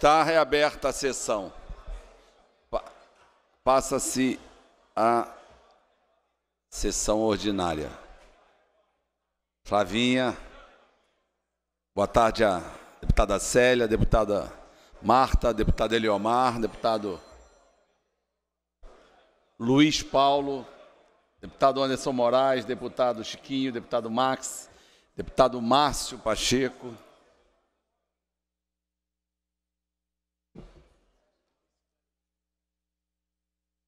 Está reaberta a sessão. Passa-se a sessão ordinária. Flavinha, boa tarde a deputada Célia, deputada Marta, deputada Eliomar, deputado Luiz Paulo, deputado Anderson Moraes, deputado Chiquinho, deputado Max, deputado Márcio Pacheco.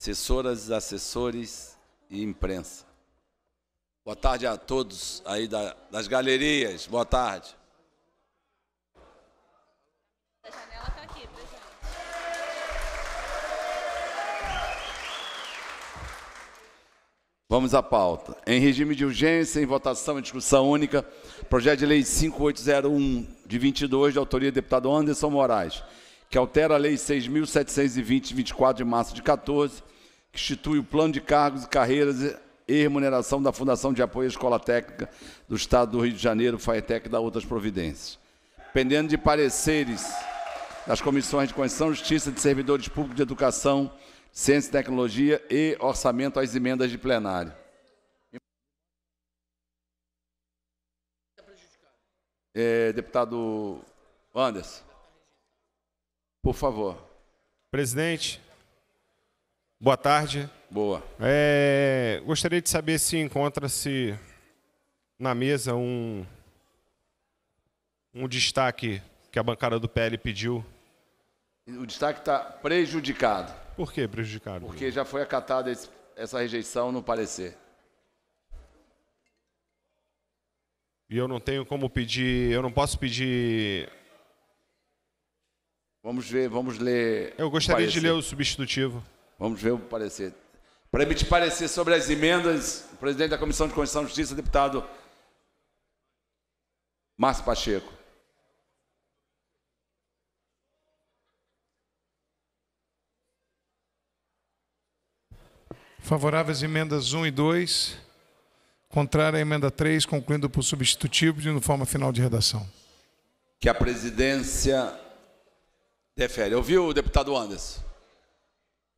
assessoras, assessores e imprensa. Boa tarde a todos aí da, das galerias. Boa tarde. Vamos à pauta. Em regime de urgência, em votação e discussão única, projeto de lei 5801 de 22, de autoria do deputado Anderson Moraes que altera a Lei 6.720, de 24 de março de 14, que institui o plano de cargos e carreiras e remuneração da Fundação de Apoio à Escola Técnica do Estado do Rio de Janeiro, FAETEC e da outras providências. Pendendo de pareceres das comissões de Constituição, Justiça de Servidores Públicos de Educação, Ciência e Tecnologia e Orçamento às emendas de plenário. É, deputado Anderson. Por favor. Presidente, boa tarde. Boa. É, gostaria de saber se encontra-se na mesa um, um destaque que a bancada do PL pediu. O destaque está prejudicado. Por que prejudicado? Porque já foi acatada essa rejeição no parecer. E eu não tenho como pedir, eu não posso pedir Vamos ver, vamos ler. Eu gostaria de ler o substitutivo. Vamos ver o parecer. Para emitir parecer sobre as emendas, o presidente da Comissão de Constituição e Justiça, deputado Márcio Pacheco. Favoráveis emendas 1 e 2. Contrária à emenda 3, concluindo por substitutivo de forma final de redação. Que a presidência Defere. Ouviu, deputado Anderson?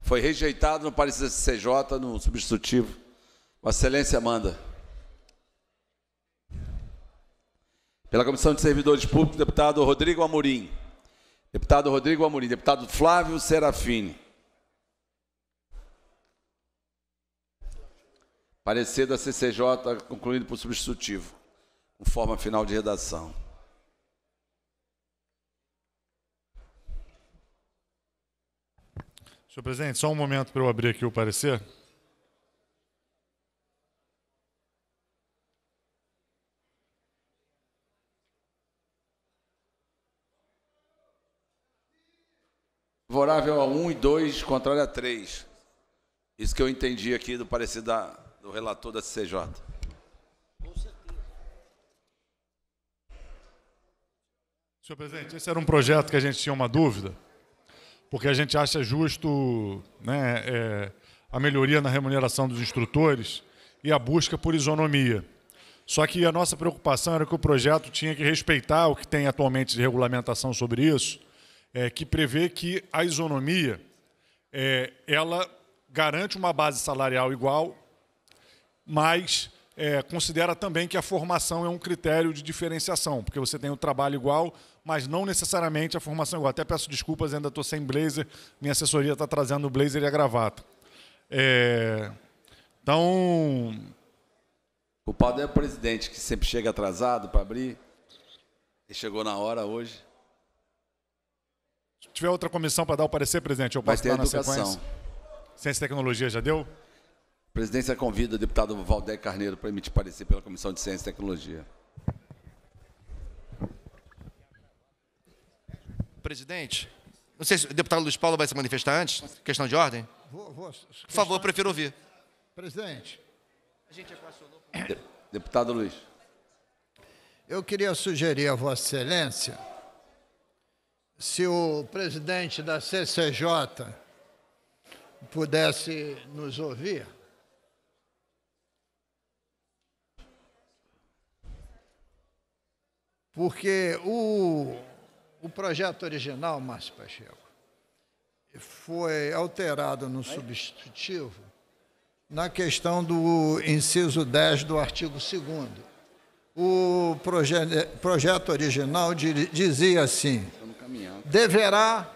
Foi rejeitado no parecer CJ, no substitutivo. Vossa Excelência manda. Pela Comissão de Servidores Públicos, deputado Rodrigo Amorim. Deputado Rodrigo Amorim. Deputado Flávio Serafini. Parecer da CCJ concluído por substitutivo, com forma final de redação. Senhor presidente, só um momento para eu abrir aqui o parecer. Favorável a 1 um e 2, contrário a 3. Isso que eu entendi aqui do parecer da, do relator da CCJ. Senhor presidente, esse era um projeto que a gente tinha uma dúvida porque a gente acha justo né, é, a melhoria na remuneração dos instrutores e a busca por isonomia. Só que a nossa preocupação era que o projeto tinha que respeitar o que tem atualmente de regulamentação sobre isso, é, que prevê que a isonomia é, ela garante uma base salarial igual, mas é, considera também que a formação é um critério de diferenciação, porque você tem o trabalho igual, mas não necessariamente a formação igual. Até peço desculpas, ainda estou sem blazer, minha assessoria está trazendo o blazer e a gravata. É... Então. O Paulo é o presidente que sempre chega atrasado para abrir. Ele chegou na hora hoje. Se tiver outra comissão para dar o parecer, presidente, eu posso dar na sequência. Ciência e Tecnologia já deu? A presidência convida o deputado Valdé Carneiro para emitir parecer pela Comissão de Ciência e Tecnologia. Presidente, não sei se o deputado Luiz Paulo vai se manifestar antes, questão de ordem. Vou, vou, Por favor, prefiro ouvir. Presidente. A gente equacionou... É deputado Luiz. Eu queria sugerir a Vossa Excelência, se o presidente da CCJ pudesse nos ouvir. Porque o, o projeto original, Márcio Pacheco, foi alterado no substitutivo na questão do inciso 10 do artigo 2 O proje projeto original dizia assim: deverá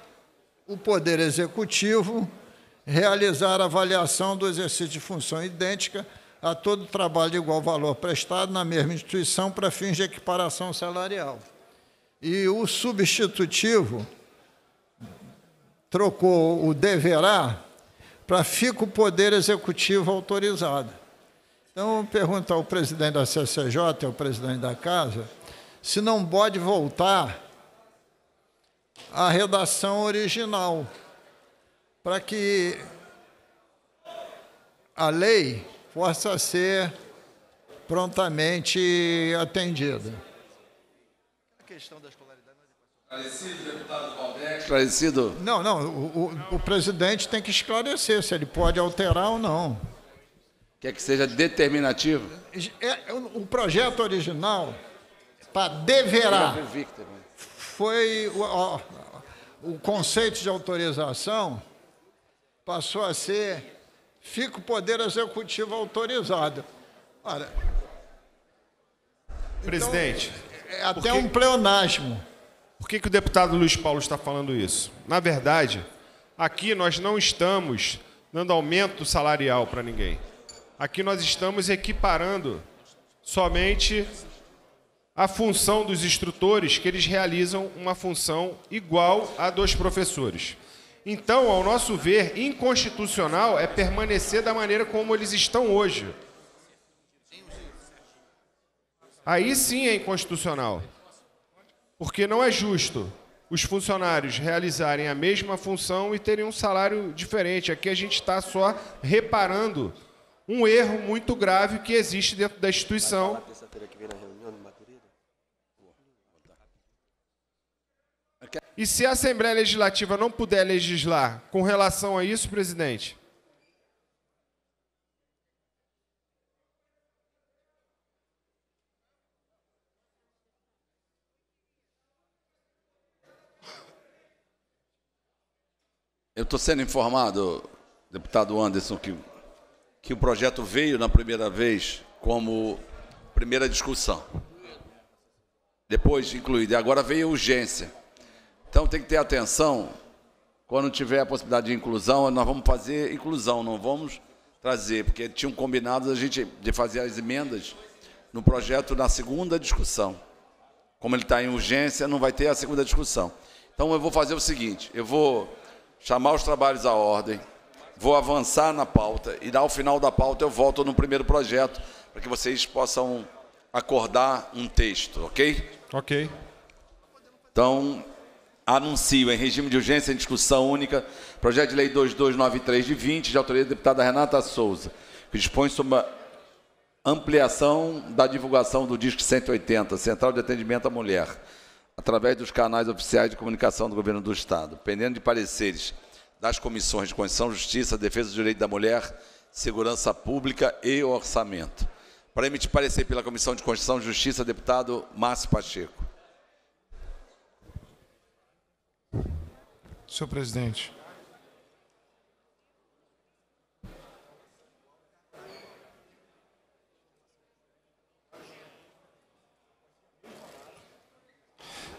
o Poder Executivo realizar avaliação do exercício de função idêntica a todo trabalho de igual valor prestado na mesma instituição para fins de equiparação salarial e o substitutivo trocou o deverá para fica o poder executivo autorizado. Então, pergunta ao presidente da CCJ, ao presidente da casa, se não pode voltar à redação original, para que a lei possa ser prontamente atendida questão da escolaridade. Esclarecido, deputado Valdez. Esclarecido? Não, não. O, o, o, presidente tem que esclarecer se ele pode alterar ou não. Quer que seja determinativo? É, é o projeto original para deverá. Foi ó, o conceito de autorização passou a ser fica o poder executivo autorizado. Olha. Presidente. Então, é até porque, um pleonasmo. Por que, que o deputado Luiz Paulo está falando isso? Na verdade, aqui nós não estamos dando aumento salarial para ninguém. Aqui nós estamos equiparando somente a função dos instrutores, que eles realizam uma função igual à dos professores. Então, ao nosso ver, inconstitucional é permanecer da maneira como eles estão hoje. Aí sim é inconstitucional. Porque não é justo os funcionários realizarem a mesma função e terem um salário diferente. Aqui a gente está só reparando um erro muito grave que existe dentro da instituição. E se a Assembleia Legislativa não puder legislar com relação a isso, presidente, Eu estou sendo informado, deputado Anderson, que, que o projeto veio na primeira vez como primeira discussão. Depois incluído. E agora veio urgência. Então tem que ter atenção. Quando tiver a possibilidade de inclusão, nós vamos fazer inclusão, não vamos trazer, porque tinham combinado a gente de fazer as emendas no projeto na segunda discussão. Como ele está em urgência, não vai ter a segunda discussão. Então eu vou fazer o seguinte, eu vou chamar os trabalhos à ordem, vou avançar na pauta e ao final da pauta eu volto no primeiro projeto para que vocês possam acordar um texto, ok? Ok. Então, anuncio em regime de urgência em discussão única, projeto de lei 2293 de 20, de autoria da deputada Renata Souza, que dispõe sobre uma ampliação da divulgação do disco 180, Central de Atendimento à Mulher através dos canais oficiais de comunicação do Governo do Estado, pendendo de pareceres das comissões de Constituição, Justiça, Defesa do Direito da Mulher, Segurança Pública e Orçamento. Para emitir parecer pela Comissão de Constituição e Justiça, deputado Márcio Pacheco. Senhor presidente,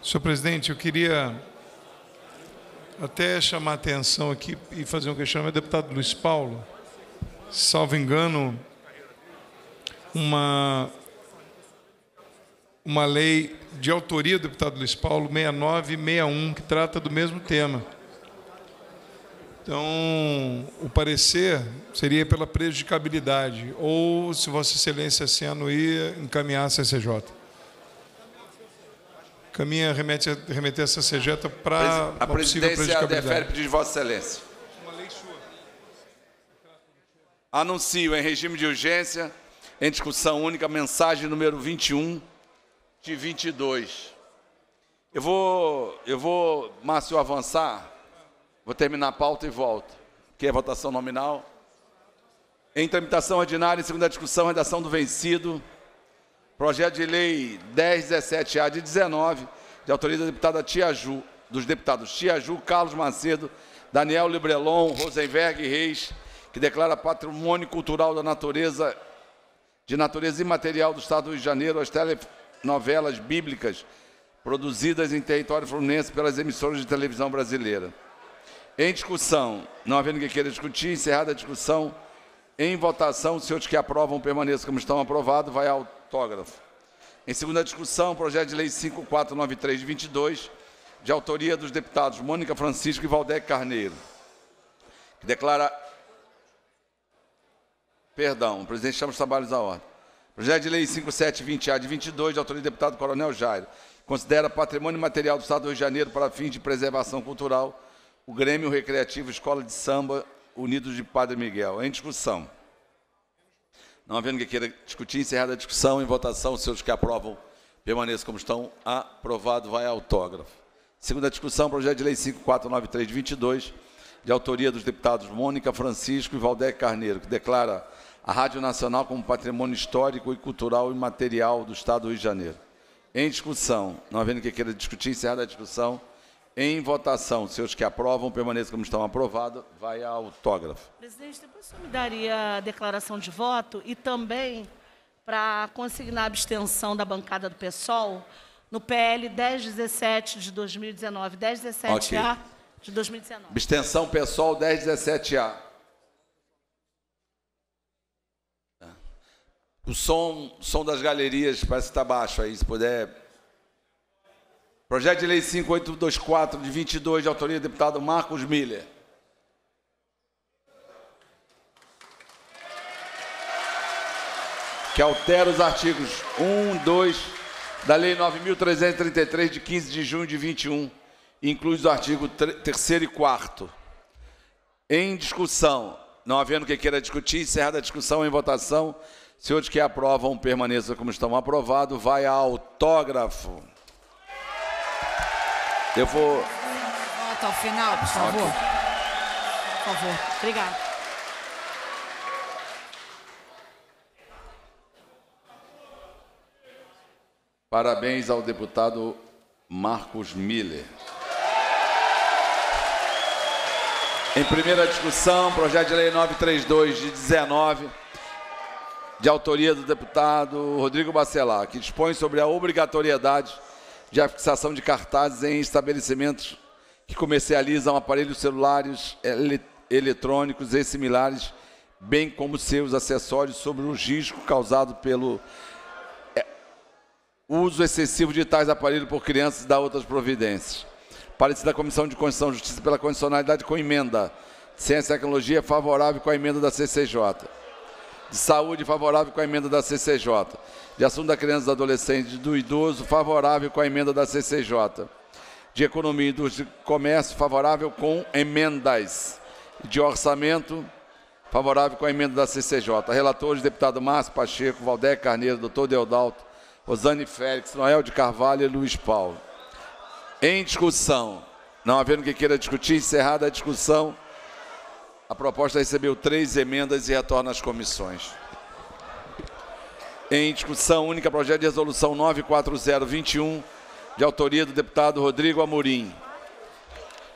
Senhor presidente, eu queria até chamar a atenção aqui e fazer um questionamento ao deputado Luiz Paulo. Salvo engano, uma, uma lei de autoria do deputado Luiz Paulo, 6961, que trata do mesmo tema. Então, o parecer seria pela prejudicabilidade, ou se Vossa Excelência se anuía encaminhar a CCJ. Caminha remete a, remeter essa CJ para a presidência é defere pedido de Vossa Excelência. Anuncio em regime de urgência, em discussão única, mensagem número 21 de 22. Eu vou, eu vou, Márcio, avançar, vou terminar a pauta e volto, que é votação nominal. Em tramitação ordinária, em segunda discussão, redação do vencido. Projeto de Lei 1017A de 19, de autoria da deputada Tia Ju, dos deputados Tia Ju, Carlos Macedo, Daniel Librelon, Rosenberg Reis, que declara patrimônio cultural da natureza, de natureza imaterial do Estado do Rio de Janeiro, as telenovelas bíblicas produzidas em território fluminense pelas emissoras de televisão brasileira. Em discussão, não havendo que queira discutir, encerrada a discussão, em votação, os senhores que aprovam permaneçam como estão aprovados. Vai autógrafo. Em segunda discussão, projeto de lei 5493 de 22, de autoria dos deputados Mônica Francisco e Valdec Carneiro, que declara. Perdão, o presidente chama os trabalhos à ordem. Projeto de lei 5720A de 22, de autoria do deputado Coronel Jairo, considera patrimônio material do Estado do Rio de Janeiro para fins de preservação cultural o Grêmio Recreativo Escola de Samba Unidos de Padre Miguel. Em discussão. Não havendo que queira discutir, encerrada a discussão, em votação, os senhores que aprovam, permaneçam como estão. Aprovado, vai autógrafo. Segunda discussão, projeto de lei 5493 de 22, de autoria dos deputados Mônica Francisco e Valdete Carneiro, que declara a Rádio Nacional como patrimônio histórico e cultural e material do Estado do Rio de Janeiro. Em discussão, não havendo que queira discutir, encerrada a discussão, em votação, se os que aprovam, permaneçam como estão aprovado, vai a autógrafo. Presidente, depois o senhor me daria a declaração de voto e também para consignar a abstenção da bancada do PSOL no PL 1017 de 2019, 1017A okay. de 2019. Abstenção PSOL 1017A. O som, som das galerias parece que está baixo aí, se puder Projeto de Lei 5824, de 22, de autoria do deputado Marcos Miller. Que altera os artigos 1, 2 da Lei 9.333, de 15 de junho de 21, inclui os artigos 3 e 4. Em discussão, não havendo quem queira discutir, encerrada a discussão em votação. Senhores que aprovam, permaneçam como estão aprovado. Vai a autógrafo. Eu vou. Volta ao final, por favor. Por favor. Obrigado. Parabéns ao deputado Marcos Miller. Em primeira discussão, projeto de lei 932 de 19, de autoria do deputado Rodrigo Bacelar, que dispõe sobre a obrigatoriedade de fixação de cartazes em estabelecimentos que comercializam aparelhos celulares, ele, eletrônicos e similares, bem como seus acessórios sobre o risco causado pelo é, uso excessivo de tais aparelhos por crianças e da outras providências. Parece da Comissão de Constituição e Justiça pela condicionalidade com emenda. Ciência e Tecnologia é favorável com a emenda da CCJ. De Saúde favorável com a emenda da CCJ de Assunto da Criança, do Adolescente e do Idoso, favorável com a emenda da CCJ. De Economia, e Indústria de Comércio, favorável com emendas. De Orçamento, favorável com a emenda da CCJ. Relatores, deputado Márcio Pacheco, Valdec Carneiro, doutor Deodalto, Rosane Félix, Noel de Carvalho e Luiz Paulo. Em discussão, não havendo que queira discutir, encerrada a discussão, a proposta recebeu três emendas e retorna às comissões em discussão única projeto de resolução 94021, de autoria do deputado Rodrigo Amorim,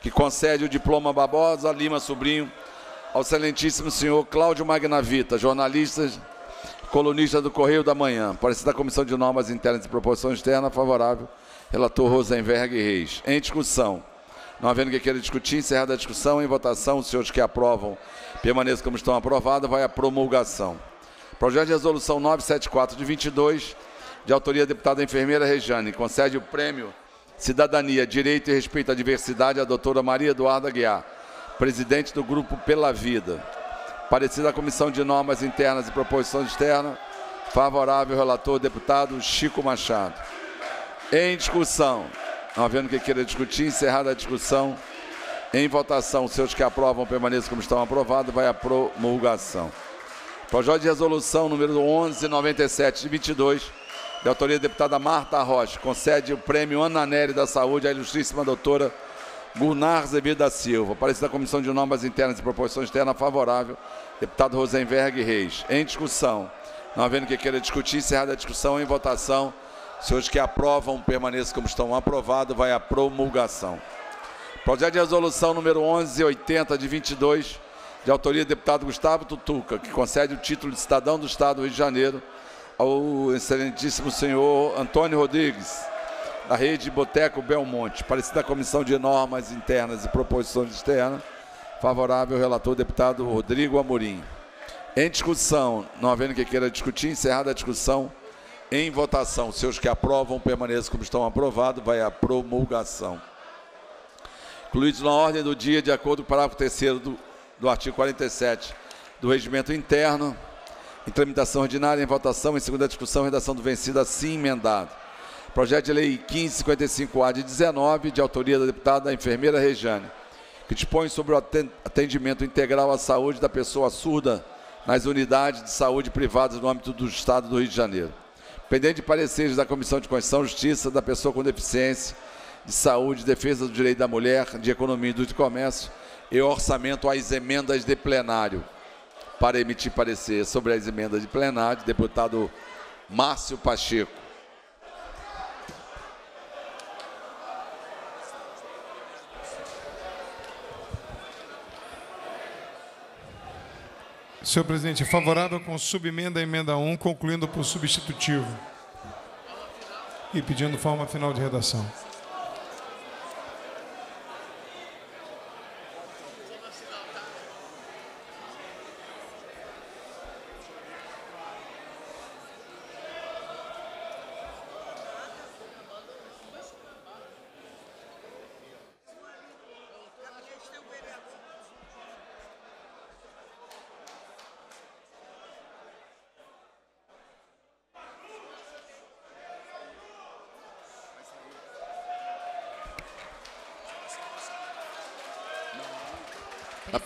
que concede o diploma Barbosa Lima Sobrinho ao excelentíssimo senhor Cláudio Magnavita, jornalista colunista do Correio da Manhã, parecer da Comissão de Normas Internas e Proporção Externa, favorável, relator Rosenberg Reis. Em discussão. Não havendo que queira discutir, encerrada a discussão, em votação, os senhores que aprovam permaneçam como estão aprovados, vai à promulgação. Projeto de resolução 974 de 22, de autoria da deputada enfermeira Rejane, concede o prêmio Cidadania, Direito e Respeito à Diversidade à doutora Maria Eduarda Guiar, presidente do grupo Pela Vida. Parecida à Comissão de Normas Internas e Proposição Externa, favorável relator deputado Chico Machado. Em discussão, não havendo que queira discutir, encerrada a discussão, em votação, os seus que aprovam permaneçam como estão aprovados, vai à promulgação. Projeto de resolução número 1197 de 22, de autoria da deputada Marta Rocha, concede o prêmio Ana Nery da Saúde à ilustríssima doutora Gunnar Zebir da Silva, aparecida da Comissão de Normas Internas e Proporção Externa favorável, deputado Rosenberg Reis. Em discussão, não havendo que queira discutir, encerrada a discussão em votação. Senhores que aprovam, permaneçam como estão. Aprovado, vai à promulgação. Projeto de resolução número 1180 de 22, de autoria do deputado Gustavo Tutuca, que concede o título de cidadão do Estado do Rio de Janeiro ao excelentíssimo senhor Antônio Rodrigues, da rede Boteco Belmonte, parecida à Comissão de Normas Internas e Proposições Externas, favorável ao relator deputado Rodrigo Amorim. Em discussão, não havendo que queira discutir, encerrada a discussão, em votação, se os que aprovam permaneçam como estão aprovados, vai à promulgação. Incluídos na ordem do dia, de acordo com o parágrafo terceiro do do artigo 47 do Regimento Interno. Em tramitação ordinária, em votação, em segunda discussão, redação do vencido assim emendado. Projeto de Lei 1555-A de 19, de autoria da deputada enfermeira Rejane, que dispõe sobre o atendimento integral à saúde da pessoa surda nas unidades de saúde privadas no âmbito do Estado do Rio de Janeiro. Pendente de pareceres da Comissão de Constituição e Justiça da Pessoa com Deficiência, de Saúde, Defesa do Direito da Mulher, de Economia e do Comércio, e orçamento às emendas de plenário. Para emitir parecer sobre as emendas de plenário, deputado Márcio Pacheco. Senhor presidente, é favorável com subemenda à emenda 1, concluindo por substitutivo. E pedindo forma final de redação.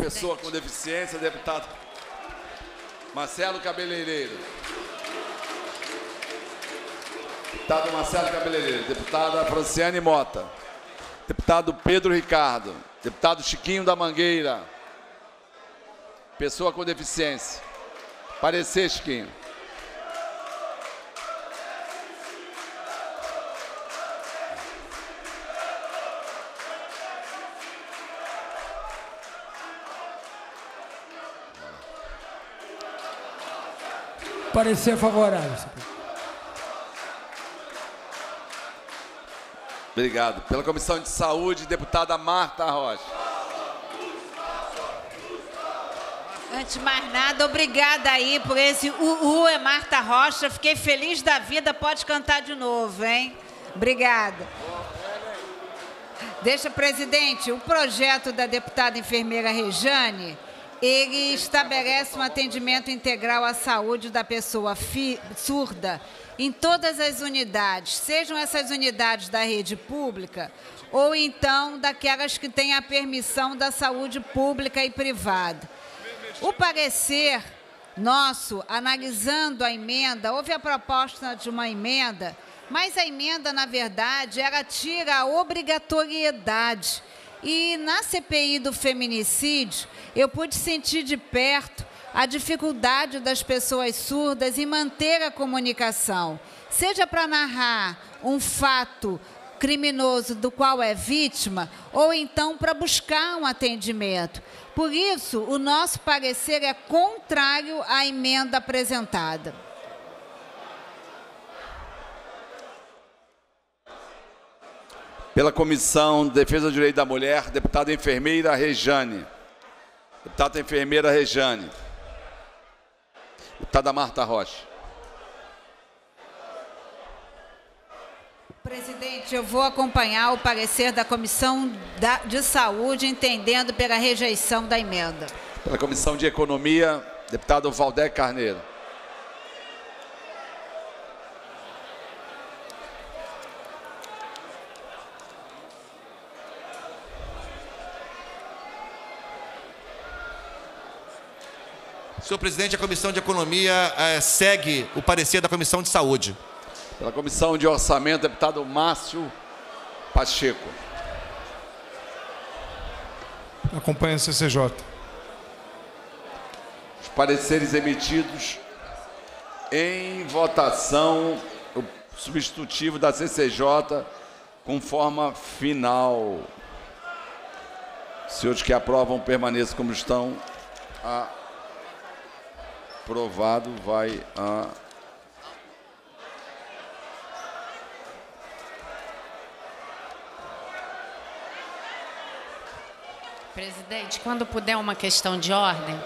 pessoa com deficiência, deputado Marcelo Cabeleireiro. Deputado Marcelo Cabeleireiro, deputada Franciane Mota, deputado Pedro Ricardo, deputado Chiquinho da Mangueira, pessoa com deficiência. Parecer, Chiquinho. Parecer favorável. Obrigado. Pela Comissão de Saúde, deputada Marta Rocha. Antes de mais nada, obrigada aí por esse UU, é Marta Rocha. Fiquei feliz da vida, pode cantar de novo, hein? Obrigada. Deixa, presidente, o projeto da deputada enfermeira Rejane ele estabelece um atendimento integral à saúde da pessoa surda em todas as unidades, sejam essas unidades da rede pública ou então daquelas que têm a permissão da saúde pública e privada. O parecer nosso, analisando a emenda, houve a proposta de uma emenda, mas a emenda, na verdade, ela tira a obrigatoriedade e na CPI do feminicídio, eu pude sentir de perto a dificuldade das pessoas surdas em manter a comunicação, seja para narrar um fato criminoso do qual é vítima, ou então para buscar um atendimento. Por isso, o nosso parecer é contrário à emenda apresentada. pela Comissão de Defesa do Direito da Mulher, deputada enfermeira Rejane. Deputada enfermeira Rejane. Deputada Marta Rocha. Presidente, eu vou acompanhar o parecer da Comissão de Saúde, entendendo pela rejeição da emenda. Pela Comissão de Economia, deputado Valdec Carneiro. Senhor presidente, a Comissão de Economia eh, segue o parecer da Comissão de Saúde. Pela Comissão de Orçamento, deputado Márcio Pacheco. Acompanha a CCJ. Os pareceres emitidos em votação, o substitutivo da CCJ com forma final. Senhores que aprovam, permaneçam como estão. A ah, Aprovado vai a Presidente, quando puder uma questão de ordem,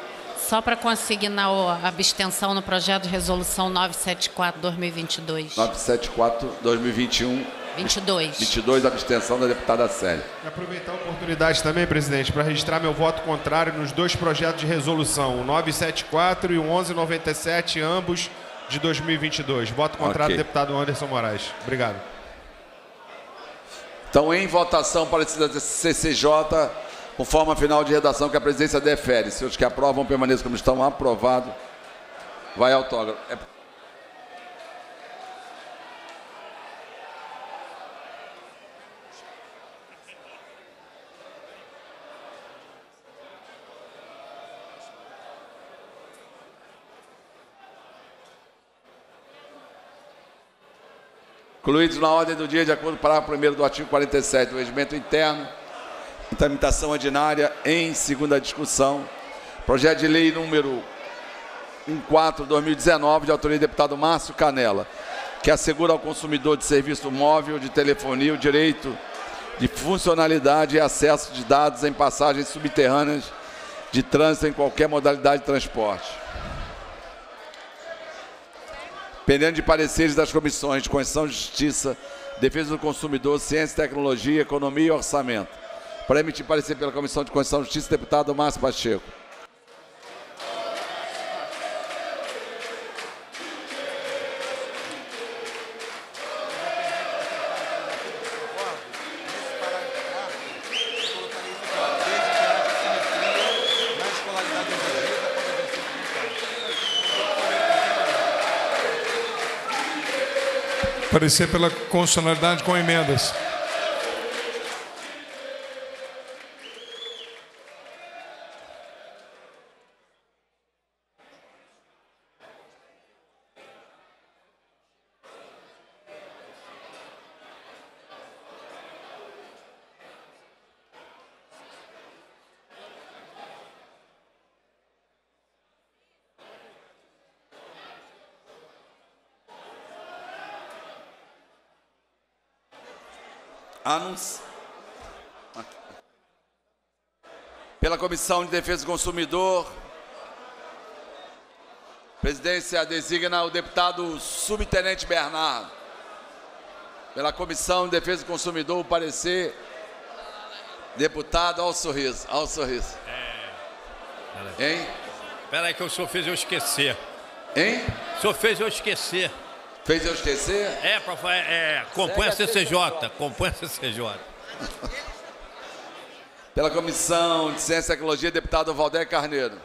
só para consignar a abstenção no projeto de resolução 974-2022. 974-2021. 22. 22, abstenção da deputada Célia. aproveitar a oportunidade também, presidente, para registrar meu voto contrário nos dois projetos de resolução, o 974 e o 1197, ambos de 2022. Voto contrário okay. deputado Anderson Moraes. Obrigado. Então, em votação para a CCJ, com forma final de redação que a presidência defere. Se os que aprovam permaneçam como estão, aprovado. Vai autógrafo. É... Incluídos na ordem do dia, de acordo com o parágrafo 1 do artigo 47 do Regimento Interno, em tramitação ordinária em segunda discussão, projeto de lei número 14-2019, de autoria do deputado Márcio Canela, que assegura ao consumidor de serviço móvel de telefonia o direito de funcionalidade e acesso de dados em passagens subterrâneas de trânsito em qualquer modalidade de transporte pendendo de pareceres das comissões de Constituição e Justiça, Defesa do Consumidor, Ciência e Tecnologia, Economia e Orçamento. Para emitir parecer pela Comissão de Constituição e Justiça, deputado Márcio Pacheco. esclarecer pela constitucionalidade com emendas. Comissão de Defesa do Consumidor. A presidência designa o deputado subtenente Bernardo. Pela Comissão de Defesa do Consumidor, o parecer. Deputado, ao sorriso, ao sorriso. É. Hein? Pera aí que o senhor fez eu esquecer. Hein? O senhor fez eu esquecer. Fez eu esquecer? É, prof... é, é compõe a CCJ, compõe a CCJ. Pela Comissão de Ciência e Tecnologia, deputado Valdeir Carneiro.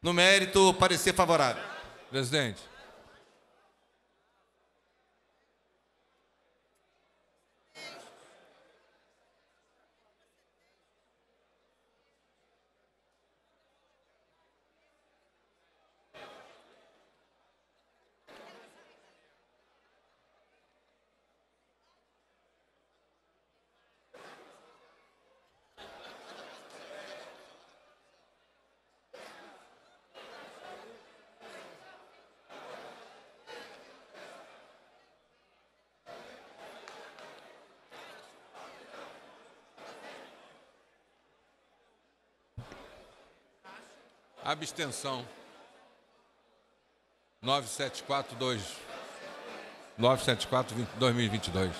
No mérito, parecer favorável. Presidente. Abstenção. 9742. 974 2022.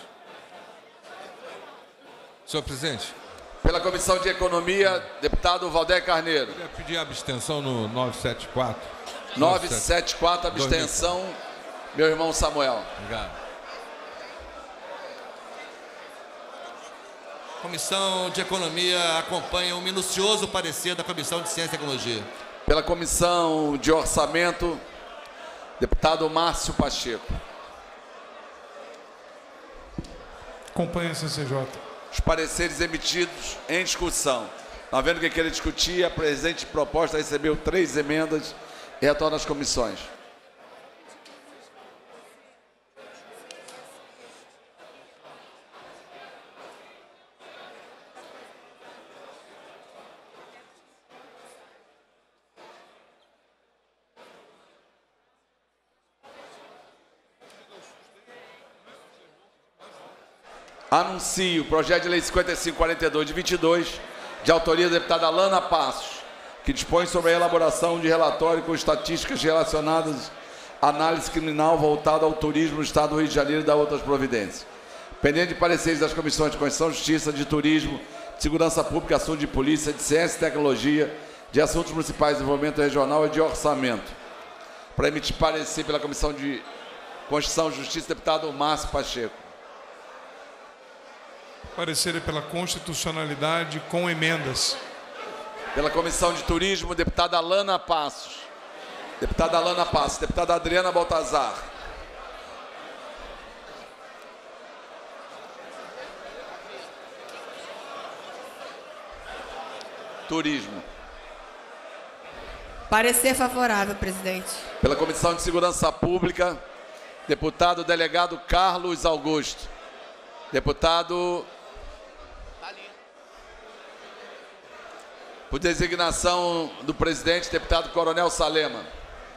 Senhor presidente. Pela Comissão de Economia, deputado Valdé Carneiro. Eu queria pedir abstenção no 974. 974, abstenção, meu irmão Samuel. Obrigado. Comissão de Economia acompanha o um minucioso parecer da Comissão de Ciência e Tecnologia. Pela Comissão de Orçamento, deputado Márcio Pacheco. Acompanhe, CCJ. Os pareceres emitidos em discussão. Não tá havendo o que é ele discutir A presente proposta recebeu três emendas e retorna às comissões. anuncio o projeto de lei 5542 de 22, de autoria da deputada Alana Passos, que dispõe sobre a elaboração de relatório com estatísticas relacionadas à análise criminal voltada ao turismo no Estado do Rio de Janeiro e da outras providências. Pendente de pareceres das comissões de Constituição, Justiça, de Turismo, de Segurança Pública, Assuntos de Polícia, de Ciência e Tecnologia, de Assuntos Municipais, Desenvolvimento Regional e de Orçamento. Para emitir parecer pela Comissão de Constituição, Justiça, deputado Márcio Pacheco parecer pela constitucionalidade com emendas. Pela Comissão de Turismo, deputada Alana Passos. Deputada Alana Passos, deputada Adriana Baltazar. Turismo. Parecer favorável, presidente. Pela Comissão de Segurança Pública, deputado delegado Carlos Augusto. Deputado por designação do presidente, deputado Coronel Salema.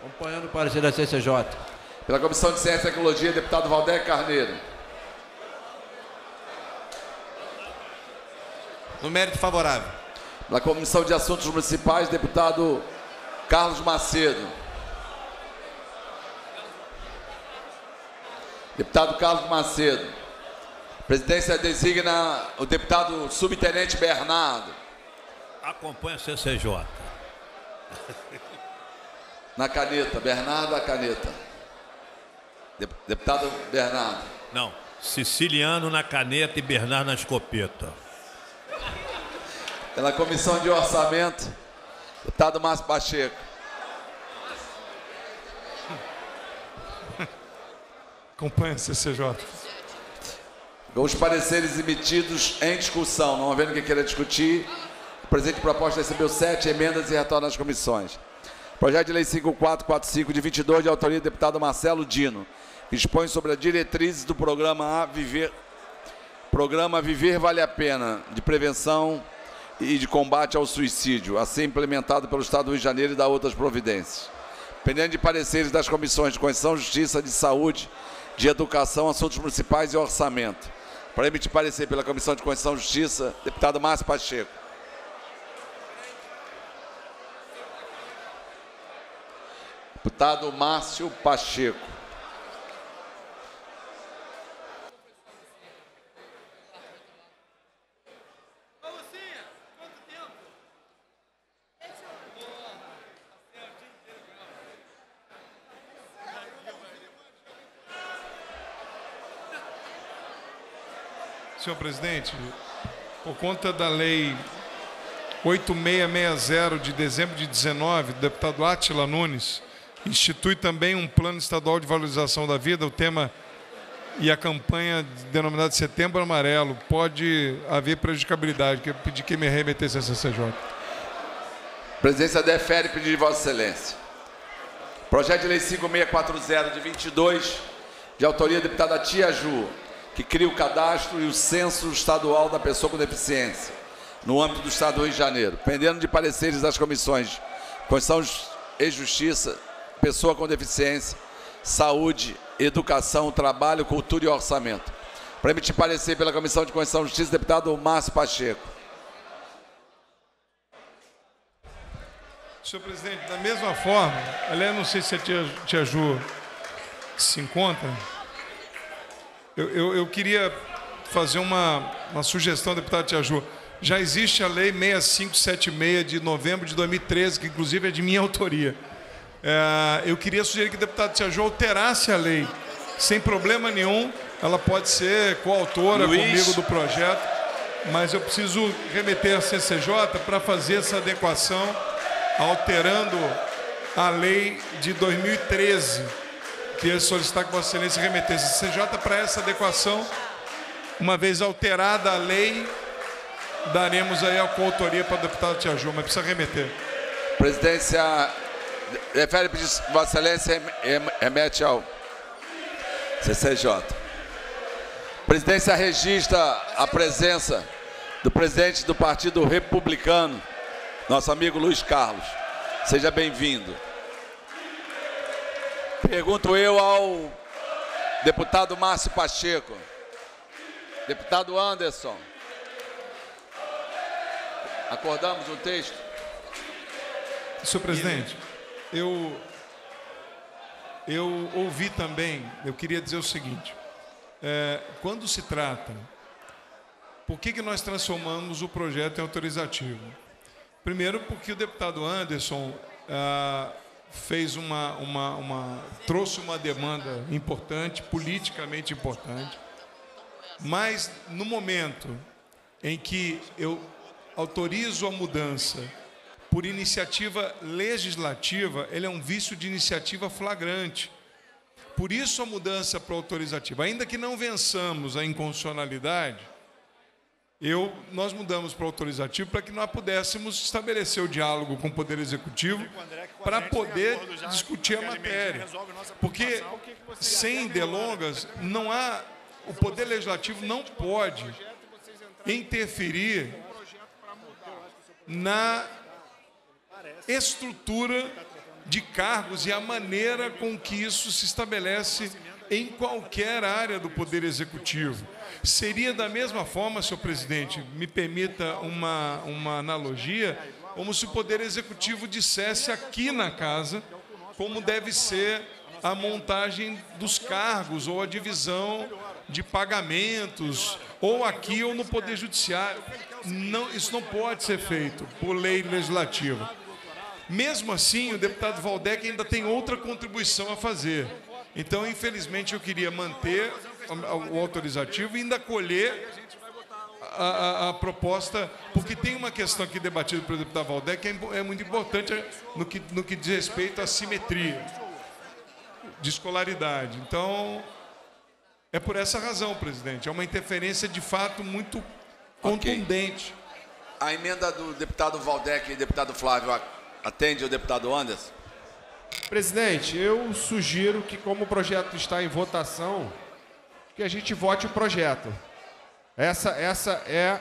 Acompanhando o parecer da CCJ. Pela Comissão de Ciência e Tecnologia, deputado Valdeir Carneiro. No mérito favorável. Pela Comissão de Assuntos Municipais, deputado Carlos Macedo. Deputado Carlos Macedo. A presidência designa o deputado subtenente Bernardo. Acompanha a CCJ. Na caneta, Bernardo, a caneta. Deputado Bernardo. Não, Siciliano na caneta e Bernardo na escopeta. Pela Comissão de Orçamento, deputado Márcio Pacheco. Acompanha, CCJ. Os pareceres emitidos em discussão, não havendo quem queira discutir, presente proposta recebeu sete emendas e retorna às comissões. Projeto de Lei 5445, de 22, de autoria do deputado Marcelo Dino, que expõe sobre as diretrizes do programa A Viver, programa Viver Vale a Pena, de prevenção e de combate ao suicídio, a ser implementado pelo Estado do Rio de Janeiro e da outras providências. Pendente de pareceres das comissões de Constituição, Justiça, de Saúde, de Educação, Assuntos Municipais e Orçamento. Para emitir parecer pela Comissão de Constituição e Justiça, deputado Márcio Pacheco. Deputado Márcio Pacheco. Senhor presidente, por conta da lei 8660 de dezembro de 19, deputado Atila Nunes, institui também um plano estadual de valorização da vida, o tema e a campanha denominada Setembro Amarelo, pode haver prejudicabilidade, que pedir que me remetesse a CCJ. A presidência defere pedido de Vossa Excelência. Projeto de Lei 5640, de 22, de autoria da deputada Tia Ju, que cria o cadastro e o censo estadual da pessoa com deficiência, no âmbito do Estado do Rio de Janeiro, pendendo de pareceres das comissões Constituição e Justiça, pessoa com deficiência, saúde, educação, trabalho, cultura e orçamento. Para me parecer pela Comissão de Constituição e Justiça, deputado Márcio Pacheco. Senhor presidente, da mesma forma, aliás, não sei se a é tia, tia Ju se encontra, eu, eu, eu queria fazer uma, uma sugestão, deputado Tia Ju. Já existe a Lei 6576 de novembro de 2013, que inclusive é de minha autoria. É, eu queria sugerir que o deputado Jô alterasse a lei. Sem problema nenhum, ela pode ser coautora Luiz. comigo do projeto, mas eu preciso remeter a CCJ para fazer essa adequação, alterando a lei de 2013, Queria solicitar que Vossa Excelência remetesse a CCJ para essa adequação. Uma vez alterada a lei, daremos aí a coautoria para o deputado Jô, mas precisa remeter. Presidência Refere, é, diz, Vossa Excelência remete ao CCJ. Presidência registra a presença do presidente do Partido Republicano, nosso amigo Luiz Carlos. Seja bem-vindo. Pergunto eu ao deputado Márcio Pacheco, deputado Anderson. Acordamos o texto? Senhor presidente eu, eu ouvi também, eu queria dizer o seguinte: é, quando se trata, por que, que nós transformamos o projeto em autorizativo? Primeiro, porque o deputado Anderson ah, fez uma, uma, uma. trouxe uma demanda importante, politicamente importante, mas no momento em que eu autorizo a mudança por iniciativa legislativa, ele é um vício de iniciativa flagrante. Por isso a mudança para autorizativa. Ainda que não vençamos a inconstitucionalidade, eu, nós mudamos para autorizativo para que nós pudéssemos estabelecer o diálogo com o Poder Executivo para poder discutir a matéria. Porque, sem delongas, não há. O Poder Legislativo não pode interferir na estrutura de cargos e a maneira com que isso se estabelece em qualquer área do Poder Executivo. Seria da mesma forma, senhor presidente, me permita uma, uma analogia, como se o Poder Executivo dissesse aqui na casa como deve ser a montagem dos cargos ou a divisão de pagamentos, ou aqui ou no Poder Judiciário. Não, isso não pode ser feito por lei legislativa. Mesmo assim, o deputado Valdec ainda tem outra contribuição a fazer. Então, infelizmente, eu queria manter o autorizativo e ainda colher a, a, a, proposta, porque tem uma questão aqui debatida pelo deputado Valdec que é, é, muito importante no que, no que diz respeito à simetria de escolaridade. Então, é por essa razão, presidente. É uma interferência de fato muito contundente. Okay. A emenda do deputado Valdec e deputado Flávio Atende o deputado Anderson. Presidente, eu sugiro que, como o projeto está em votação, que a gente vote o projeto. Essa, essa é,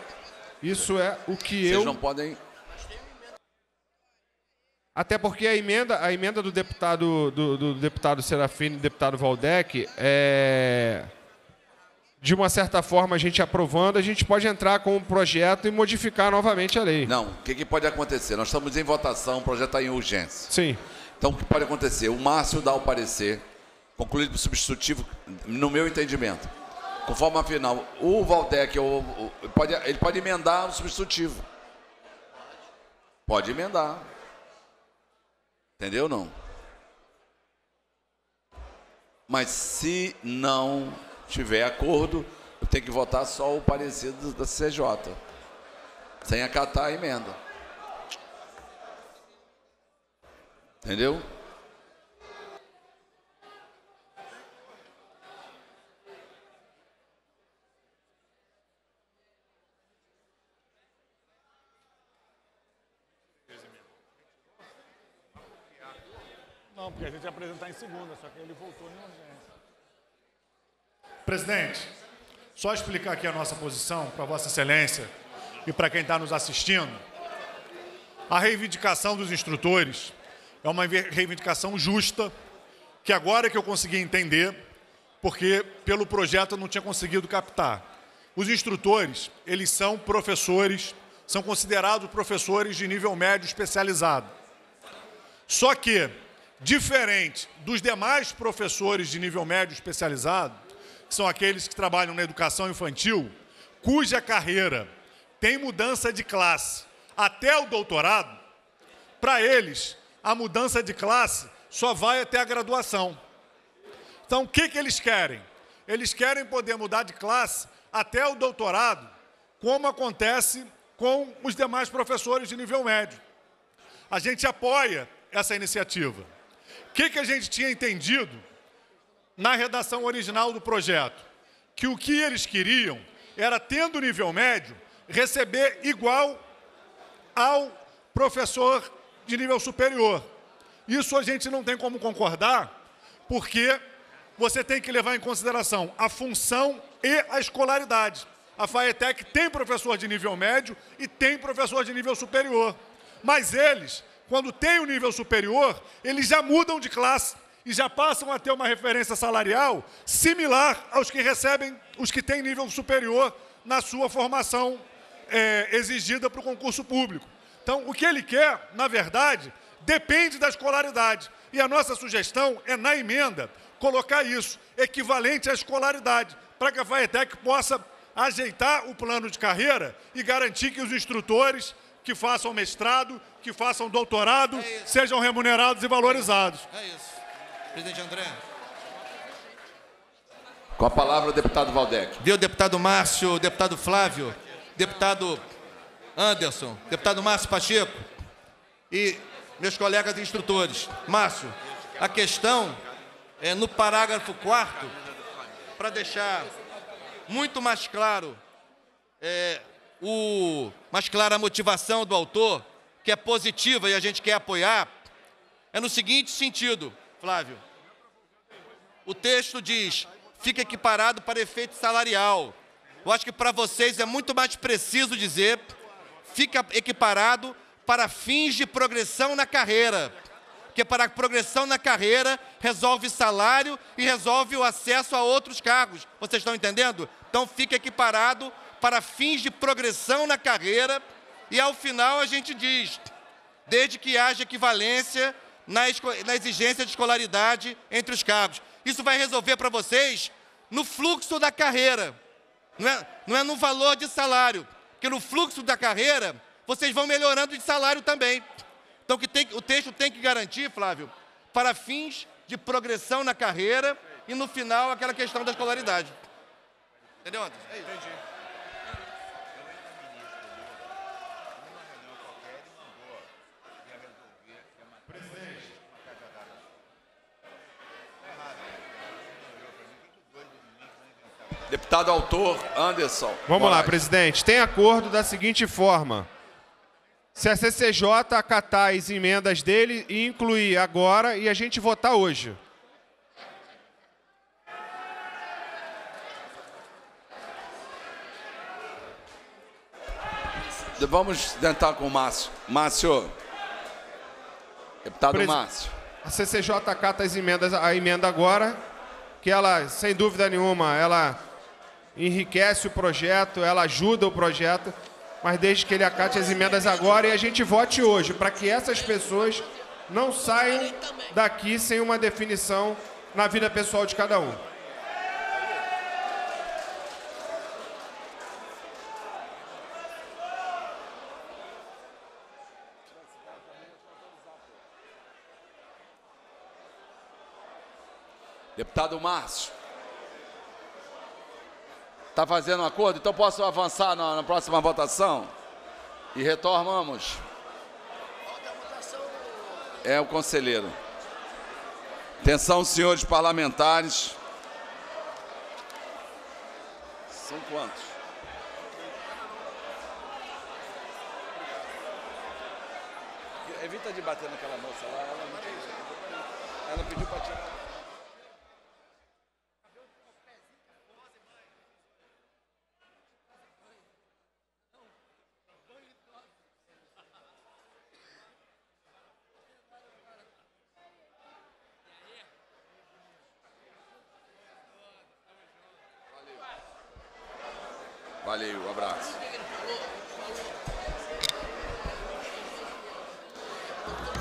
isso é o que Vocês eu. Vocês não podem. Até porque a emenda, a emenda do deputado do, do deputado Serafini, deputado Valdec, é de uma certa forma, a gente aprovando, a gente pode entrar com um projeto e modificar novamente a lei. Não, o que, que pode acontecer? Nós estamos em votação, o projeto está em urgência. Sim. Então, o que pode acontecer? O Márcio dá o parecer, concluído por substitutivo, no meu entendimento. Conforme a final, o Valdec, o, o, pode, ele pode emendar o substitutivo. Pode emendar. Entendeu não? Mas se não tiver acordo, eu tenho que votar só o parecido da CJ, sem acatar a emenda. Entendeu? Não, porque a gente ia apresentar em segunda, só que ele voltou em urgência. Presidente, só explicar aqui a nossa posição para Vossa Excelência e para quem está nos assistindo. A reivindicação dos instrutores é uma reivindicação justa, que agora é que eu consegui entender, porque pelo projeto eu não tinha conseguido captar. Os instrutores, eles são professores, são considerados professores de nível médio especializado. Só que, diferente dos demais professores de nível médio especializado, que são aqueles que trabalham na educação infantil, cuja carreira tem mudança de classe até o doutorado, para eles, a mudança de classe só vai até a graduação. Então, o que, que eles querem? Eles querem poder mudar de classe até o doutorado, como acontece com os demais professores de nível médio. A gente apoia essa iniciativa. O que, que a gente tinha entendido na redação original do projeto que o que eles queriam era, tendo nível médio, receber igual ao professor de nível superior. Isso a gente não tem como concordar, porque você tem que levar em consideração a função e a escolaridade. A FAETEC tem professor de nível médio e tem professor de nível superior. Mas eles, quando têm o nível superior, eles já mudam de classe e já passam a ter uma referência salarial similar aos que recebem, os que têm nível superior na sua formação é, exigida para o concurso público. Então, o que ele quer, na verdade, depende da escolaridade. E a nossa sugestão é, na emenda, colocar isso, equivalente à escolaridade, para que a FAETEC possa ajeitar o plano de carreira e garantir que os instrutores que façam mestrado, que façam doutorado, é sejam remunerados e valorizados. É isso. Presidente André. Com a palavra o deputado Valdec. Viu, deputado Márcio, deputado Flávio, deputado Anderson, deputado Márcio Pacheco e meus colegas instrutores. Márcio, a questão é no parágrafo 4 para deixar muito mais claro é, o mais clara a motivação do autor, que é positiva e a gente quer apoiar, é no seguinte sentido: Flávio. O texto diz: fica equiparado para efeito salarial. Eu acho que para vocês é muito mais preciso dizer: fica equiparado para fins de progressão na carreira. Porque para a progressão na carreira resolve salário e resolve o acesso a outros cargos. Vocês estão entendendo? Então fica equiparado para fins de progressão na carreira e ao final a gente diz: desde que haja equivalência na, na exigência de escolaridade entre os cargos. Isso vai resolver para vocês no fluxo da carreira, não é, não é no valor de salário, porque no fluxo da carreira vocês vão melhorando de salário também. Então que tem, o texto tem que garantir, Flávio, para fins de progressão na carreira e no final aquela questão da escolaridade. Entendeu, Anderson? É isso. Entendi. Deputado autor Anderson. Vamos lá, presidente. Tem acordo da seguinte forma. Se a CCJ acatar as emendas dele e incluir agora e a gente votar hoje. Vamos tentar com o Márcio. Márcio. Deputado Presi Márcio. A CCJ acata as emendas, a emenda agora, que ela, sem dúvida nenhuma, ela enriquece o projeto, ela ajuda o projeto, mas desde que ele acate as emendas agora e a gente vote hoje, para que essas pessoas não saiam daqui sem uma definição na vida pessoal de cada um. Deputado Márcio. Está fazendo um acordo? Então posso avançar na, na próxima votação? E retomamos. É o conselheiro. Atenção, senhores parlamentares. São quantos? Evita de bater naquela moça lá. Ela, ela pediu para tirar.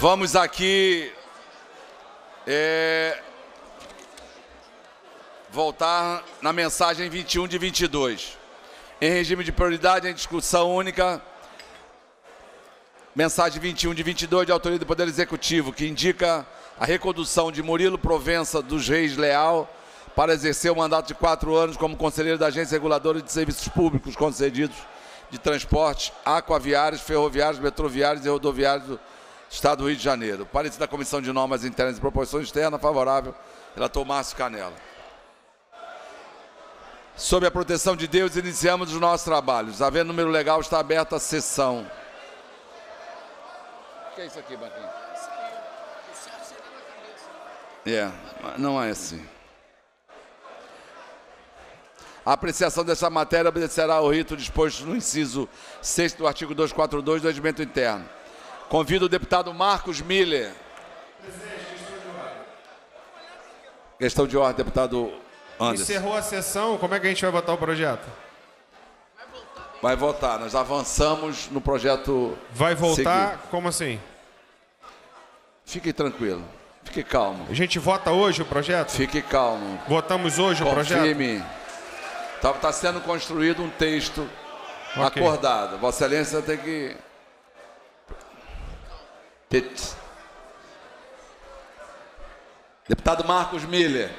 Vamos aqui é, voltar na mensagem 21 de 22. Em regime de prioridade, em discussão única, mensagem 21 de 22 de autoria do Poder Executivo, que indica a recondução de Murilo Provença dos Reis Leal para exercer o mandato de quatro anos como conselheiro da Agência Reguladora de Serviços Públicos concedidos de transportes aquaviários, ferroviários, metroviários e rodoviários do Estado do Rio de Janeiro. Parecer da Comissão de Normas Internas e Proporção Externas, favorável, relator Márcio Canela. Sob a proteção de Deus, iniciamos os nossos trabalhos. Havendo número legal, está aberta a sessão. O que é isso aqui, Banquinho? É, não é assim. A apreciação dessa matéria obedecerá ao rito disposto no inciso 6 do artigo 242 do Regimento Interno Convido o deputado Marcos Miller. Questão de ordem, deputado Anderson. Encerrou a sessão, como é que a gente vai votar o projeto? Vai votar, nós avançamos no projeto. Vai voltar? Como assim? Fique tranquilo, fique calmo. A gente vota hoje o projeto? Fique calmo. Votamos hoje Confirme. o projeto? Confirme. Está tá sendo construído um texto okay. acordado. Vossa Excelência tem que Deputado Marcos Miller.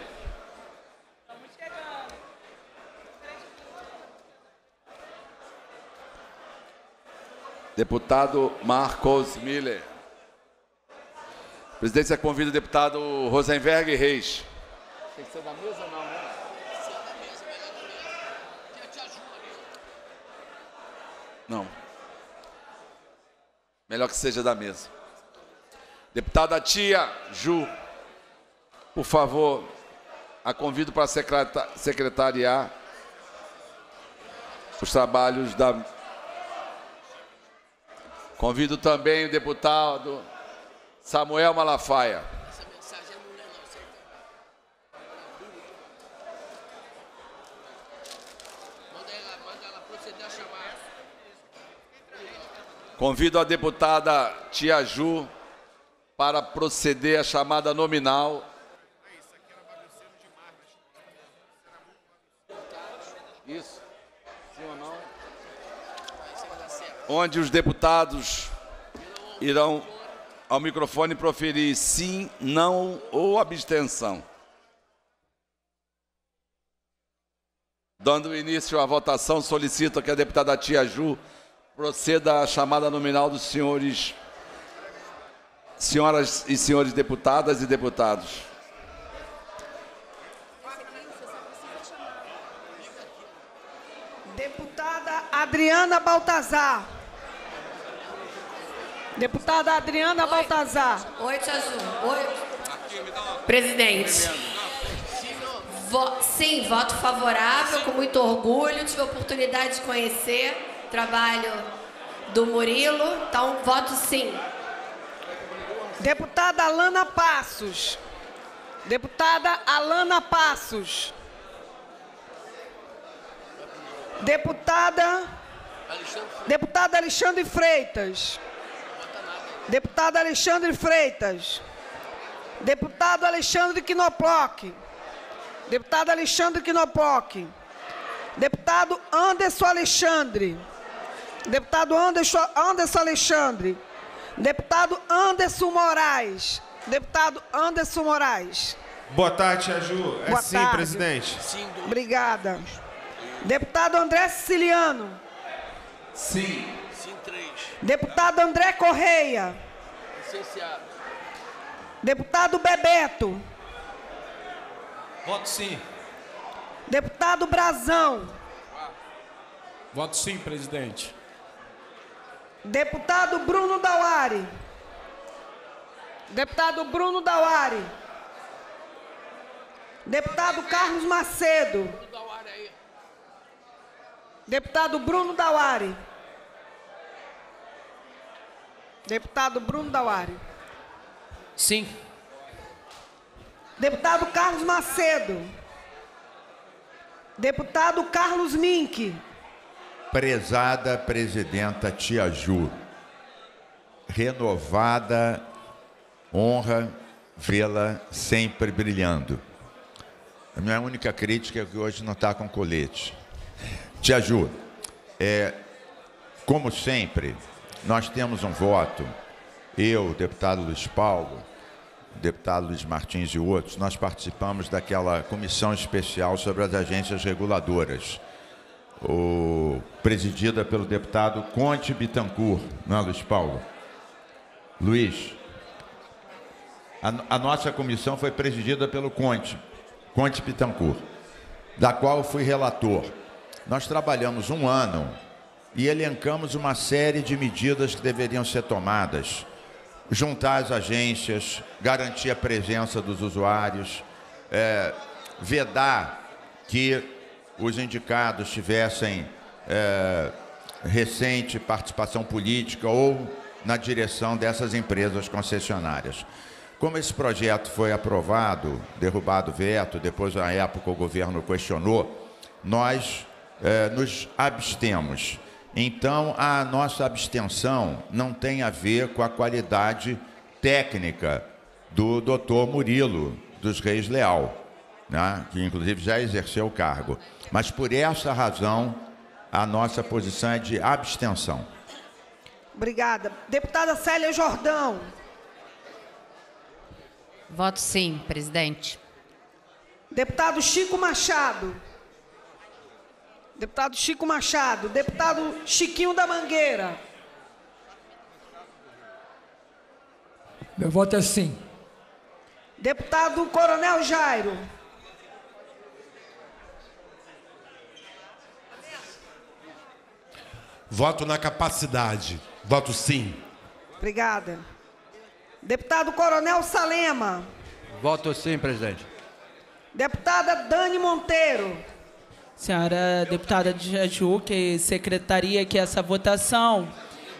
Deputado Marcos Miller. presidência convida o deputado Rosenberg Reis. Tem que ser da mesa não, né? Não. Melhor que seja da mesa. Deputada Tia Ju, por favor, a convido para secretariar os trabalhos da. Convido também o deputado Samuel Malafaia. Convido a deputada Tia Ju para proceder à chamada nominal. Isso. Sim ou não? Onde os deputados irão ao microfone proferir sim, não ou abstenção. Dando início à votação, solicito que a deputada Tia Ju proceda à chamada nominal dos senhores senhoras e senhores deputadas e deputados. Deputada Adriana Baltazar. Deputada Adriana Oi. Baltazar. Oito azul. Oito. Presidente. Vo sim, voto favorável, com muito orgulho. Tive a oportunidade de conhecer o trabalho do Murilo. Então, voto sim. Deputada Alana Passos. Deputada Alana Passos. Deputada Deputada Alexandre Freitas. Deputada Alexandre Freitas. Deputado Alexandre Quinoploque. Deputado Alexandre Quinoploc. Deputado Anderson Alexandre. Deputado Anderson Alexandre. Deputado Anderson Moraes. Deputado Anderson Moraes. Boa tarde, Tia Ju. É Boa sim, tarde. presidente. Sim. Do... Obrigada. Deputado André Siciliano. Sim. Sim, três. Deputado André Correia. Licenciado. Deputado Bebeto. Voto sim. Deputado Brazão. Voto sim, presidente. Deputado Bruno Dauari. Deputado Bruno Dauari. Deputado Carlos Macedo. Deputado Bruno Dauari. Deputado Bruno Dauari. Sim. Deputado Carlos Macedo. Deputado Carlos Mink prezada presidenta Tia Ju, renovada honra vê-la sempre brilhando. A minha única crítica é que hoje não está com colete. Tia Ju, é, como sempre, nós temos um voto, eu, deputado Luiz Paulo, deputado Luiz Martins e outros, nós participamos daquela comissão especial sobre as agências reguladoras o, presidida pelo deputado Conte Bitancourt, não é, Luiz Paulo? Luiz, a, a nossa comissão foi presidida pelo Conte, Conte Bittencourt, da qual fui relator. Nós trabalhamos um ano e elencamos uma série de medidas que deveriam ser tomadas. Juntar as agências, garantir a presença dos usuários, é, vedar que os indicados tivessem é, recente participação política ou na direção dessas empresas concessionárias. Como esse projeto foi aprovado, derrubado o veto, depois, na época, o governo questionou, nós é, nos abstemos. Então, a nossa abstenção não tem a ver com a qualidade técnica do doutor Murilo dos Reis Leal né, que inclusive já exerceu o cargo. Mas por essa razão, a nossa posição é de abstenção. Obrigada. Deputada Célia Jordão. Voto sim, presidente. Deputado Chico Machado. Deputado Chico Machado. Deputado Chiquinho da Mangueira. Meu voto é sim. Deputado Coronel Jairo. Voto na capacidade. Voto sim. Obrigada. Deputado Coronel Salema. Voto sim, presidente. Deputada Dani Monteiro. Senhora deputada de Jaju, que secretaria que essa votação.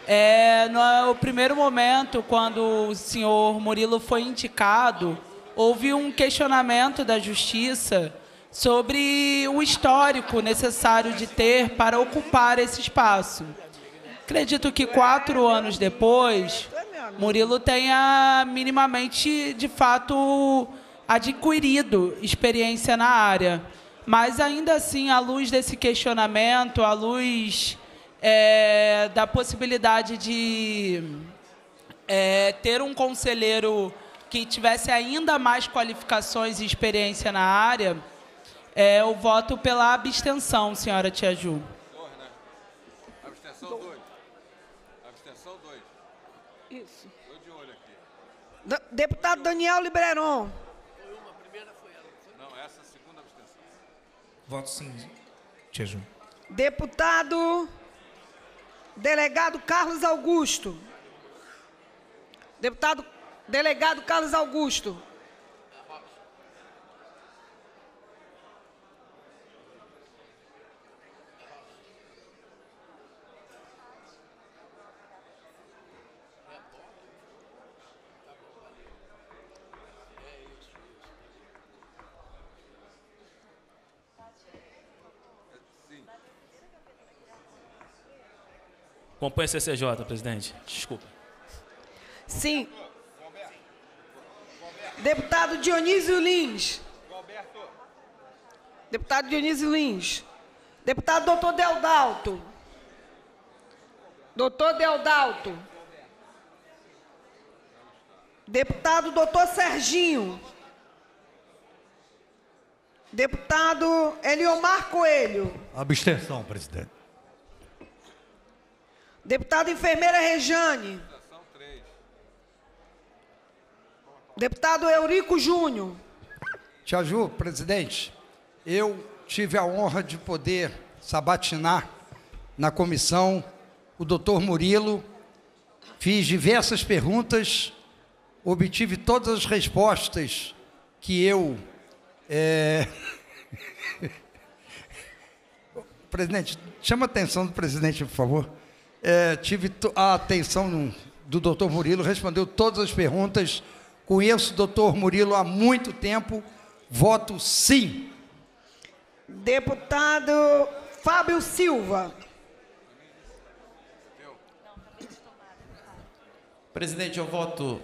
É, no é primeiro momento, quando o senhor Murilo foi indicado, houve um questionamento da justiça sobre o histórico necessário de ter para ocupar esse espaço. Acredito que quatro anos depois, Murilo tenha minimamente, de fato, adquirido experiência na área. Mas, ainda assim, à luz desse questionamento, à luz é, da possibilidade de é, ter um conselheiro que tivesse ainda mais qualificações e experiência na área, é, eu voto pela abstenção, senhora Tia Ju. Dois, né? Abstenção dois. Abstenção dois. Isso. Estou de olho aqui. Deputado Daniel Liberon. Foi uma, a primeira foi ela. Não, essa é a segunda abstenção. Voto sim, Tia Ju. Deputado Delegado Carlos Augusto. Deputado Delegado Carlos Augusto. Acompanha a CCJ, presidente. Desculpa. Sim. Deputado Dionísio Lins. Deputado Dionísio Lins. Deputado doutor Deldalto. Doutor Deldalto. Deputado doutor Serginho. Deputado Eliomar Coelho. Abstenção, presidente. Deputada enfermeira Rejane. Deputado Eurico Júnior. Tia Ju, presidente, eu tive a honra de poder sabatinar na comissão o doutor Murilo, fiz diversas perguntas, obtive todas as respostas que eu. É... presidente, chama a atenção do presidente, por favor. É, tive a atenção do doutor Murilo, respondeu todas as perguntas. Conheço o doutor Murilo há muito tempo. Voto sim. Deputado Fábio Silva. Presidente, eu voto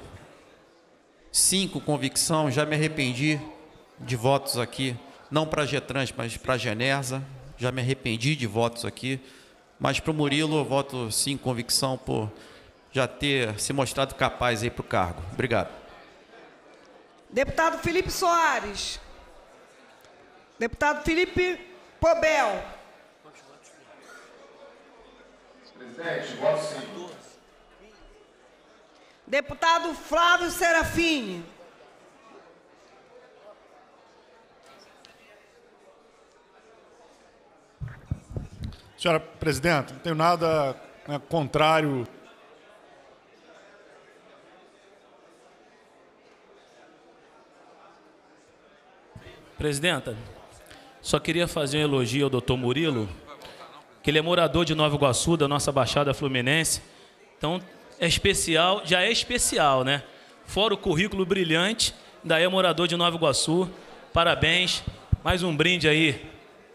sim com convicção. Já me arrependi de votos aqui, não para a Getrans, mas para a Genersa. Já me arrependi de votos aqui. Mas para o Murilo, eu voto sim, convicção por já ter se mostrado capaz aí para o cargo. Obrigado. Deputado Felipe Soares. Deputado Felipe Pobel. Presidente, voto sim. Deputado Flávio Serafini. Senhora Presidenta, não tenho nada né, contrário. Presidenta, só queria fazer um elogio ao doutor Murilo, que ele é morador de Nova Iguaçu, da nossa Baixada Fluminense. Então, é especial, já é especial, né? Fora o currículo brilhante, daí é morador de Nova Iguaçu. Parabéns. Mais um brinde aí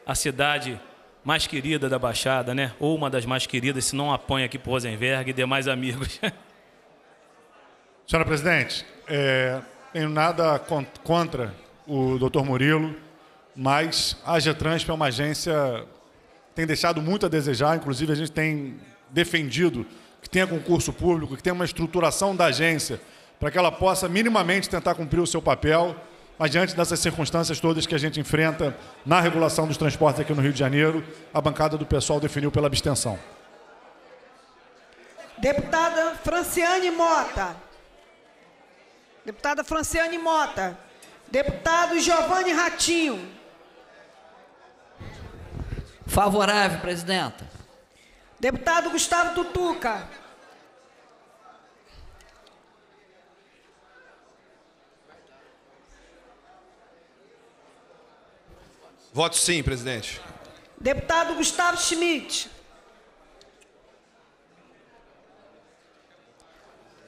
à cidade mais querida da Baixada, né? Ou uma das mais queridas, se não apanha aqui por Rosenberg e demais amigos. Senhora presidente, é, tenho nada contra o doutor Murilo, mas a Getransp é uma agência tem deixado muito a desejar, inclusive a gente tem defendido que tenha concurso público, que tenha uma estruturação da agência para que ela possa minimamente tentar cumprir o seu papel mas diante dessas circunstâncias todas que a gente enfrenta na regulação dos transportes aqui no Rio de Janeiro, a bancada do pessoal definiu pela abstenção. Deputada Franciane Mota. Deputada Franciane Mota. Deputado Giovanni Ratinho. Favorável, presidenta. Deputado Gustavo Tutuca. Voto sim, presidente. Deputado Gustavo Schmidt.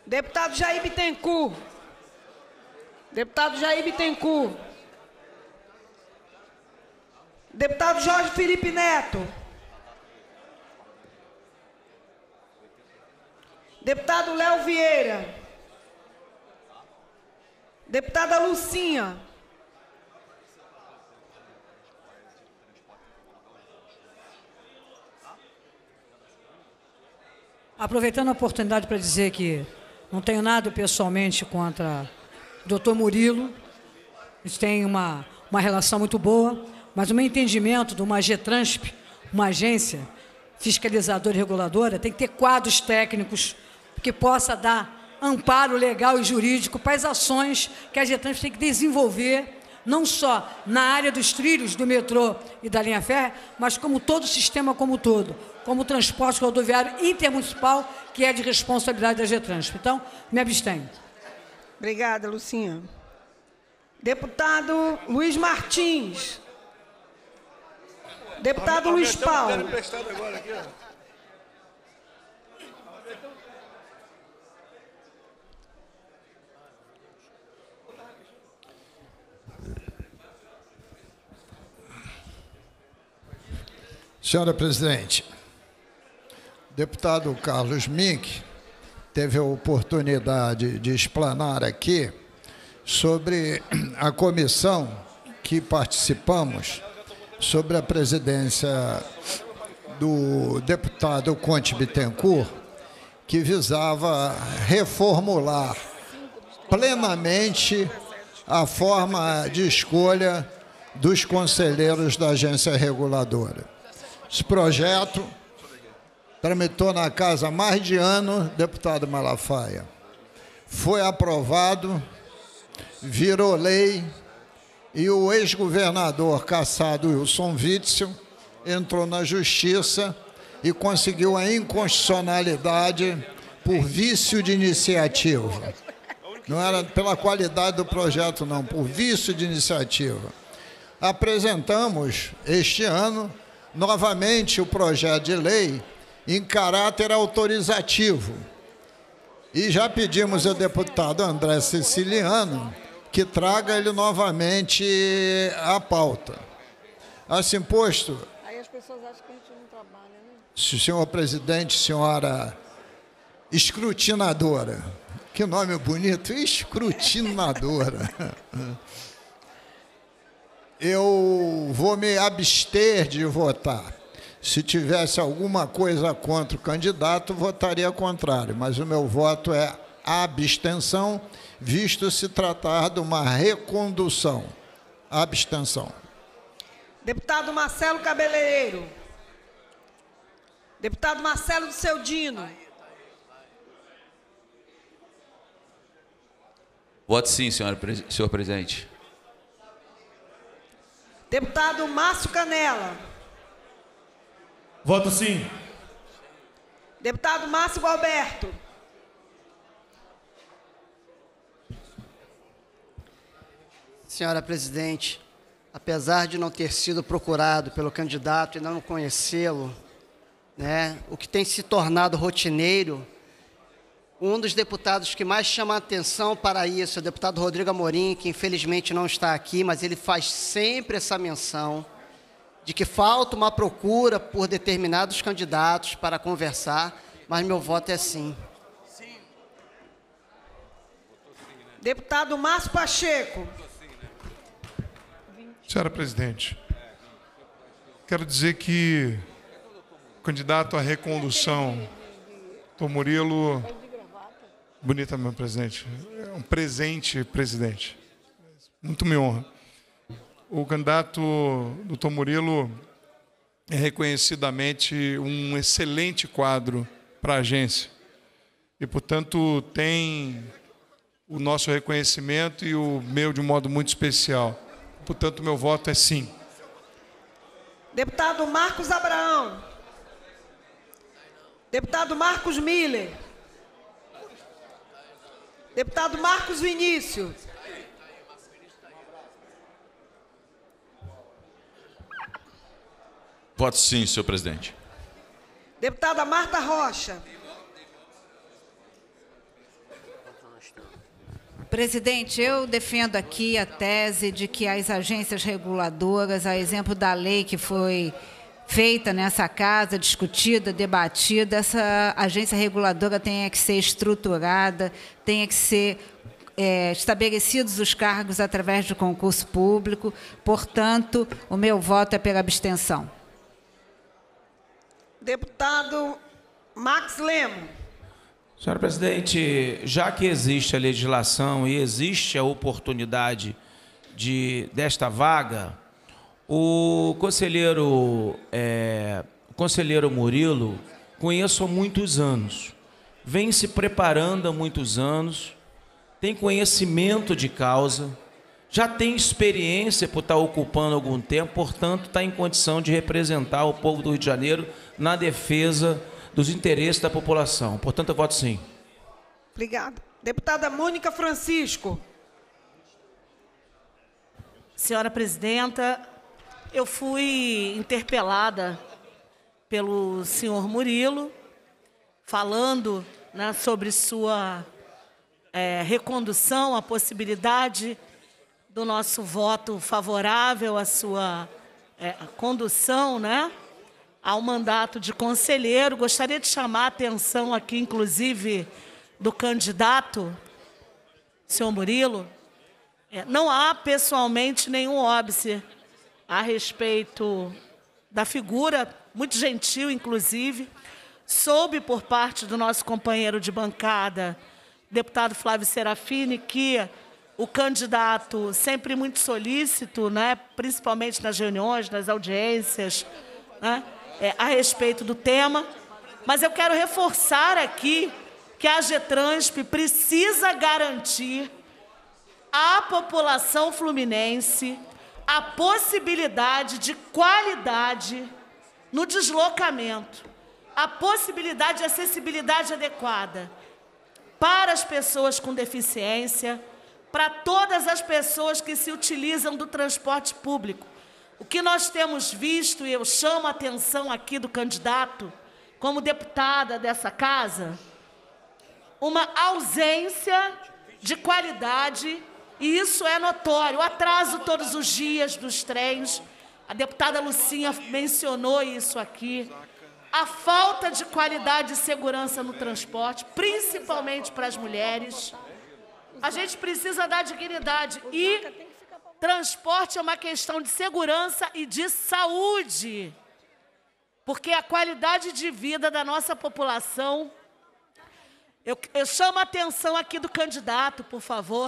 Deputado Jair Bittencourt. Deputado Jair Bittencourt. Deputado Jorge Felipe Neto. Deputado Léo Vieira. Deputada Lucinha. Aproveitando a oportunidade para dizer que não tenho nada pessoalmente contra o doutor Murilo. Eles têm uma, uma relação muito boa, mas o meu entendimento de uma Transp, uma agência fiscalizadora e reguladora, tem que ter quadros técnicos que possa dar amparo legal e jurídico para as ações que a Transp tem que desenvolver não só na área dos trilhos do metrô e da linha férrea, mas como todo o sistema como todo como o transporte rodoviário intermunicipal, que é de responsabilidade da Getransp. Então, me abstenho. Obrigada, Lucinha. Deputado Luiz Martins. Deputado tá Luiz tá Paulo. Agora aqui, Senhora presidente, deputado Carlos Mink teve a oportunidade de explanar aqui sobre a comissão que participamos sobre a presidência do deputado Conte Bittencourt, que visava reformular plenamente a forma de escolha dos conselheiros da agência reguladora. Esse projeto tramitou na casa mais de ano, deputado Malafaia. Foi aprovado, virou lei e o ex-governador caçado Wilson Witzel entrou na justiça e conseguiu a inconstitucionalidade por vício de iniciativa. Não era pela qualidade do projeto, não, por vício de iniciativa. Apresentamos este ano novamente o projeto de lei em caráter autorizativo. E já pedimos ao deputado André Siciliano que traga ele novamente à pauta. Assim posto. Aí as pessoas acham que a gente não trabalha, né? Senhor presidente, senhora escrutinadora. Que nome bonito, escrutinadora. Eu vou me abster de votar se tivesse alguma coisa contra o candidato, votaria contrário, mas o meu voto é abstenção, visto se tratar de uma recondução. Abstenção. Deputado Marcelo Cabeleireiro. Deputado Marcelo do Seu Dino. Voto sim, senhora, senhor presidente. Deputado Márcio Canela. Voto sim. Deputado Márcio Galberto. Senhora presidente, apesar de não ter sido procurado pelo candidato e não conhecê-lo, né, o que tem se tornado rotineiro, um dos deputados que mais chama a atenção para isso é o deputado Rodrigo Amorim, que infelizmente não está aqui, mas ele faz sempre essa menção de que falta uma procura por determinados candidatos para conversar, mas meu voto é sim. sim. Deputado Márcio Pacheco. Senhora presidente, quero dizer que o candidato à recondução, Tom Murilo. Bonita, meu presidente. É um presente, presidente. Muito me honra. O candidato doutor Murilo é reconhecidamente um excelente quadro para a agência. E, portanto, tem o nosso reconhecimento e o meu de um modo muito especial. Portanto, meu voto é sim. Deputado Marcos Abraão. Deputado Marcos Miller. Deputado Marcos Vinícius. Voto sim, senhor presidente. Deputada Marta Rocha. Presidente, eu defendo aqui a tese de que as agências reguladoras, a exemplo da lei que foi feita nessa casa, discutida, debatida, essa agência reguladora tenha que ser estruturada, tenha que ser é, estabelecidos os cargos através de concurso público. Portanto, o meu voto é pela abstenção. Deputado Max Lemo. Senhora presidente, já que existe a legislação e existe a oportunidade de, desta vaga, o conselheiro, é, o conselheiro Murilo conheço há muitos anos, vem se preparando há muitos anos, tem conhecimento de causa, já tem experiência por estar tá ocupando algum tempo, portanto, está em condição de representar o povo do Rio de Janeiro na defesa dos interesses da população. Portanto, eu voto sim. Obrigada. Deputada Mônica Francisco. Senhora presidenta, eu fui interpelada pelo senhor Murilo, falando né, sobre sua é, recondução, a possibilidade de do nosso voto favorável à sua é, condução, né? Ao mandato de conselheiro. Gostaria de chamar a atenção aqui, inclusive, do candidato, senhor Murilo. É, não há pessoalmente nenhum óbice a respeito da figura, muito gentil, inclusive. Soube por parte do nosso companheiro de bancada, deputado Flávio Serafini, que o candidato sempre muito solícito, né, principalmente nas reuniões, nas audiências, né, é, a respeito do tema. Mas eu quero reforçar aqui que a Getransp precisa garantir à população fluminense a possibilidade de qualidade no deslocamento, a possibilidade de acessibilidade adequada para as pessoas com deficiência para todas as pessoas que se utilizam do transporte público. O que nós temos visto, e eu chamo a atenção aqui do candidato, como deputada dessa casa, uma ausência de qualidade, e isso é notório. O atraso todos os dias dos trens, a deputada Lucinha mencionou isso aqui. A falta de qualidade e segurança no transporte, principalmente para as mulheres. A gente precisa dar dignidade. E transporte é uma questão de segurança e de saúde. Porque a qualidade de vida da nossa população. Eu, eu chamo a atenção aqui do candidato, por favor.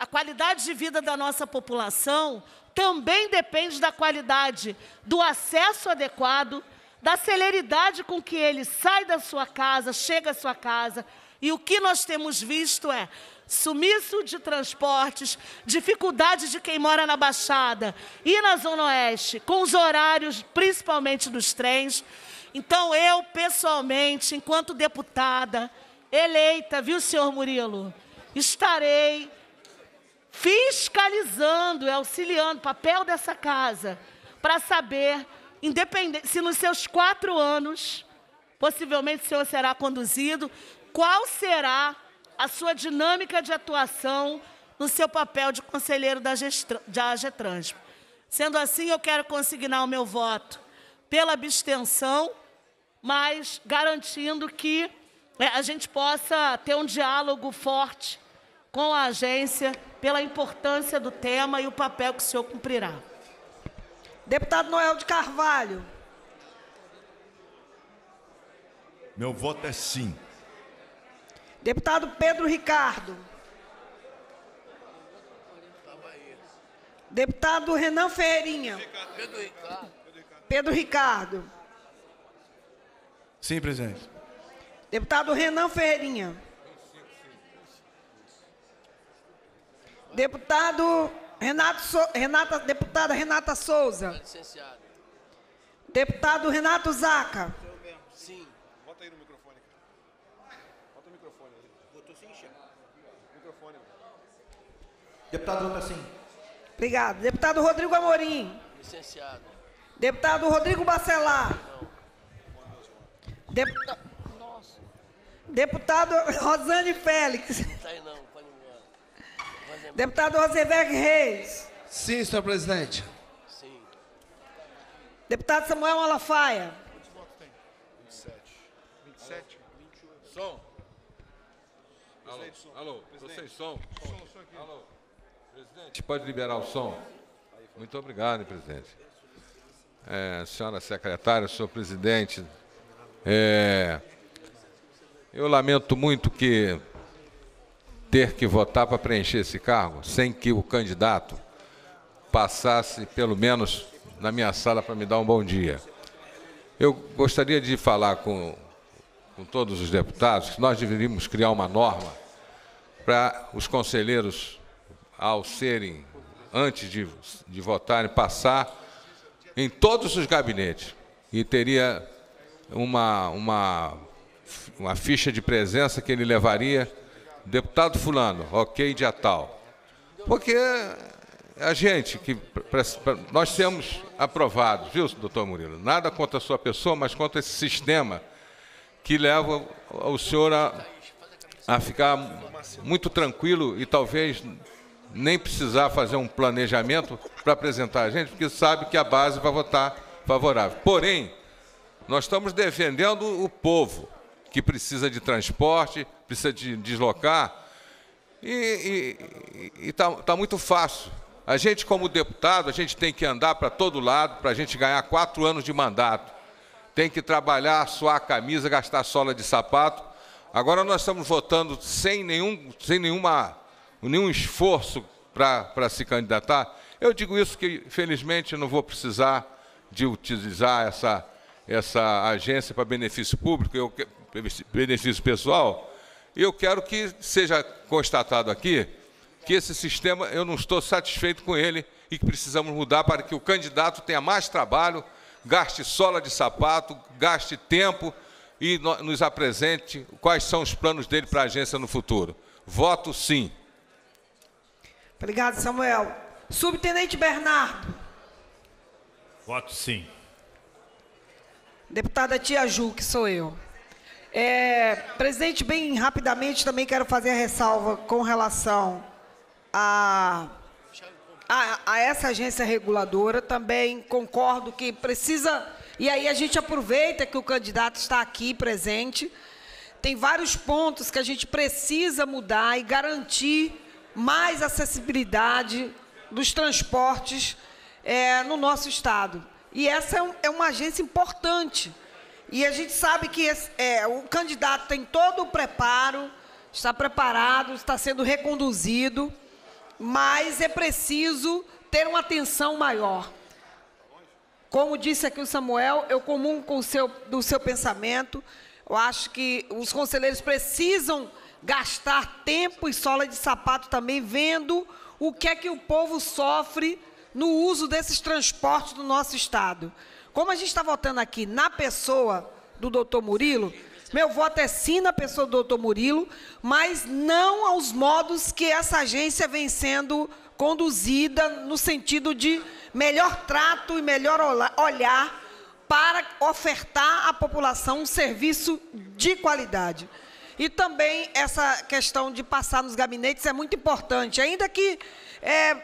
A qualidade de vida da nossa população também depende da qualidade do acesso adequado, da celeridade com que ele sai da sua casa, chega à sua casa, e o que nós temos visto é sumiço de transportes, dificuldade de quem mora na Baixada e na Zona Oeste, com os horários, principalmente dos trens. Então, eu, pessoalmente, enquanto deputada eleita, viu, senhor Murilo? Estarei fiscalizando, é auxiliando, papel dessa casa, para saber, independente, se nos seus quatro anos, possivelmente o senhor será conduzido, qual será a sua dinâmica de atuação no seu papel de conselheiro da, gestra, Sendo assim, eu quero consignar o meu voto pela abstenção, mas garantindo que é, a gente possa ter um diálogo forte com a agência pela importância do tema e o papel que o senhor cumprirá. Deputado Noel de Carvalho. Meu voto é sim. Deputado Pedro Ricardo. Deputado Renan Ferreirinha. Pedro Ricardo. Sim, presidente. Deputado Renan Ferreirinha. Deputado Renato so Renata, deputada Renata Souza. Deputado Renato Zaca. Deputado Anderson. Assim. Obrigado. Deputado Rodrigo Amorim. Licenciado. Deputado Rodrigo Bacelar. Deputado... Nossa. Deputado Rosane Félix. tá aí não, pode embora. Deputado Rosenberg Reis. Sim, senhor presidente. Sim. Deputado Samuel Malafaia. Quantos votos tem? 27. 27? 28. Som. Alô, alô, vocês som. Som, som aqui. Alô. Presidente, pode liberar o som? Muito obrigado, presidente. É, senhora secretária, senhor presidente, é, eu lamento muito que ter que votar para preencher esse cargo sem que o candidato passasse, pelo menos, na minha sala para me dar um bom dia. Eu gostaria de falar com, com todos os deputados que nós deveríamos criar uma norma para os conselheiros ao serem, antes de, de votarem, passar em todos os gabinetes. E teria uma, uma, uma ficha de presença que ele levaria, deputado fulano, ok de tal. Porque a gente que nós temos aprovado, viu, doutor Murilo? Nada contra a sua pessoa, mas contra esse sistema que leva o senhor a, a ficar muito tranquilo e talvez nem precisar fazer um planejamento para apresentar a gente, porque sabe que a base vai votar favorável. Porém, nós estamos defendendo o povo que precisa de transporte, precisa de deslocar, e está tá muito fácil. A gente, como deputado, a gente tem que andar para todo lado para a gente ganhar quatro anos de mandato. Tem que trabalhar, suar a camisa, gastar sola de sapato. Agora nós estamos votando sem, nenhum, sem nenhuma nenhum esforço para se candidatar. Eu digo isso que, felizmente, não vou precisar de utilizar essa, essa agência para benefício público, eu, benefício pessoal. E eu quero que seja constatado aqui que esse sistema eu não estou satisfeito com ele e que precisamos mudar para que o candidato tenha mais trabalho, gaste sola de sapato, gaste tempo e nos apresente quais são os planos dele para a agência no futuro. Voto sim. Obrigado, tá Samuel. Subtenente Bernardo. Voto sim. Deputada Tia Ju, que sou eu. É, presidente, bem rapidamente também quero fazer a ressalva com relação a, a, a essa agência reguladora. Também concordo que precisa. E aí a gente aproveita que o candidato está aqui presente. Tem vários pontos que a gente precisa mudar e garantir mais acessibilidade dos transportes é, no nosso estado. E essa é, um, é, uma agência importante. E a gente sabe que esse, é, o candidato tem todo o preparo, está preparado, está sendo reconduzido, mas é preciso ter uma atenção maior. Como disse aqui o Samuel, eu comungo com o seu, do seu pensamento. Eu acho que os conselheiros precisam gastar tempo e sola de sapato também vendo o que é que o povo sofre no uso desses transportes do nosso estado. Como a gente está votando aqui na pessoa do doutor Murilo, meu voto é sim na pessoa do doutor Murilo, mas não aos modos que essa agência vem sendo conduzida no sentido de melhor trato e melhor olhar para ofertar à população um serviço de qualidade. E também essa questão de passar nos gabinetes é muito importante, ainda que é,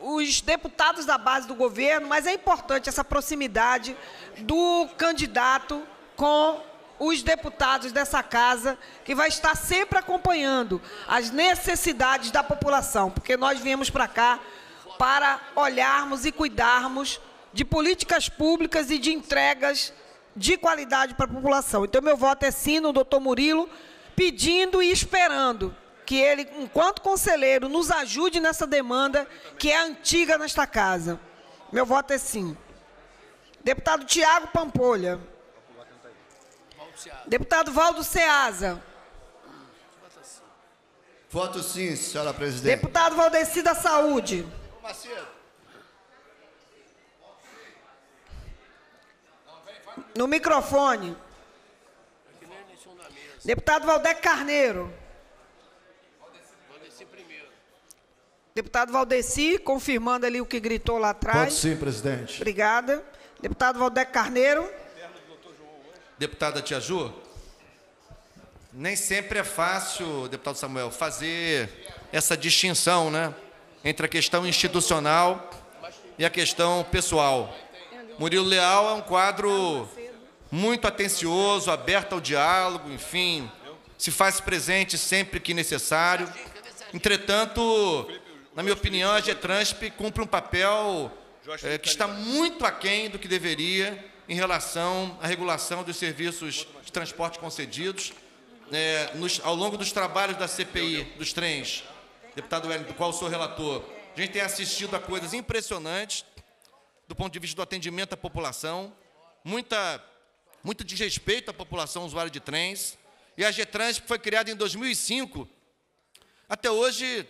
os deputados da base do governo, mas é importante essa proximidade do candidato com os deputados dessa casa, que vai estar sempre acompanhando as necessidades da população, porque nós viemos para cá para olharmos e cuidarmos de políticas públicas e de entregas de qualidade para a população. Então, meu voto é sim no doutor Murilo, pedindo e esperando que ele, enquanto conselheiro, nos ajude nessa demanda que é antiga nesta casa. Meu voto é sim. Deputado Tiago Pampolha. Deputado Valdo Ceasa. Voto sim, senhora presidente. Deputado Valdeci da Saúde. No microfone. Deputado Valdec Carneiro. Valdeci primeiro. Deputado Valdeci, confirmando ali o que gritou lá atrás. Pode sim, presidente. Obrigada. Deputado Valdec Carneiro. Deputada Tia Ju, nem sempre é fácil, deputado Samuel, fazer essa distinção né, entre a questão institucional e a questão pessoal. Murilo Leal é um quadro muito atencioso, aberto ao diálogo, enfim, se faz presente sempre que necessário. Entretanto, na minha opinião, a Getransp cumpre um papel é, que está muito aquém do que deveria em relação à regulação dos serviços de transporte concedidos. É, nos, ao longo dos trabalhos da CPI dos trens, deputado Wellington, do qual sou relator, a gente tem assistido a coisas impressionantes do ponto de vista do atendimento à população, muita muito desrespeito à população usuária de trens. E a Getrans, que foi criada em 2005, até hoje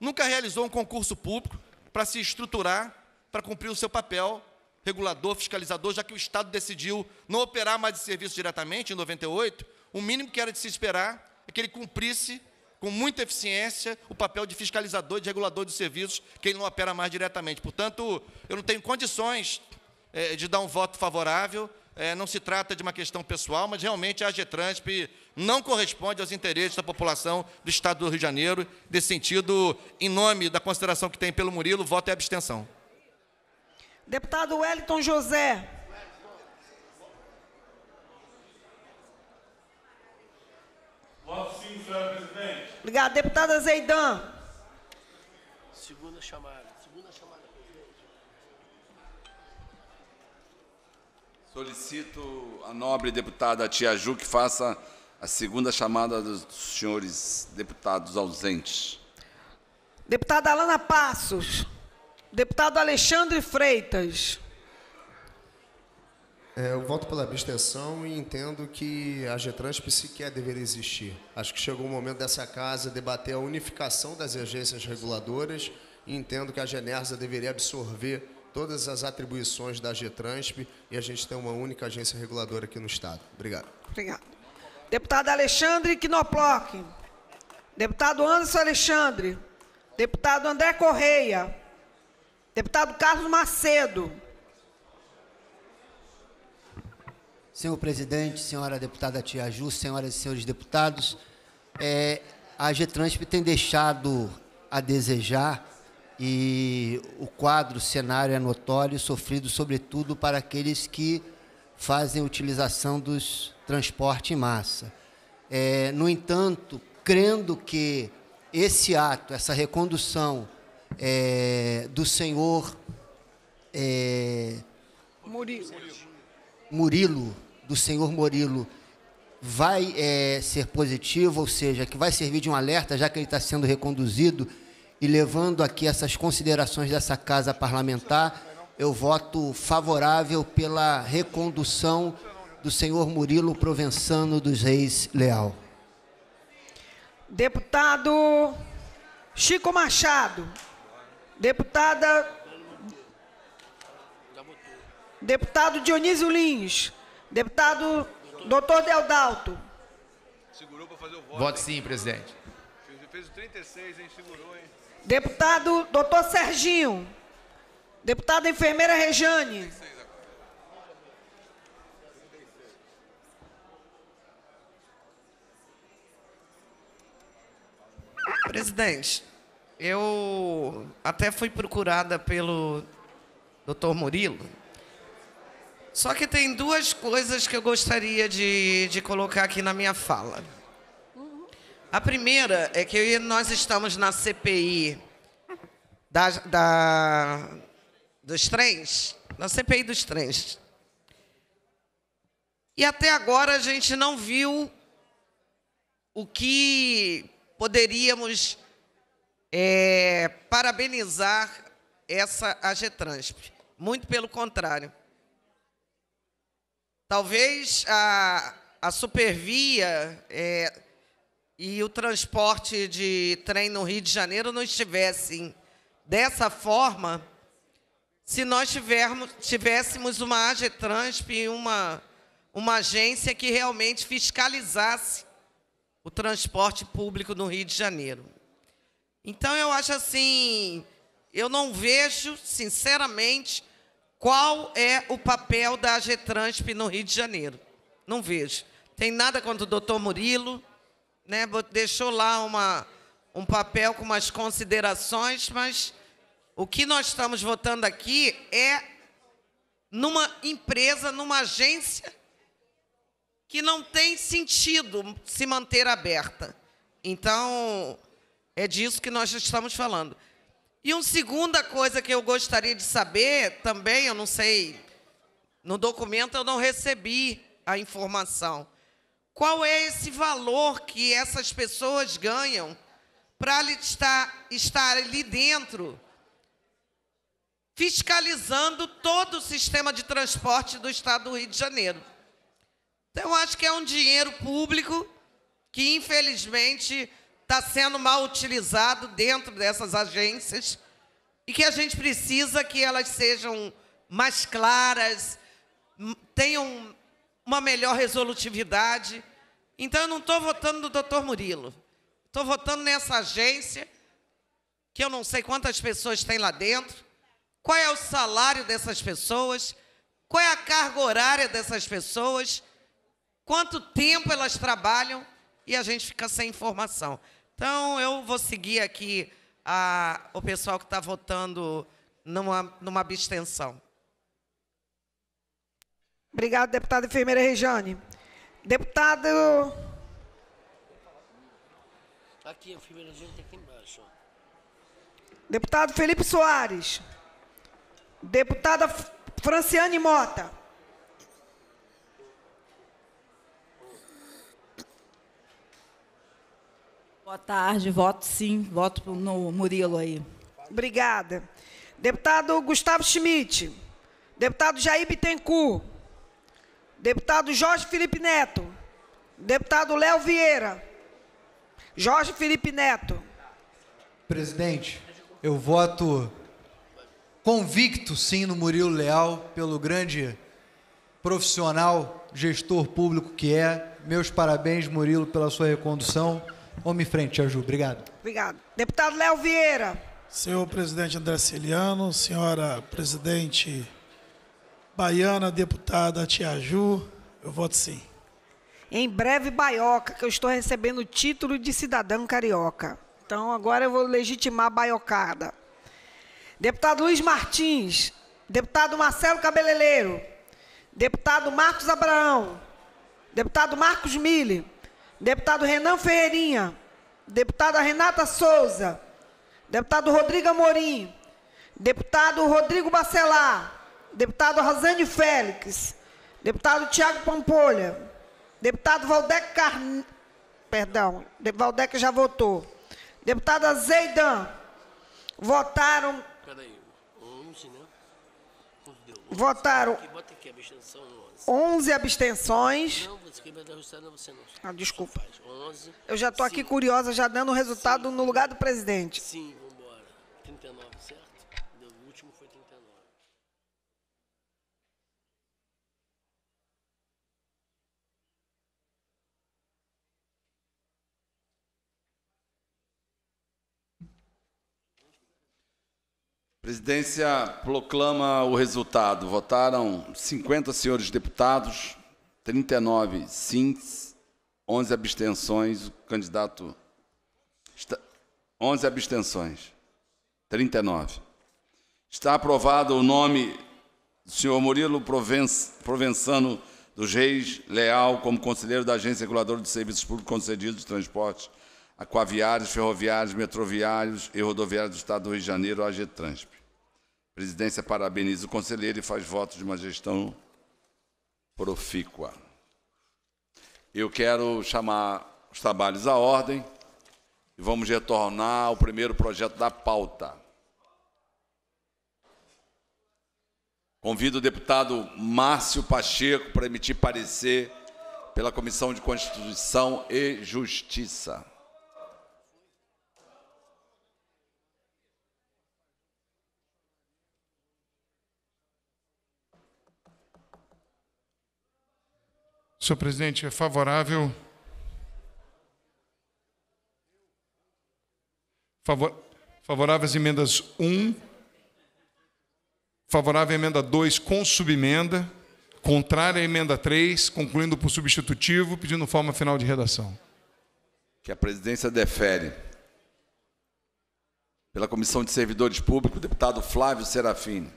nunca realizou um concurso público para se estruturar, para cumprir o seu papel regulador, fiscalizador, já que o Estado decidiu não operar mais esse serviço diretamente em 98, o mínimo que era de se esperar é que ele cumprisse com muita eficiência o papel de fiscalizador, de regulador de serviços, que ele não opera mais diretamente. Portanto, eu não tenho condições é, de dar um voto favorável é, não se trata de uma questão pessoal, mas realmente a Agetransp não corresponde aos interesses da população do Estado do Rio de Janeiro. Nesse sentido, em nome da consideração que tem pelo Murilo, voto e é abstenção. Deputado Wellington José. Voto sim, senhora presidente. Obrigado. Deputada Zeidan. Segunda chamada. Solicito a nobre deputada Tia Ju que faça a segunda chamada dos senhores deputados ausentes. Deputada Alana Passos. Deputado Alexandre Freitas. É, eu voto pela abstenção e entendo que a Getransp sequer deveria existir. Acho que chegou o momento dessa casa debater a unificação das agências reguladoras e entendo que a Genersa deveria absorver todas as atribuições da Getransp e a gente tem uma única agência reguladora aqui no Estado. Obrigado. Obrigado. Deputado Alexandre Quinoploc. Deputado Anderson Alexandre. Deputado André Correia. Deputado Carlos Macedo. Senhor presidente, senhora deputada Tia Ju, senhoras e senhores deputados, é, a Getransp tem deixado a desejar e o quadro, o cenário é notório, sofrido sobretudo para aqueles que fazem utilização dos transporte em massa. É, no entanto, crendo que esse ato, essa recondução é, do senhor é, Murilo. Murilo, do senhor Murilo, vai é, ser positivo, ou seja, que vai servir de um alerta, já que ele está sendo reconduzido e levando aqui essas considerações dessa casa parlamentar, eu voto favorável pela recondução do senhor Murilo Provençano dos Reis Leal. Deputado Chico Machado. Deputada. Deputado Dionísio Lins. Deputado Doutor Deodalto. Segurou para fazer o voto. Voto sim, presidente. Fez o 36, hein? Segurou. Deputado doutor Serginho. Deputada enfermeira Rejane. Presidente, eu até fui procurada pelo doutor Murilo. Só que tem duas coisas que eu gostaria de, de colocar aqui na minha fala. A primeira é que nós estamos na CPI da, da, dos trens, na CPI dos trens. E até agora a gente não viu o que poderíamos é, parabenizar essa AGTransp. Muito pelo contrário. Talvez a, a supervia é, e o transporte de trem no Rio de Janeiro não estivesse dessa forma, se nós tivermos, tivéssemos uma AGTRANSP e uma, uma agência que realmente fiscalizasse o transporte público no Rio de Janeiro. Então, eu acho assim, eu não vejo, sinceramente, qual é o papel da AGTRANSP no Rio de Janeiro. Não vejo. Tem nada contra o doutor Murilo, né, deixou lá uma, um papel com umas considerações, mas o que nós estamos votando aqui é numa empresa, numa agência que não tem sentido se manter aberta. Então, é disso que nós estamos falando. E uma segunda coisa que eu gostaria de saber também, eu não sei, no documento eu não recebi a informação. Qual é esse valor que essas pessoas ganham para estar, estar ali dentro, fiscalizando todo o sistema de transporte do Estado do Rio de Janeiro? Então, acho que é um dinheiro público que, infelizmente, está sendo mal utilizado dentro dessas agências e que a gente precisa que elas sejam mais claras, tenham uma melhor resolutividade. Então eu não estou votando no doutor Murilo. Estou votando nessa agência, que eu não sei quantas pessoas tem lá dentro, qual é o salário dessas pessoas, qual é a carga horária dessas pessoas, quanto tempo elas trabalham e a gente fica sem informação. Então eu vou seguir aqui a, o pessoal que está votando numa, numa abstenção. Obrigado, deputada enfermeira Rejane. Deputado. Tá aqui, a enfermeira gente tá aqui embaixo. Deputado Felipe Soares. Deputada Franciane Mota. Boa tarde, voto sim, voto no Murilo aí. Obrigada. Deputado Gustavo Schmidt. Deputado Jair Bittencourt. Deputado Jorge Felipe Neto. Deputado Léo Vieira. Jorge Felipe Neto. Presidente, eu voto convicto sim no Murilo Leal, pelo grande profissional, gestor público que é. Meus parabéns, Murilo, pela sua recondução. Vamos em frente, Aju. Obrigado. Obrigado. Deputado Léo Vieira. Senhor presidente André Celiano, senhora presidente Baiana, deputada Tiaju, eu voto sim. Em breve, Baioca, que eu estou recebendo o título de cidadão carioca. Então, agora eu vou legitimar a Baiocada. Deputado Luiz Martins, deputado Marcelo Cabeleireiro, deputado Marcos Abraão, deputado Marcos Mille, deputado Renan Ferreirinha, deputada Renata Souza, deputado Rodrigo Amorim, deputado Rodrigo Bacelar, deputado Rosane Félix, deputado Tiago Pampolha, deputado Valdec Carne... Perdão, Valdec já votou. Deputada Zeidan, votaram... Peraí, 11, né? Votaram... 11 abstenções. Ah, desculpa. Eu já estou aqui curiosa, já dando o resultado no lugar do presidente. Sim, Presidência proclama o resultado. Votaram 50 senhores deputados, 39 sims, 11 abstenções. O candidato. 11 abstenções. 39. Está aprovado o nome do senhor Murilo Provençano dos Reis Leal como conselheiro da Agência Reguladora de Serviços Públicos Concedidos de Transportes aquaviários, ferroviários, metroviários e rodoviários do Estado do Rio de Janeiro, AGTRANSP presidência parabeniza o conselheiro e faz votos de uma gestão profícua. Eu quero chamar os trabalhos à ordem e vamos retornar ao primeiro projeto da pauta. Convido o deputado Márcio Pacheco para emitir parecer pela Comissão de Constituição e Justiça. Senhor presidente, é favorável. Favor, favorável às emendas 1, favorável à emenda 2 com subemenda, contrária à emenda 3, concluindo por substitutivo, pedindo forma final de redação. Que a presidência defere. Pela Comissão de Servidores Públicos, deputado Flávio Serafini.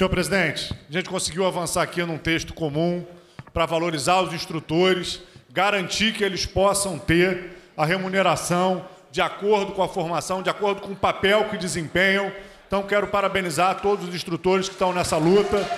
Senhor presidente, a gente conseguiu avançar aqui num texto comum para valorizar os instrutores, garantir que eles possam ter a remuneração de acordo com a formação, de acordo com o papel que desempenham. Então, quero parabenizar todos os instrutores que estão nessa luta.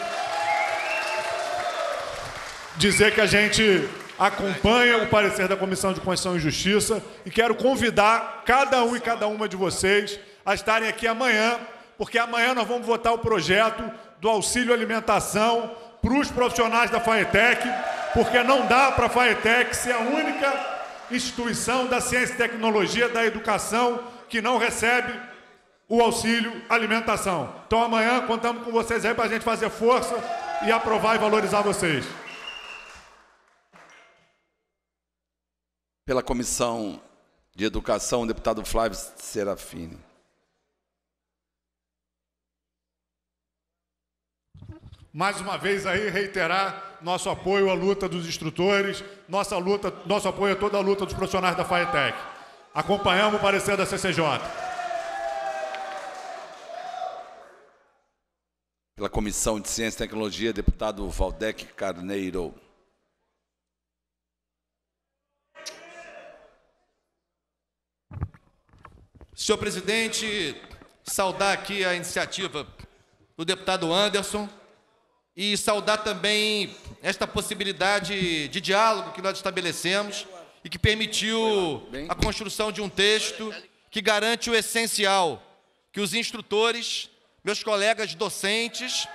Dizer que a gente acompanha o parecer da Comissão de Constituição e Justiça e quero convidar cada um e cada uma de vocês a estarem aqui amanhã, porque amanhã nós vamos votar o projeto do auxílio alimentação para os profissionais da FAETEC, porque não dá para a FAETEC ser a única instituição da ciência e tecnologia da educação que não recebe o auxílio alimentação. Então amanhã contamos com vocês aí para a gente fazer força e aprovar e valorizar vocês. Pela Comissão de Educação, o deputado Flávio Serafini. mais uma vez aí reiterar nosso apoio à luta dos instrutores, nossa luta, nosso apoio a toda a luta dos profissionais da FAETEC. Acompanhamos o parecer da CCJ. Pela Comissão de Ciência e Tecnologia, deputado Valdec Carneiro. Senhor presidente, saudar aqui a iniciativa do deputado Anderson, e saudar também esta possibilidade de diálogo que nós estabelecemos e que permitiu a construção de um texto que garante o essencial, que os instrutores, meus colegas docentes,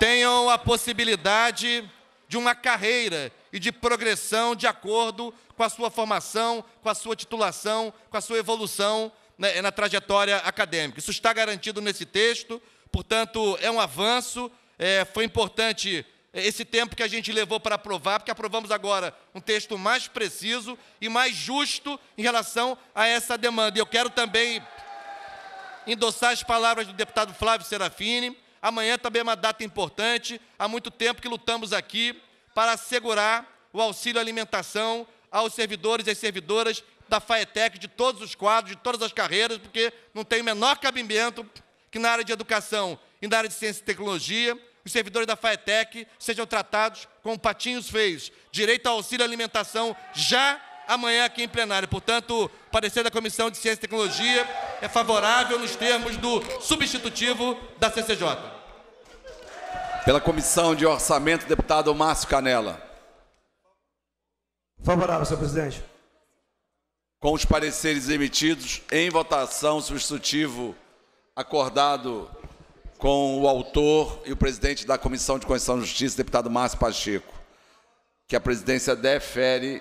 tenham a possibilidade de uma carreira e de progressão de acordo com a sua formação, com a sua titulação, com a sua evolução na, na trajetória acadêmica. Isso está garantido nesse texto, portanto, é um avanço é, foi importante é, esse tempo que a gente levou para aprovar, porque aprovamos agora um texto mais preciso e mais justo em relação a essa demanda. E eu quero também endossar as palavras do deputado Flávio Serafini. Amanhã também é uma data importante. Há muito tempo que lutamos aqui para assegurar o auxílio alimentação aos servidores e servidoras da FAETEC, de todos os quadros, de todas as carreiras, porque não tem o menor cabimento que na área de educação e na área de ciência e tecnologia os servidores da FAETEC sejam tratados como patinhos feios. Direito ao auxílio alimentação já amanhã aqui em plenário. Portanto, o parecer da Comissão de Ciência e Tecnologia é favorável nos termos do substitutivo da CCJ. Pela Comissão de Orçamento, deputado Márcio Canela. Favorável, senhor presidente. Com os pareceres emitidos, em votação, substitutivo acordado com o autor e o presidente da Comissão de Constituição e Justiça, deputado Márcio Pacheco, que a presidência defere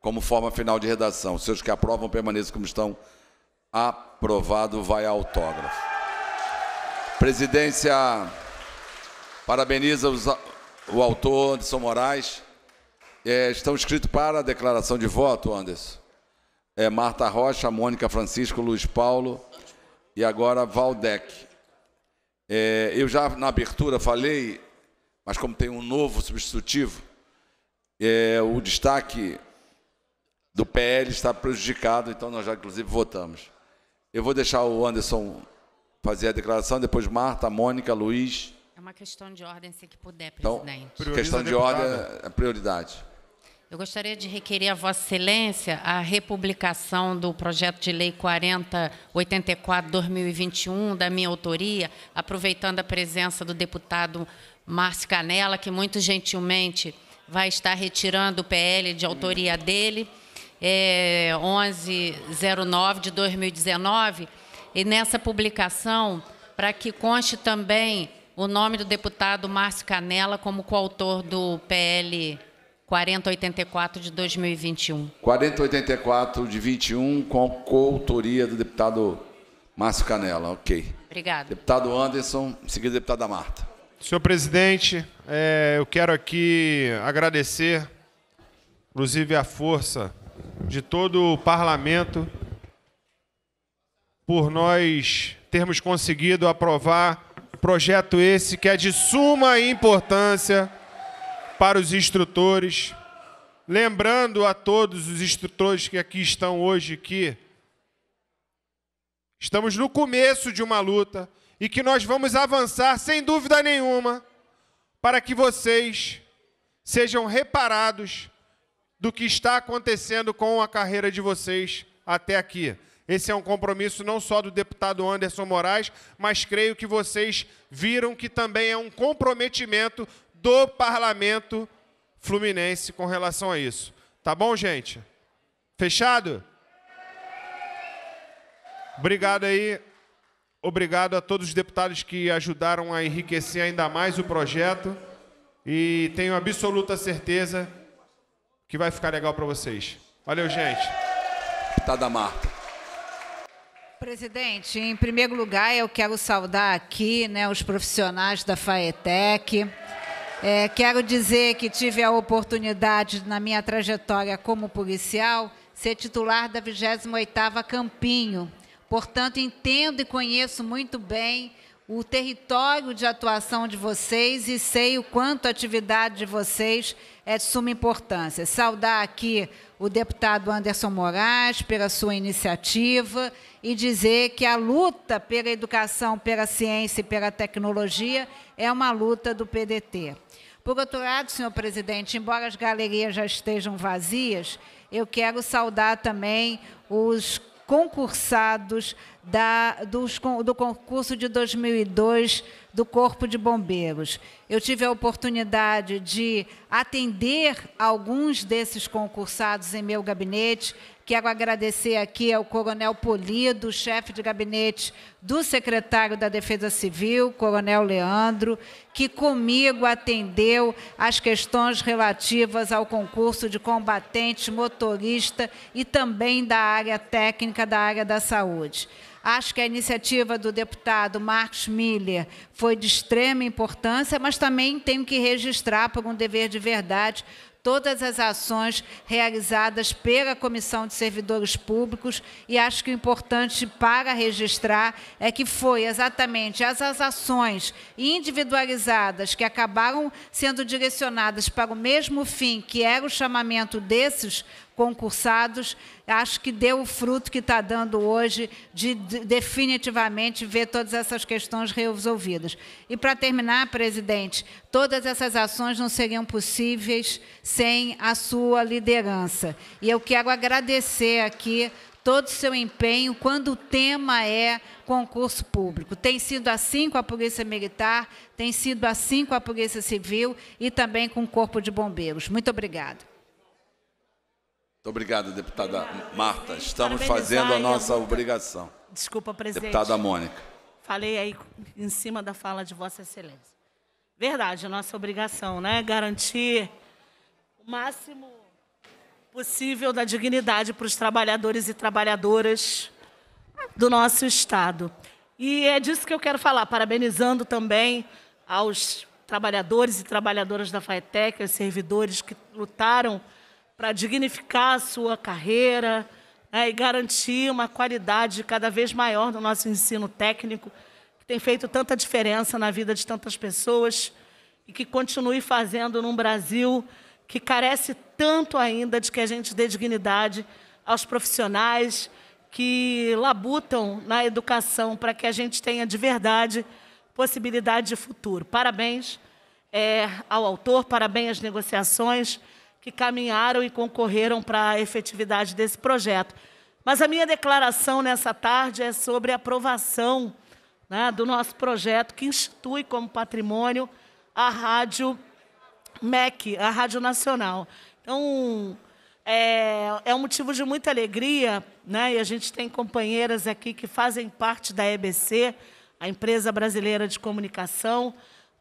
como forma final de redação. Os seus que aprovam permaneçam como estão. Aprovado, vai autógrafo. Presidência parabeniza os, o autor, Anderson Moraes. É, estão inscritos para a declaração de voto, Anderson. É, Marta Rocha, Mônica Francisco, Luiz Paulo e agora Valdec. É, eu já na abertura falei, mas como tem um novo substitutivo, é, o destaque do PL está prejudicado, então nós já inclusive votamos. Eu vou deixar o Anderson fazer a declaração, depois Marta, Mônica, Luiz. É uma questão de ordem, se é que puder, então, presidente. Então, questão de ordem é prioridade. Eu gostaria de requerer a Vossa Excelência a republicação do projeto de lei 4084-2021, da minha autoria, aproveitando a presença do deputado Márcio Canela, que muito gentilmente vai estar retirando o PL de autoria dele, é, 1109 de 2019, e nessa publicação, para que conste também o nome do deputado Márcio Canela como coautor do PL 4084 de 2021. 4084 de 21, com a coautoria do deputado Márcio Canela, ok. Obrigado. Deputado Anderson, em seguida, deputada Marta. Senhor presidente, é, eu quero aqui agradecer, inclusive, a força de todo o parlamento por nós termos conseguido aprovar projeto esse que é de suma importância para os instrutores, lembrando a todos os instrutores que aqui estão hoje que estamos no começo de uma luta e que nós vamos avançar sem dúvida nenhuma para que vocês sejam reparados do que está acontecendo com a carreira de vocês até aqui. Esse é um compromisso não só do deputado Anderson Moraes, mas creio que vocês viram que também é um comprometimento do parlamento fluminense com relação a isso. Tá bom, gente? Fechado? Obrigado aí. Obrigado a todos os deputados que ajudaram a enriquecer ainda mais o projeto. E tenho absoluta certeza que vai ficar legal para vocês. Valeu, gente. Deputada Marta. Presidente, em primeiro lugar, eu quero saudar aqui né, os profissionais da FAETEC é, quero dizer que tive a oportunidade, na minha trajetória como policial, ser titular da 28ª Campinho. Portanto, entendo e conheço muito bem o território de atuação de vocês e sei o quanto a atividade de vocês é de suma importância. Saudar aqui o deputado Anderson Moraes pela sua iniciativa e dizer que a luta pela educação, pela ciência e pela tecnologia é uma luta do PDT. Por outro lado, senhor presidente, embora as galerias já estejam vazias, eu quero saudar também os concursados da, dos, do concurso de 2002 do Corpo de Bombeiros. Eu tive a oportunidade de atender alguns desses concursados em meu gabinete, Quero agradecer aqui ao Coronel Polido, chefe de gabinete do secretário da Defesa Civil, Coronel Leandro, que comigo atendeu as questões relativas ao concurso de combatente, motorista e também da área técnica da área da saúde. Acho que a iniciativa do deputado Marcos Miller foi de extrema importância, mas também tenho que registrar por um dever de verdade todas as ações realizadas pela Comissão de Servidores Públicos e acho que o importante para registrar é que foi exatamente essas ações individualizadas que acabaram sendo direcionadas para o mesmo fim, que era o chamamento desses concursados, acho que deu o fruto que está dando hoje de, definitivamente ver todas essas questões resolvidas. E para terminar, presidente, todas essas ações não seriam possíveis sem a sua liderança. E eu quero agradecer aqui todo o seu empenho quando o tema é concurso público. Tem sido assim com a Polícia Militar, tem sido assim com a Polícia Civil e também com o Corpo de Bombeiros. Muito obrigada. Muito obrigado, deputada Marta. Estamos fazendo a nossa obrigação. Desculpa, presidente. Deputada Mônica. Falei aí em cima da fala de Vossa Excelência. Verdade, a nossa obrigação, né? Garantir o máximo possível da dignidade para os trabalhadores e trabalhadoras do nosso Estado. E é disso que eu quero falar, parabenizando também aos trabalhadores e trabalhadoras da FAETEC, aos servidores que lutaram para dignificar a sua carreira né, e garantir uma qualidade cada vez maior no nosso ensino técnico, que tem feito tanta diferença na vida de tantas pessoas e que continue fazendo num Brasil que carece tanto ainda de que a gente dê dignidade aos profissionais que labutam na educação para que a gente tenha de verdade possibilidade de futuro. Parabéns é, ao autor, parabéns às negociações que caminharam e concorreram para a efetividade desse projeto. Mas a minha declaração nessa tarde é sobre a aprovação né, do nosso projeto que institui como patrimônio a Rádio MEC, a Rádio Nacional. Então, é, é um motivo de muita alegria, né, e a gente tem companheiras aqui que fazem parte da EBC, a Empresa Brasileira de Comunicação,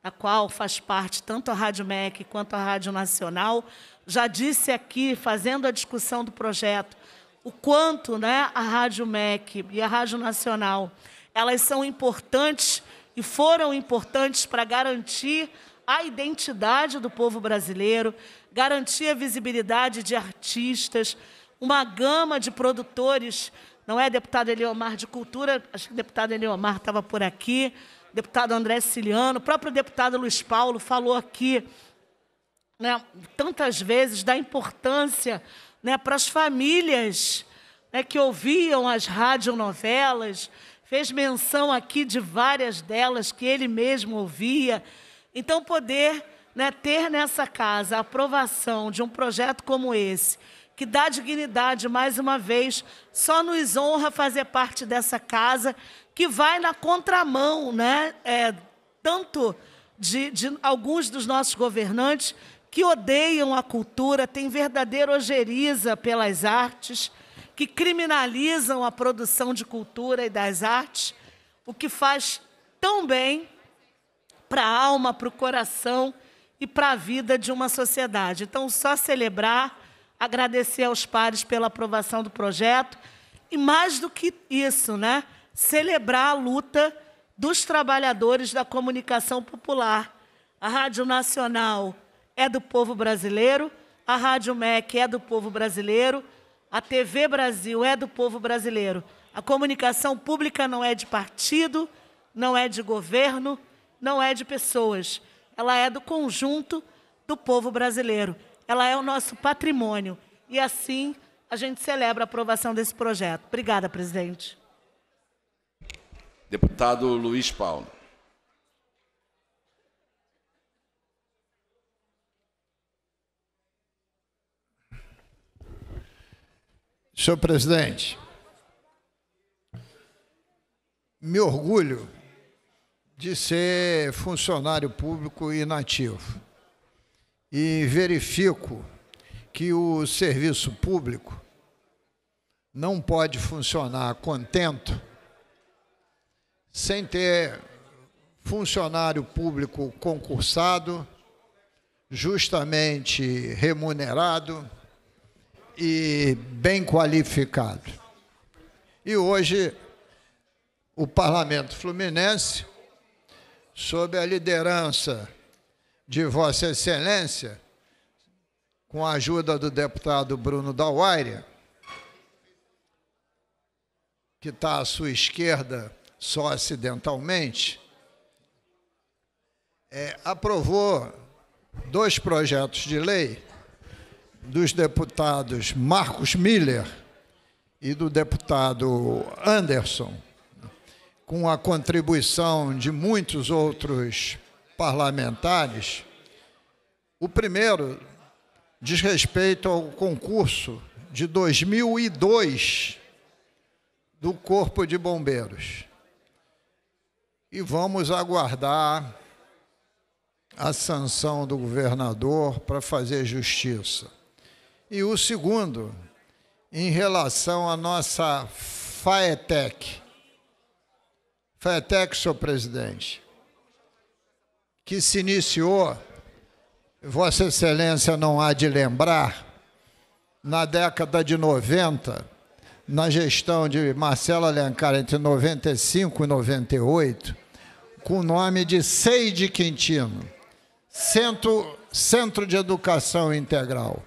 a qual faz parte tanto a Rádio MEC quanto a Rádio Nacional já disse aqui, fazendo a discussão do projeto, o quanto né, a Rádio MEC e a Rádio Nacional elas são importantes e foram importantes para garantir a identidade do povo brasileiro, garantir a visibilidade de artistas, uma gama de produtores, não é, deputado Eliomar, de cultura, acho que o deputado Eliomar estava por aqui, deputado André Ciliano, o próprio deputado Luiz Paulo falou aqui né, tantas vezes da importância né, para as famílias né, que ouviam as radionovelas, fez menção aqui de várias delas que ele mesmo ouvia. Então, poder né, ter nessa casa a aprovação de um projeto como esse, que dá dignidade mais uma vez, só nos honra fazer parte dessa casa que vai na contramão, né, é, tanto de, de alguns dos nossos governantes que odeiam a cultura, têm verdadeira ojeriza pelas artes, que criminalizam a produção de cultura e das artes, o que faz tão bem para a alma, para o coração e para a vida de uma sociedade. Então, só celebrar, agradecer aos pares pela aprovação do projeto e, mais do que isso, né, celebrar a luta dos trabalhadores da comunicação popular. A Rádio Nacional é do povo brasileiro, a Rádio MEC é do povo brasileiro, a TV Brasil é do povo brasileiro. A comunicação pública não é de partido, não é de governo, não é de pessoas. Ela é do conjunto do povo brasileiro. Ela é o nosso patrimônio. E assim a gente celebra a aprovação desse projeto. Obrigada, presidente. Deputado Luiz Paulo. Senhor presidente, me orgulho de ser funcionário público inativo e verifico que o serviço público não pode funcionar contento sem ter funcionário público concursado, justamente remunerado e bem qualificado. E hoje, o Parlamento Fluminense, sob a liderança de Vossa Excelência, com a ajuda do deputado Bruno Dauaire, que está à sua esquerda só acidentalmente, é, aprovou dois projetos de lei dos deputados Marcos Miller e do deputado Anderson, com a contribuição de muitos outros parlamentares, o primeiro diz respeito ao concurso de 2002 do Corpo de Bombeiros. E vamos aguardar a sanção do governador para fazer justiça. E o segundo, em relação à nossa FAETEC. FAETEC, senhor presidente, que se iniciou, Vossa Excelência não há de lembrar, na década de 90, na gestão de Marcelo Alencar entre 95 e 98, com o nome de Seide Quintino, Centro, Centro de Educação Integral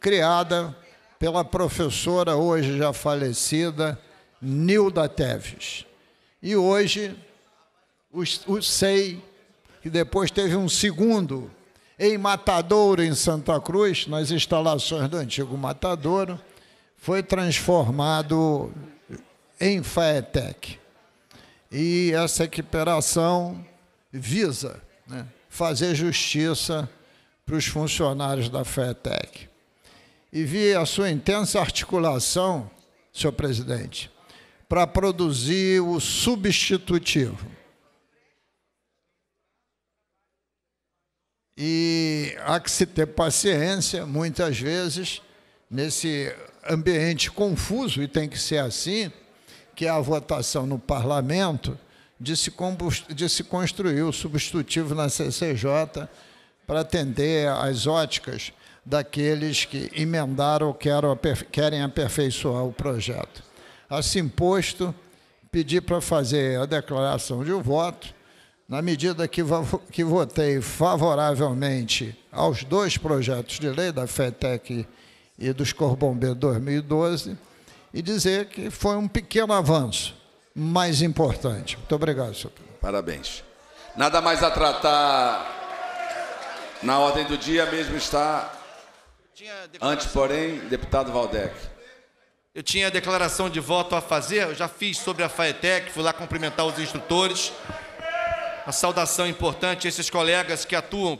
criada pela professora hoje já falecida Nilda Teves. E hoje o SEI, que depois teve um segundo em Matadouro, em Santa Cruz, nas instalações do antigo Matadouro, foi transformado em FAETEC. E essa equiparação visa né, fazer justiça para os funcionários da FAETEC e vi a sua intensa articulação, senhor presidente, para produzir o substitutivo. E há que se ter paciência, muitas vezes, nesse ambiente confuso, e tem que ser assim, que é a votação no parlamento, de se, de se construir o substitutivo na CCJ para atender às óticas daqueles que emendaram ou querem aperfeiçoar o projeto. Assim posto, pedi para fazer a declaração de voto. Na medida que, votei favoravelmente aos dois projetos de lei, da FETEC e dos Corbombeiros 2012, e dizer que foi um pequeno avanço, mas importante. Muito obrigado, senhor. Parabéns. Nada mais a tratar na ordem do dia, mesmo está Antes, porém, deputado Valdec. Eu tinha a declaração de voto a fazer, eu já fiz sobre a FAETEC, fui lá cumprimentar os instrutores. Uma saudação importante a esses colegas que atuam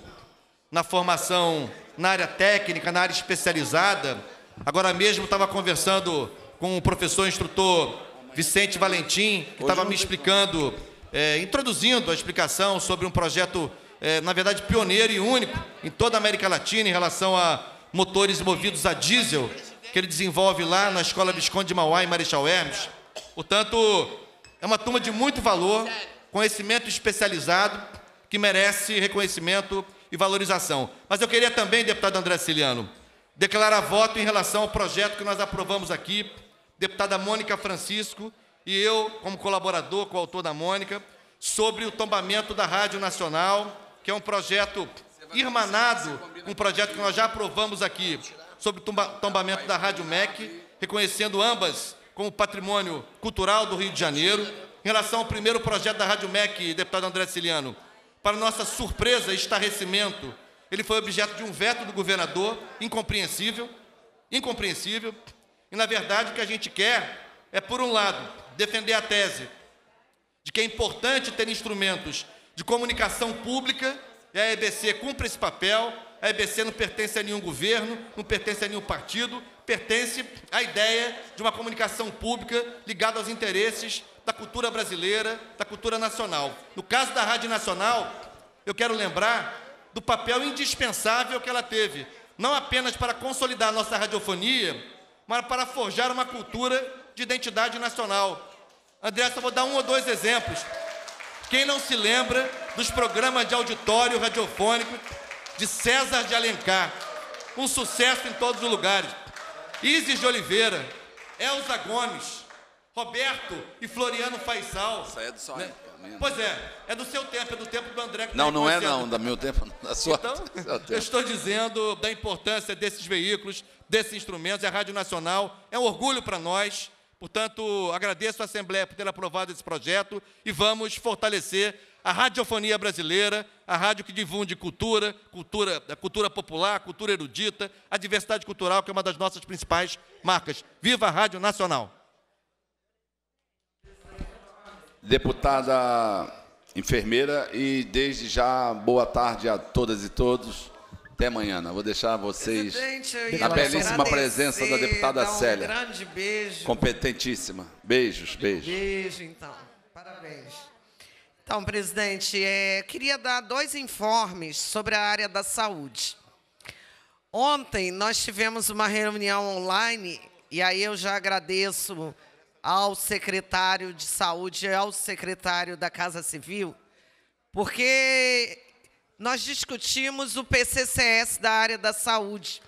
na formação, na área técnica, na área especializada. Agora mesmo estava conversando com o professor instrutor Vicente Valentim, que estava me explicando, é, introduzindo a explicação sobre um projeto, é, na verdade, pioneiro e único em toda a América Latina em relação a motores movidos a diesel, que ele desenvolve lá na Escola Visconde de Mauá, em Marechal Hermes. Portanto, é uma turma de muito valor, conhecimento especializado, que merece reconhecimento e valorização. Mas eu queria também, deputado André Ciliano, declarar voto em relação ao projeto que nós aprovamos aqui, deputada Mônica Francisco e eu, como colaborador, coautor da Mônica, sobre o tombamento da Rádio Nacional, que é um projeto irmanado com um projeto que nós já aprovamos aqui sobre o tombamento da Rádio MEC, reconhecendo ambas como patrimônio cultural do Rio de Janeiro. Em relação ao primeiro projeto da Rádio MEC, deputado André Ciliano, para nossa surpresa e estarrecimento, ele foi objeto de um veto do governador, incompreensível, incompreensível. E, na verdade, o que a gente quer é, por um lado, defender a tese de que é importante ter instrumentos de comunicação pública é e a EBC cumpre esse papel. A EBC não pertence a nenhum governo, não pertence a nenhum partido, pertence à ideia de uma comunicação pública ligada aos interesses da cultura brasileira, da cultura nacional. No caso da Rádio Nacional, eu quero lembrar do papel indispensável que ela teve, não apenas para consolidar a nossa radiofonia, mas para forjar uma cultura de identidade nacional. André, só vou dar um ou dois exemplos. Quem não se lembra dos programas de auditório radiofônico de César de Alencar. Um sucesso em todos os lugares. Isis de Oliveira, Elza Gomes, Roberto e Floriano Faisal. Isso aí é do seu né? Pois é, é do seu tempo, é do tempo do André. Não, tá não é não, da meu tempo, da sua. Então, eu estou dizendo da importância desses veículos, desses instrumentos, é a Rádio Nacional é um orgulho para nós. Portanto, agradeço à Assembleia por ter aprovado esse projeto e vamos fortalecer a radiofonia brasileira, a rádio que difunde cultura, cultura, cultura popular, cultura erudita, a diversidade cultural, que é uma das nossas principais marcas. Viva a Rádio Nacional! Deputada enfermeira, e desde já, boa tarde a todas e todos. Até amanhã. Né? Vou deixar vocês na belíssima presença da deputada um Célia. grande beijo. Competentíssima. Beijos, beijos. Beijo, então. Parabéns. Então, presidente, é, queria dar dois informes sobre a área da saúde. Ontem nós tivemos uma reunião online, e aí eu já agradeço ao secretário de saúde e ao secretário da Casa Civil, porque nós discutimos o PCCS da área da saúde.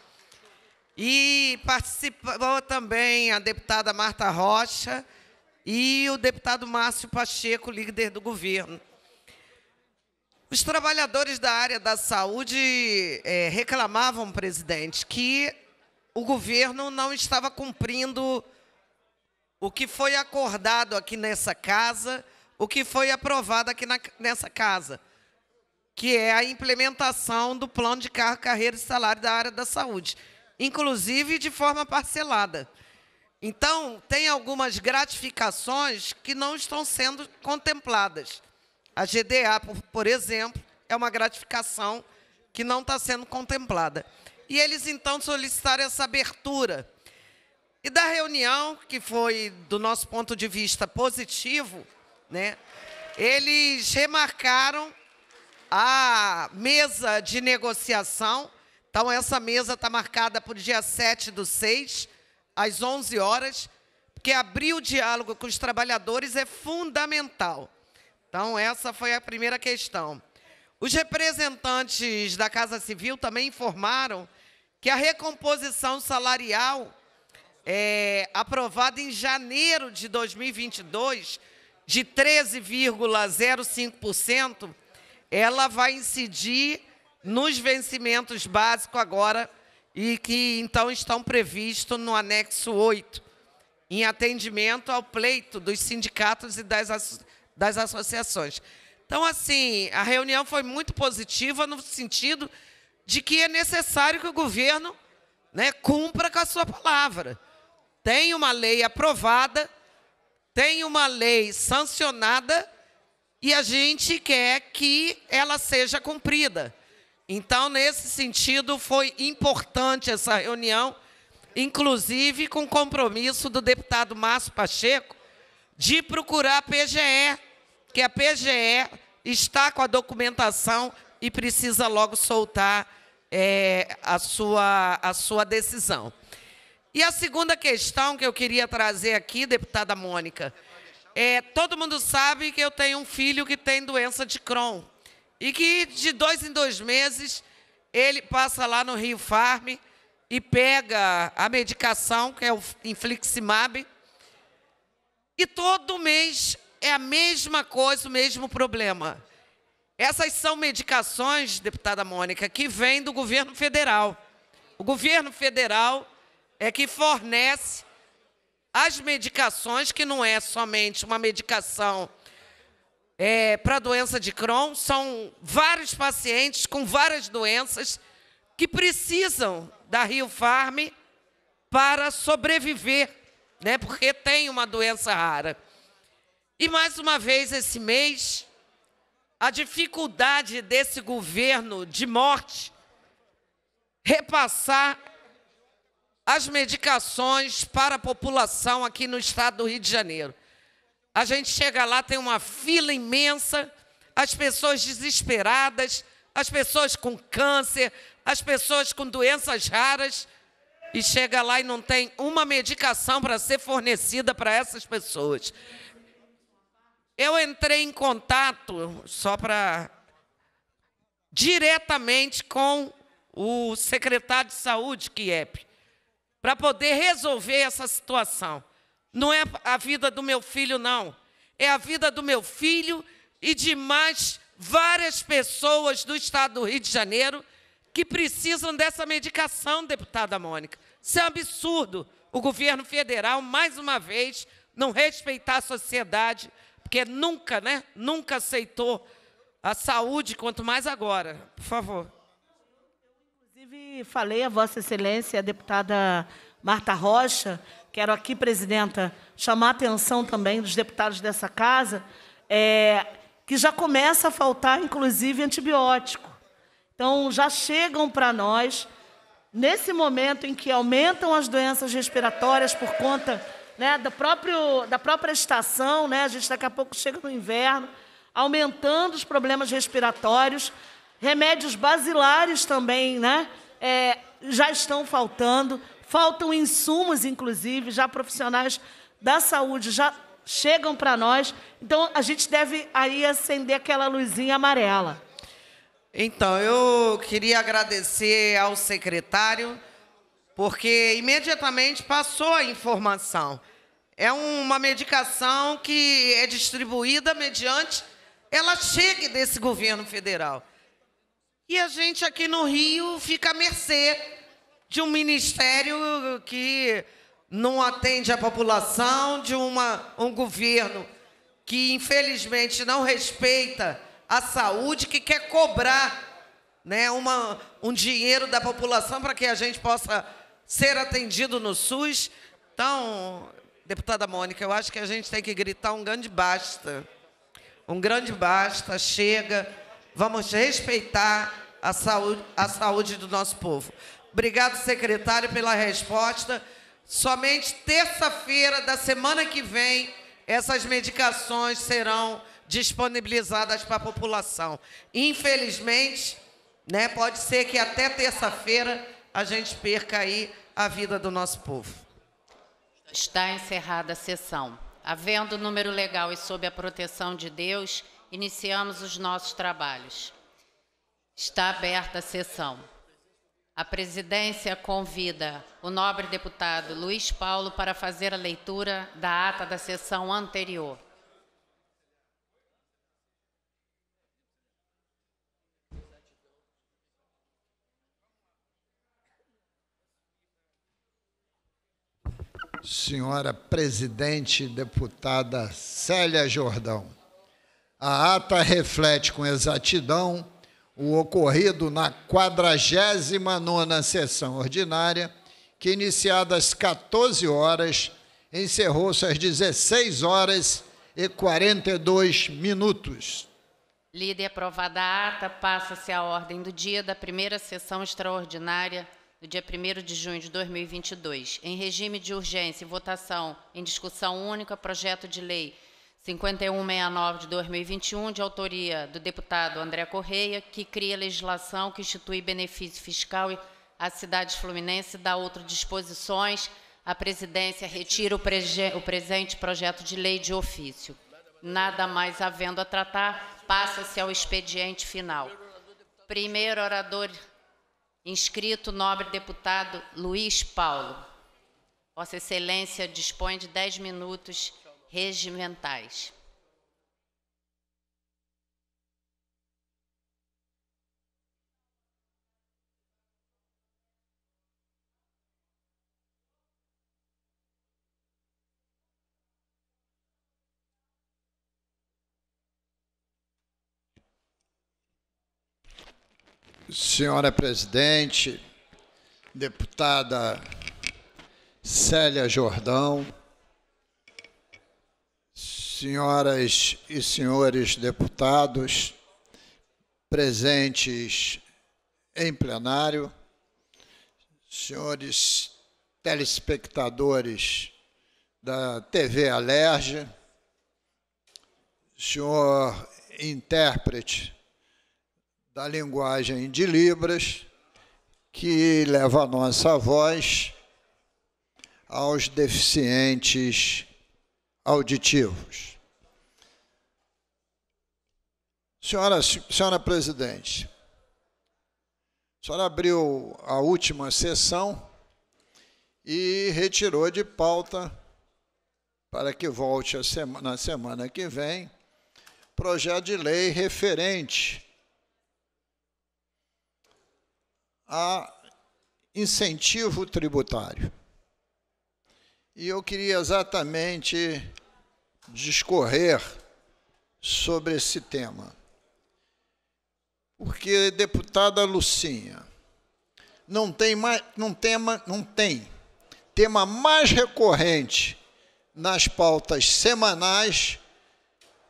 E participou também a deputada Marta Rocha, e o deputado Márcio Pacheco, líder do governo. Os trabalhadores da área da saúde é, reclamavam, presidente, que o governo não estava cumprindo o que foi acordado aqui nessa casa, o que foi aprovado aqui na, nessa casa, que é a implementação do plano de carro, carreira e salário da área da saúde, inclusive de forma parcelada. Então, tem algumas gratificações que não estão sendo contempladas. A GDA, por, por exemplo, é uma gratificação que não está sendo contemplada. E eles, então, solicitaram essa abertura. E da reunião, que foi, do nosso ponto de vista, positivo, né, eles remarcaram a mesa de negociação. Então, essa mesa está marcada para o dia 7 do 6, às 11 horas, porque abrir o diálogo com os trabalhadores é fundamental. Então, essa foi a primeira questão. Os representantes da Casa Civil também informaram que a recomposição salarial é, aprovada em janeiro de 2022, de 13,05%, ela vai incidir nos vencimentos básicos agora, e que então estão previstos no anexo 8, em atendimento ao pleito dos sindicatos e das, asso das associações. Então, assim, a reunião foi muito positiva no sentido de que é necessário que o governo né, cumpra com a sua palavra. Tem uma lei aprovada, tem uma lei sancionada e a gente quer que ela seja cumprida. Então, nesse sentido, foi importante essa reunião, inclusive com o compromisso do deputado Márcio Pacheco de procurar a PGE, que a PGE está com a documentação e precisa logo soltar é, a, sua, a sua decisão. E a segunda questão que eu queria trazer aqui, deputada Mônica, é, todo mundo sabe que eu tenho um filho que tem doença de Crohn. E que de dois em dois meses ele passa lá no Rio Farm e pega a medicação, que é o infliximab, e todo mês é a mesma coisa, o mesmo problema. Essas são medicações, deputada Mônica, que vêm do governo federal. O governo federal é que fornece as medicações, que não é somente uma medicação é, para a doença de Crohn, são vários pacientes com várias doenças que precisam da Rio Farm para sobreviver, né? porque tem uma doença rara. E mais uma vez esse mês, a dificuldade desse governo de morte repassar as medicações para a população aqui no estado do Rio de Janeiro. A gente chega lá, tem uma fila imensa, as pessoas desesperadas, as pessoas com câncer, as pessoas com doenças raras, e chega lá e não tem uma medicação para ser fornecida para essas pessoas. Eu entrei em contato, só para. diretamente com o secretário de saúde, Kiep, para poder resolver essa situação. Não é a vida do meu filho, não. É a vida do meu filho e de mais várias pessoas do estado do Rio de Janeiro que precisam dessa medicação, deputada Mônica. Isso é um absurdo. O governo federal, mais uma vez, não respeitar a sociedade, porque nunca, né? Nunca aceitou a saúde, quanto mais agora. Por favor. Inclusive, falei a Vossa Excelência, a deputada Marta Rocha, Quero aqui, presidenta, chamar a atenção também dos deputados dessa casa, é, que já começa a faltar, inclusive, antibiótico. Então, já chegam para nós, nesse momento em que aumentam as doenças respiratórias por conta né, da, próprio, da própria estação, né, a gente daqui a pouco chega no inverno, aumentando os problemas respiratórios, remédios basilares também né, é, já estão faltando. Faltam insumos, inclusive, já profissionais da saúde já chegam para nós. Então, a gente deve aí acender aquela luzinha amarela. Então, eu queria agradecer ao secretário, porque imediatamente passou a informação. É uma medicação que é distribuída mediante ela chegue desse governo federal. E a gente aqui no Rio fica à mercê de um ministério que não atende a população, de uma, um governo que infelizmente não respeita a saúde, que quer cobrar né, uma, um dinheiro da população para que a gente possa ser atendido no SUS. Então, deputada Mônica, eu acho que a gente tem que gritar um grande basta. Um grande basta, chega, vamos respeitar a saúde, a saúde do nosso povo. Obrigado, secretário, pela resposta. Somente terça-feira da semana que vem, essas medicações serão disponibilizadas para a população. Infelizmente, né, pode ser que até terça-feira a gente perca aí a vida do nosso povo. Está encerrada a sessão. Havendo número legal e sob a proteção de Deus, iniciamos os nossos trabalhos. Está aberta a sessão. A presidência convida o nobre deputado Luiz Paulo para fazer a leitura da ata da sessão anterior. Senhora presidente, deputada Célia Jordão, a ata reflete com exatidão o ocorrido na 49ª sessão ordinária, que iniciada às 14 horas, encerrou-se às 16 horas e 42 minutos. Líder, aprovada a ata, passa-se a ordem do dia da primeira sessão extraordinária do dia 1 de junho de 2022. Em regime de urgência e votação em discussão única, projeto de lei 5169 de 2021, de autoria do deputado André Correia, que cria legislação que institui benefício fiscal à cidade fluminense e dá outras disposições. A presidência retira o, o presente projeto de lei de ofício. Nada mais havendo a tratar, passa-se ao expediente final. Primeiro orador inscrito, nobre deputado Luiz Paulo. Vossa Excelência dispõe de 10 minutos regimentais. Senhora presidente, deputada Célia Jordão, senhoras e senhores deputados presentes em plenário, senhores telespectadores da TV Alerge, senhor intérprete da linguagem de Libras, que leva a nossa voz aos deficientes auditivos. Senhora, senhora presidente, a senhora abriu a última sessão e retirou de pauta para que volte na semana que vem projeto de lei referente a incentivo tributário. E eu queria exatamente discorrer sobre esse tema porque deputada Lucinha não tem mais, não tema, não tem tema mais recorrente nas pautas semanais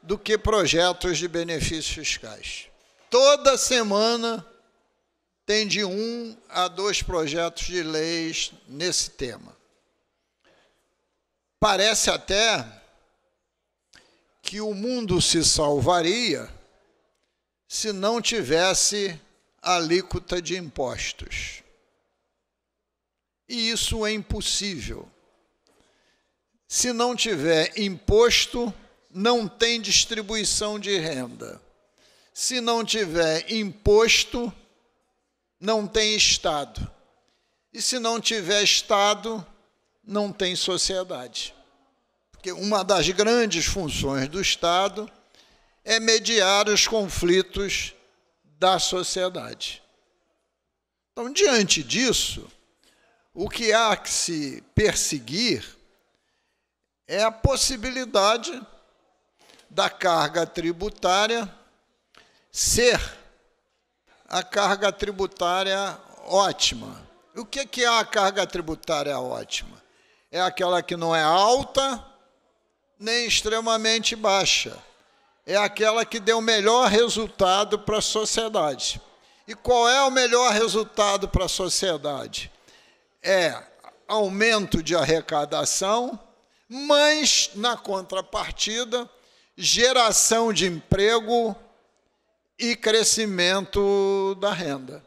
do que projetos de benefícios fiscais. Toda semana tem de um a dois projetos de leis nesse tema. Parece até que o mundo se salvaria se não tivesse alíquota de impostos. E isso é impossível. Se não tiver imposto, não tem distribuição de renda. Se não tiver imposto, não tem Estado. E se não tiver Estado, não tem sociedade. Porque uma das grandes funções do Estado é mediar os conflitos da sociedade. Então, diante disso, o que há que se perseguir é a possibilidade da carga tributária ser a carga tributária ótima. O que é, é a carga tributária ótima? É aquela que não é alta nem extremamente baixa é aquela que deu o melhor resultado para a sociedade. E qual é o melhor resultado para a sociedade? É aumento de arrecadação, mas, na contrapartida, geração de emprego e crescimento da renda.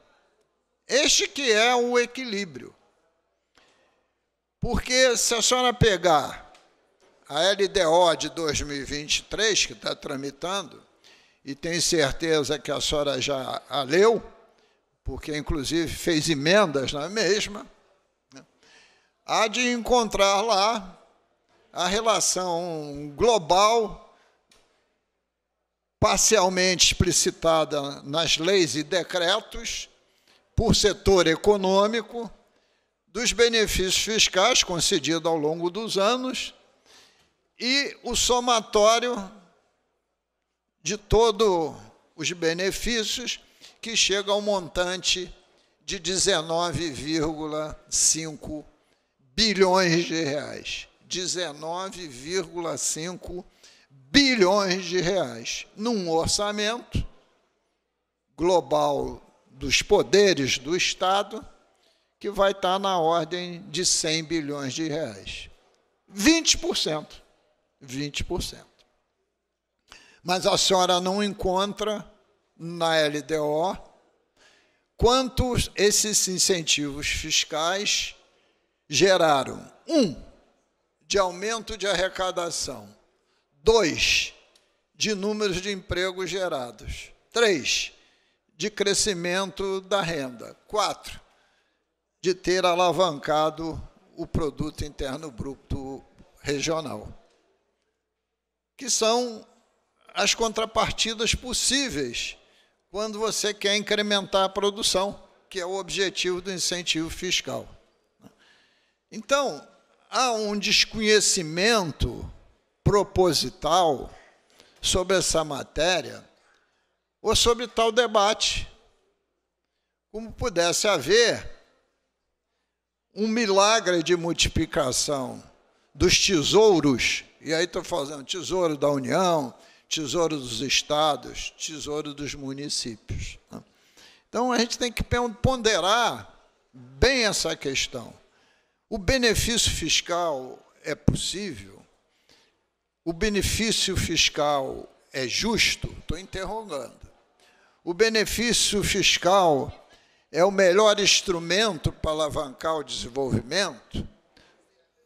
Este que é o equilíbrio. Porque se a senhora pegar a LDO de 2023, que está tramitando, e tenho certeza que a senhora já a leu, porque inclusive fez emendas na mesma, né? há de encontrar lá a relação global, parcialmente explicitada nas leis e decretos, por setor econômico, dos benefícios fiscais concedidos ao longo dos anos e o somatório de todos os benefícios, que chega ao montante de 19,5 bilhões de reais. 19,5 bilhões de reais. Num orçamento global dos poderes do Estado, que vai estar na ordem de 100 bilhões de reais. 20%. 20%. Mas a senhora não encontra na LDO quantos esses incentivos fiscais geraram. Um, de aumento de arrecadação. Dois, de números de empregos gerados. Três, de crescimento da renda. Quatro, de ter alavancado o produto interno bruto regional que são as contrapartidas possíveis quando você quer incrementar a produção, que é o objetivo do incentivo fiscal. Então, há um desconhecimento proposital sobre essa matéria ou sobre tal debate, como pudesse haver um milagre de multiplicação dos tesouros e aí estou fazendo Tesouro da União, Tesouro dos Estados, Tesouro dos Municípios. Né? Então a gente tem que ponderar bem essa questão. O benefício fiscal é possível? O benefício fiscal é justo? Estou interrogando. O benefício fiscal é o melhor instrumento para alavancar o desenvolvimento?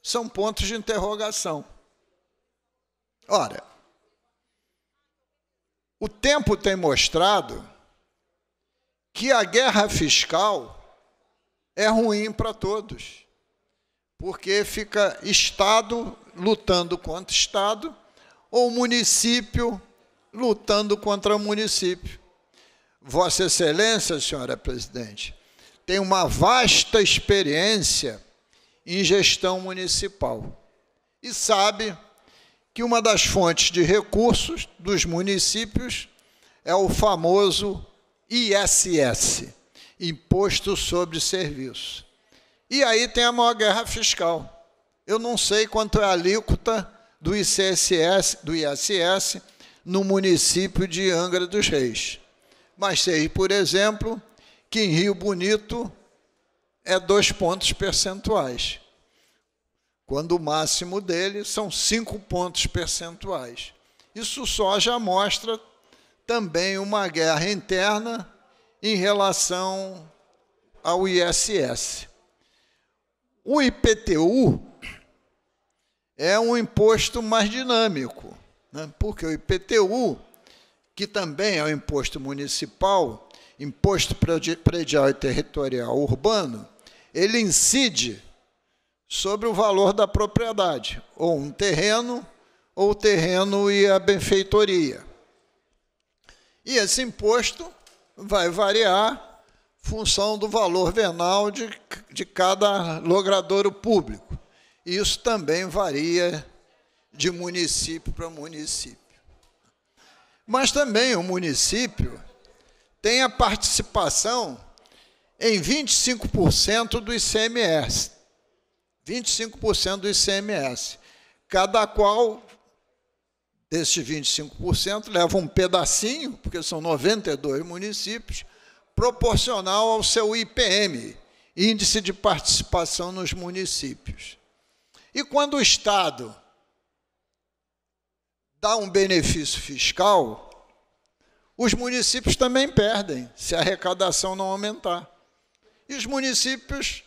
São pontos de interrogação. Ora, o tempo tem mostrado que a guerra fiscal é ruim para todos, porque fica Estado lutando contra Estado ou município lutando contra município. Vossa Excelência, senhora presidente, tem uma vasta experiência em gestão municipal e sabe que uma das fontes de recursos dos municípios é o famoso ISS, Imposto sobre Serviço. E aí tem a maior guerra fiscal. Eu não sei quanto é a alíquota do ICSS, do ISS no município de Angra dos Reis. Mas sei, por exemplo, que em Rio Bonito é dois pontos percentuais quando o máximo dele são 5 pontos percentuais. Isso só já mostra também uma guerra interna em relação ao ISS. O IPTU é um imposto mais dinâmico, né? porque o IPTU, que também é um imposto municipal, imposto predial e territorial urbano, ele incide sobre o valor da propriedade, ou um terreno, ou o terreno e a benfeitoria. E esse imposto vai variar função do valor venal de, de cada logradouro público. Isso também varia de município para município. Mas também o município tem a participação em 25% do ICMS, 25% do ICMS. Cada qual deste 25% leva um pedacinho, porque são 92 municípios, proporcional ao seu IPM, Índice de Participação nos Municípios. E quando o Estado dá um benefício fiscal, os municípios também perdem se a arrecadação não aumentar. E os municípios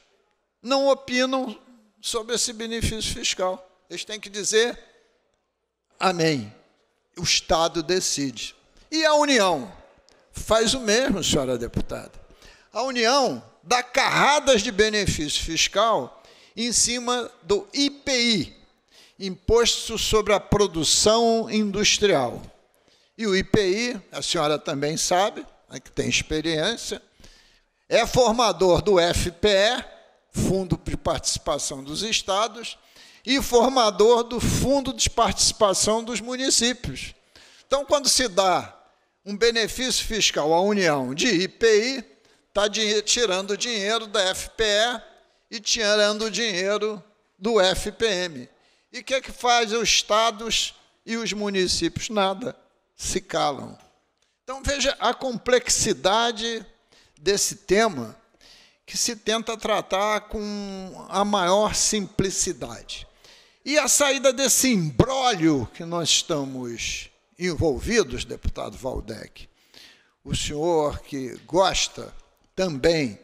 não opinam sobre esse benefício fiscal. Eles têm que dizer amém. O Estado decide. E a União? Faz o mesmo, senhora deputada. A União dá carradas de benefício fiscal em cima do IPI, Imposto sobre a Produção Industrial. E o IPI, a senhora também sabe, né, que tem experiência, é formador do FPE, Fundo de Participação dos Estados, e formador do Fundo de Participação dos Municípios. Então, quando se dá um benefício fiscal à União de IPI, está tirando dinheiro da FPE e tirando dinheiro do FPM. E o que é que faz os estados e os municípios? Nada, se calam. Então veja a complexidade desse tema que se tenta tratar com a maior simplicidade. E a saída desse imbróglio que nós estamos envolvidos, deputado Valdec, o senhor que gosta também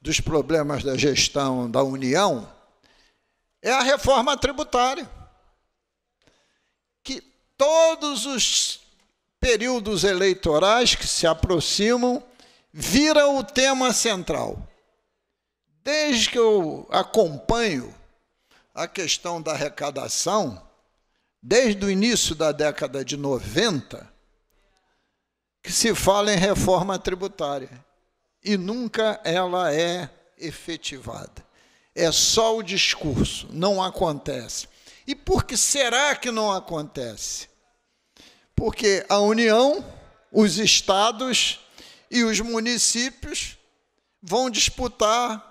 dos problemas da gestão da União, é a reforma tributária, que todos os períodos eleitorais que se aproximam viram o tema central desde que eu acompanho a questão da arrecadação, desde o início da década de 90, que se fala em reforma tributária e nunca ela é efetivada. É só o discurso, não acontece. E por que será que não acontece? Porque a União, os estados e os municípios vão disputar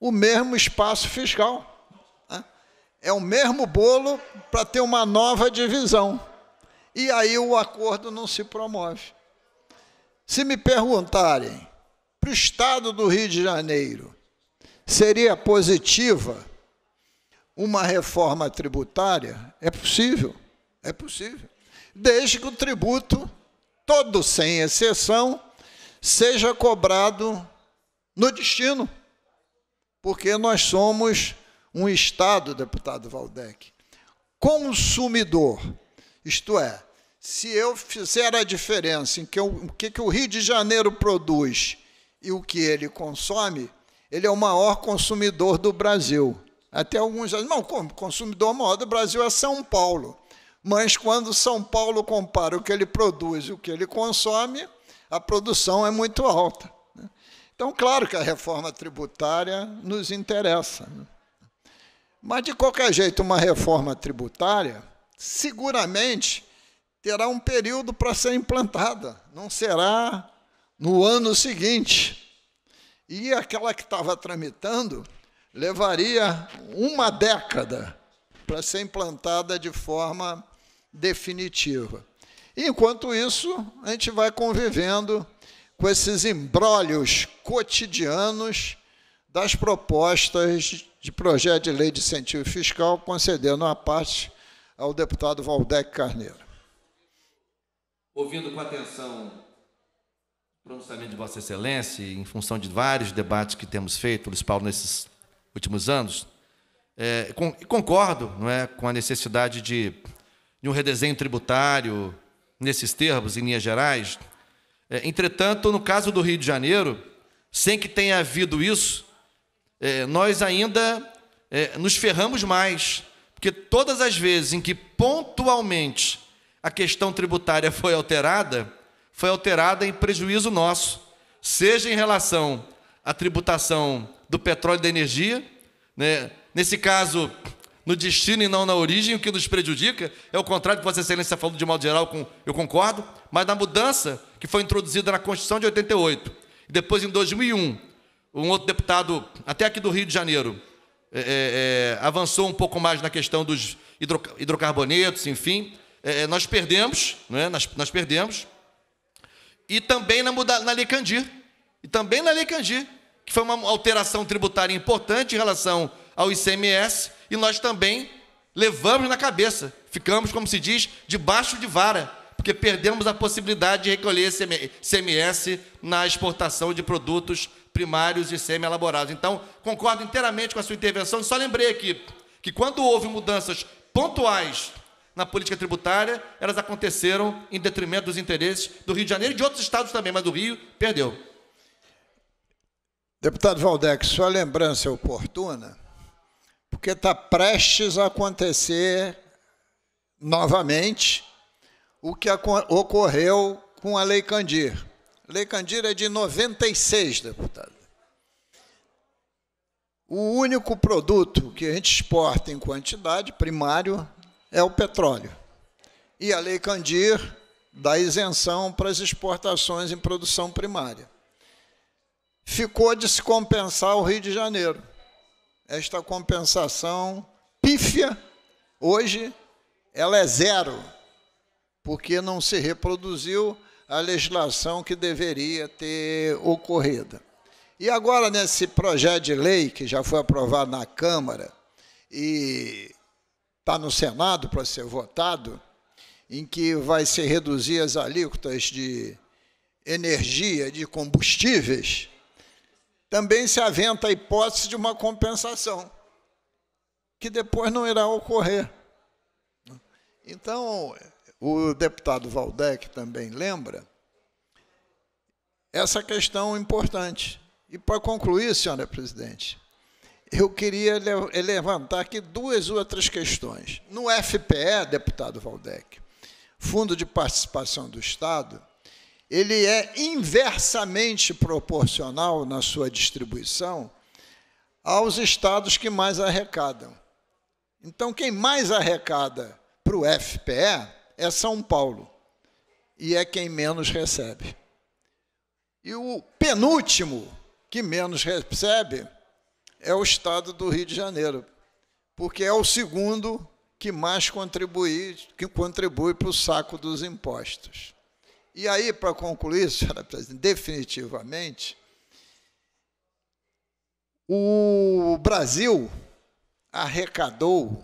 o mesmo espaço fiscal. Né? É o mesmo bolo para ter uma nova divisão. E aí o acordo não se promove. Se me perguntarem, para o estado do Rio de Janeiro, seria positiva uma reforma tributária? É possível, é possível. Desde que o tributo, todo sem exceção, seja cobrado no destino porque nós somos um Estado, deputado Valdec, consumidor. Isto é, se eu fizer a diferença em que eu, o que, que o Rio de Janeiro produz e o que ele consome, ele é o maior consumidor do Brasil. Até alguns dizem, não, o consumidor maior do Brasil é São Paulo. Mas quando São Paulo compara o que ele produz e o que ele consome, a produção é muito alta. Então, claro que a reforma tributária nos interessa. Né? Mas, de qualquer jeito, uma reforma tributária seguramente terá um período para ser implantada, não será no ano seguinte. E aquela que estava tramitando levaria uma década para ser implantada de forma definitiva. Enquanto isso, a gente vai convivendo com esses embrólios cotidianos das propostas de projeto de lei de incentivo fiscal, concedendo uma parte ao deputado Valdec Carneiro. Ouvindo com atenção o pronunciamento de Vossa Excelência, em função de vários debates que temos feito, Luiz Paulo, nesses últimos anos, é, com, concordo não é, com a necessidade de, de um redesenho tributário nesses termos, em linhas gerais, é, entretanto, no caso do Rio de Janeiro, sem que tenha havido isso, é, nós ainda é, nos ferramos mais, porque todas as vezes em que pontualmente a questão tributária foi alterada, foi alterada em prejuízo nosso, seja em relação à tributação do petróleo e da energia, né? nesse caso, no destino e não na origem, o que nos prejudica, é o contrário do que Vossa Excelência falou de modo geral, eu concordo, mas na mudança que foi introduzida na Constituição de 88. E depois, em 2001, um outro deputado, até aqui do Rio de Janeiro, é, é, é, avançou um pouco mais na questão dos hidro, hidrocarbonetos, enfim. É, é nós perdemos, né? nós, nós perdemos. E também na, na Lei Candir. E também na Lei Candir, que foi uma alteração tributária importante em relação ao ICMS, e nós também levamos na cabeça, ficamos, como se diz, debaixo de vara porque perdemos a possibilidade de recolher CMS na exportação de produtos primários e semi-elaborados. Então, concordo inteiramente com a sua intervenção. Só lembrei aqui que quando houve mudanças pontuais na política tributária, elas aconteceram em detrimento dos interesses do Rio de Janeiro e de outros estados também, mas do Rio perdeu. Deputado Valdec, sua lembrança é oportuna, porque está prestes a acontecer novamente o que ocorreu com a Lei Candir. Lei Candir é de 96, deputado. O único produto que a gente exporta em quantidade primário é o petróleo. E a Lei Candir dá isenção para as exportações em produção primária. Ficou de se compensar o Rio de Janeiro. Esta compensação pífia, hoje, ela é zero porque não se reproduziu a legislação que deveria ter ocorrido. E agora, nesse projeto de lei que já foi aprovado na Câmara e está no Senado para ser votado, em que vai se reduzir as alíquotas de energia, de combustíveis, também se aventa a hipótese de uma compensação, que depois não irá ocorrer. Então, o deputado Valdec também lembra, essa questão importante. E para concluir, senhora presidente, eu queria levantar aqui duas outras questões. No FPE, deputado Valdec, Fundo de Participação do Estado, ele é inversamente proporcional na sua distribuição aos estados que mais arrecadam. Então, quem mais arrecada para o FPE é São Paulo e é quem menos recebe. E o penúltimo que menos recebe é o estado do Rio de Janeiro, porque é o segundo que mais contribui, que contribui para o saco dos impostos. E aí, para concluir, senhora presidente, definitivamente, o Brasil arrecadou,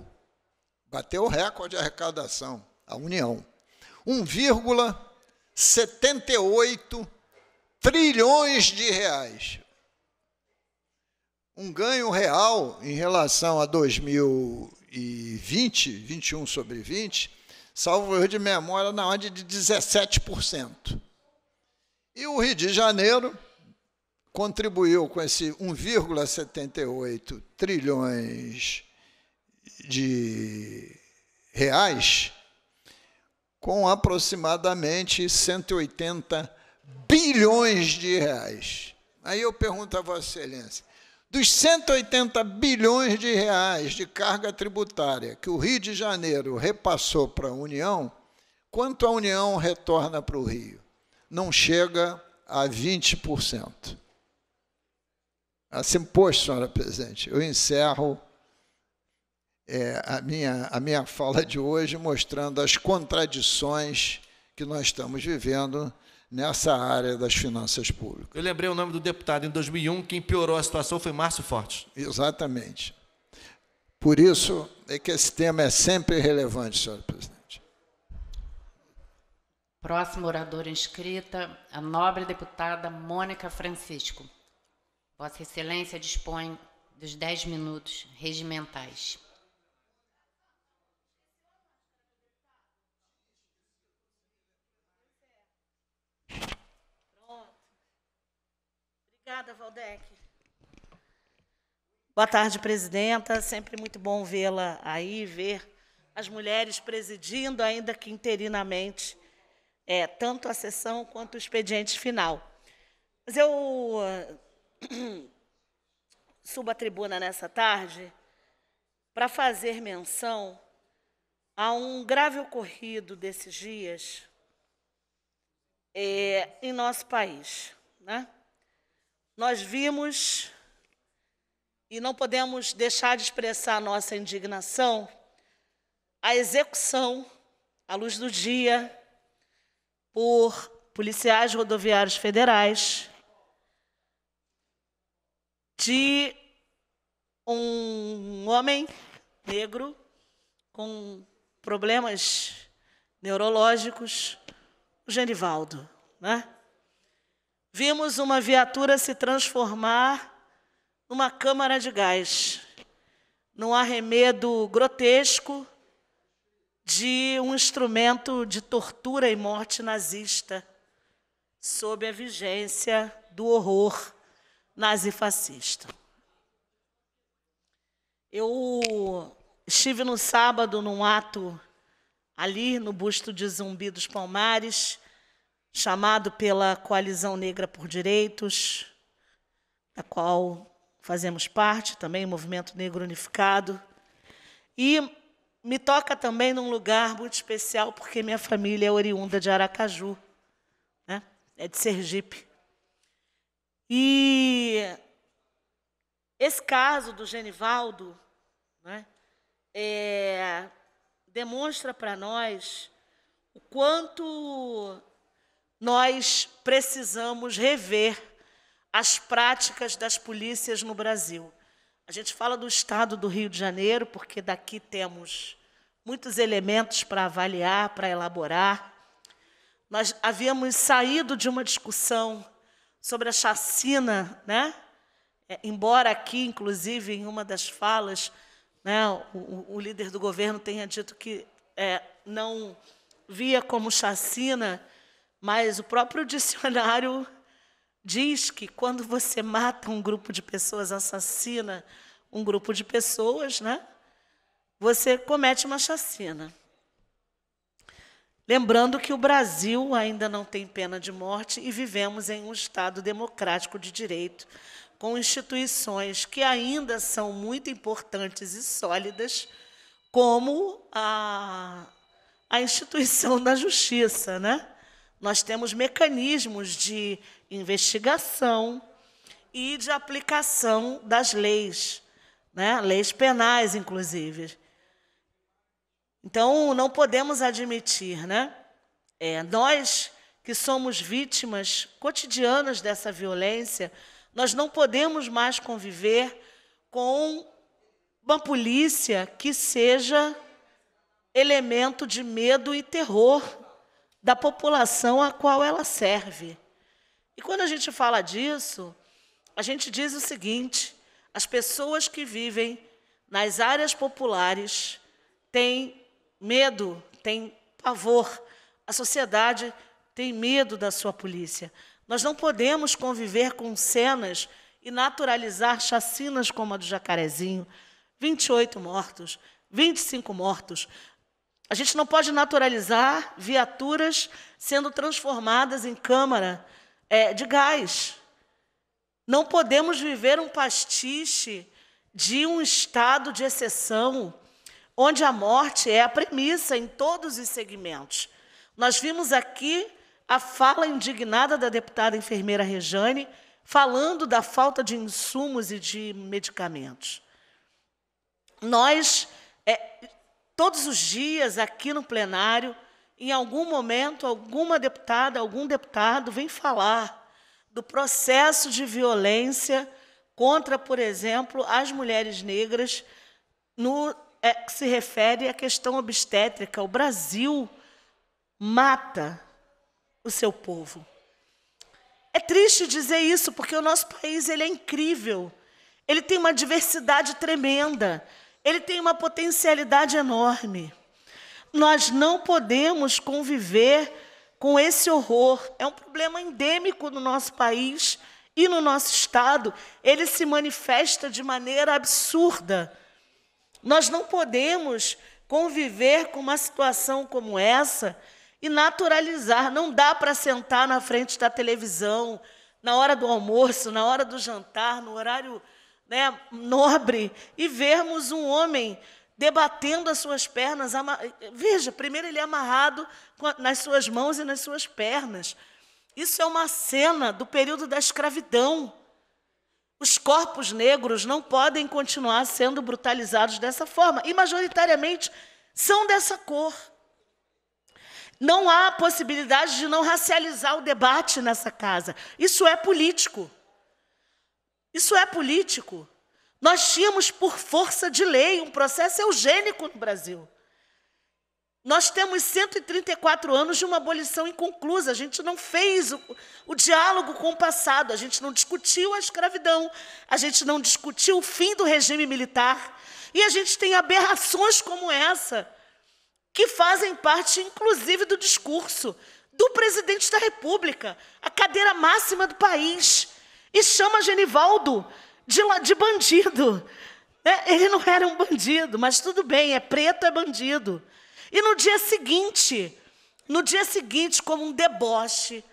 bateu o recorde de arrecadação, a União. 1,78 trilhões de reais. Um ganho real em relação a 2020, 21 sobre 20, salvo eu de memória, na ordem de 17%. E o Rio de Janeiro contribuiu com esse 1,78 trilhões de reais com aproximadamente 180 bilhões de reais. Aí eu pergunto a Vossa Excelência: dos 180 bilhões de reais de carga tributária que o Rio de Janeiro repassou para a União, quanto a União retorna para o Rio? Não chega a 20%. Assim, pois, senhora presidente, eu encerro é, a, minha, a minha fala de hoje mostrando as contradições que nós estamos vivendo nessa área das finanças públicas. Eu lembrei o nome do deputado em 2001, quem piorou a situação foi Márcio Fortes. Exatamente. Por isso é que esse tema é sempre relevante, senhora presidente. Próximo orador inscrita, a nobre deputada Mônica Francisco. Vossa Excelência dispõe dos 10 minutos regimentais. Obrigada, Valdec. Boa tarde, presidenta. Sempre muito bom vê-la aí, ver as mulheres presidindo, ainda que interinamente, é, tanto a sessão quanto o expediente final. Mas eu subo a tribuna nessa tarde para fazer menção a um grave ocorrido desses dias é, em nosso país. Né? nós vimos e não podemos deixar de expressar nossa indignação a execução à luz do dia por policiais rodoviários federais de um homem negro com problemas neurológicos, o Genivaldo, né? vimos uma viatura se transformar numa câmara de gás, num arremedo grotesco de um instrumento de tortura e morte nazista, sob a vigência do horror nazifascista. Eu estive no sábado num ato ali no busto de Zumbi dos Palmares chamado pela Coalizão Negra por Direitos, da qual fazemos parte também, o Movimento Negro Unificado. E me toca também num lugar muito especial, porque minha família é oriunda de Aracaju, né? é de Sergipe. E esse caso do Genivaldo né, é, demonstra para nós o quanto nós precisamos rever as práticas das polícias no Brasil. A gente fala do estado do Rio de Janeiro, porque daqui temos muitos elementos para avaliar, para elaborar. Nós havíamos saído de uma discussão sobre a chacina, né? É, embora aqui, inclusive, em uma das falas, né, o, o líder do governo tenha dito que é, não via como chacina mas o próprio dicionário diz que quando você mata um grupo de pessoas, assassina um grupo de pessoas, né? Você comete uma chacina. Lembrando que o Brasil ainda não tem pena de morte e vivemos em um Estado democrático de direito, com instituições que ainda são muito importantes e sólidas, como a, a instituição da justiça, né? Nós temos mecanismos de investigação e de aplicação das leis, né? leis penais, inclusive. Então, não podemos admitir, né? É, nós que somos vítimas cotidianas dessa violência, nós não podemos mais conviver com uma polícia que seja elemento de medo e terror da população a qual ela serve. E quando a gente fala disso, a gente diz o seguinte: as pessoas que vivem nas áreas populares têm medo, têm pavor. A sociedade tem medo da sua polícia. Nós não podemos conviver com cenas e naturalizar chacinas como a do Jacarezinho. 28 mortos, 25 mortos. A gente não pode naturalizar viaturas sendo transformadas em câmara é, de gás. Não podemos viver um pastiche de um estado de exceção, onde a morte é a premissa em todos os segmentos. Nós vimos aqui a fala indignada da deputada enfermeira Rejane, falando da falta de insumos e de medicamentos. Nós é, Todos os dias, aqui no plenário, em algum momento, alguma deputada, algum deputado vem falar do processo de violência contra, por exemplo, as mulheres negras no é, que se refere à questão obstétrica. O Brasil mata o seu povo. É triste dizer isso, porque o nosso país ele é incrível. Ele tem uma diversidade tremenda ele tem uma potencialidade enorme. Nós não podemos conviver com esse horror. É um problema endêmico no nosso país e no nosso estado. Ele se manifesta de maneira absurda. Nós não podemos conviver com uma situação como essa e naturalizar. Não dá para sentar na frente da televisão, na hora do almoço, na hora do jantar, no horário né, nobre e vermos um homem debatendo as suas pernas. Ama... Veja, primeiro ele é amarrado nas suas mãos e nas suas pernas. Isso é uma cena do período da escravidão. Os corpos negros não podem continuar sendo brutalizados dessa forma, e majoritariamente são dessa cor. Não há possibilidade de não racializar o debate nessa casa. Isso é político. Isso é político. Nós tínhamos, por força de lei, um processo eugênico no Brasil. Nós temos 134 anos de uma abolição inconclusa. A gente não fez o, o, diálogo com o passado, a gente não discutiu a escravidão, a gente não discutiu o fim do regime militar. E a gente tem aberrações como essa, que fazem parte, inclusive, do discurso do presidente da República, a cadeira máxima do país e chama Genivaldo de, de bandido. É, ele não era um bandido, mas tudo bem, é preto, é bandido. E no dia seguinte, no dia seguinte, como um deboche,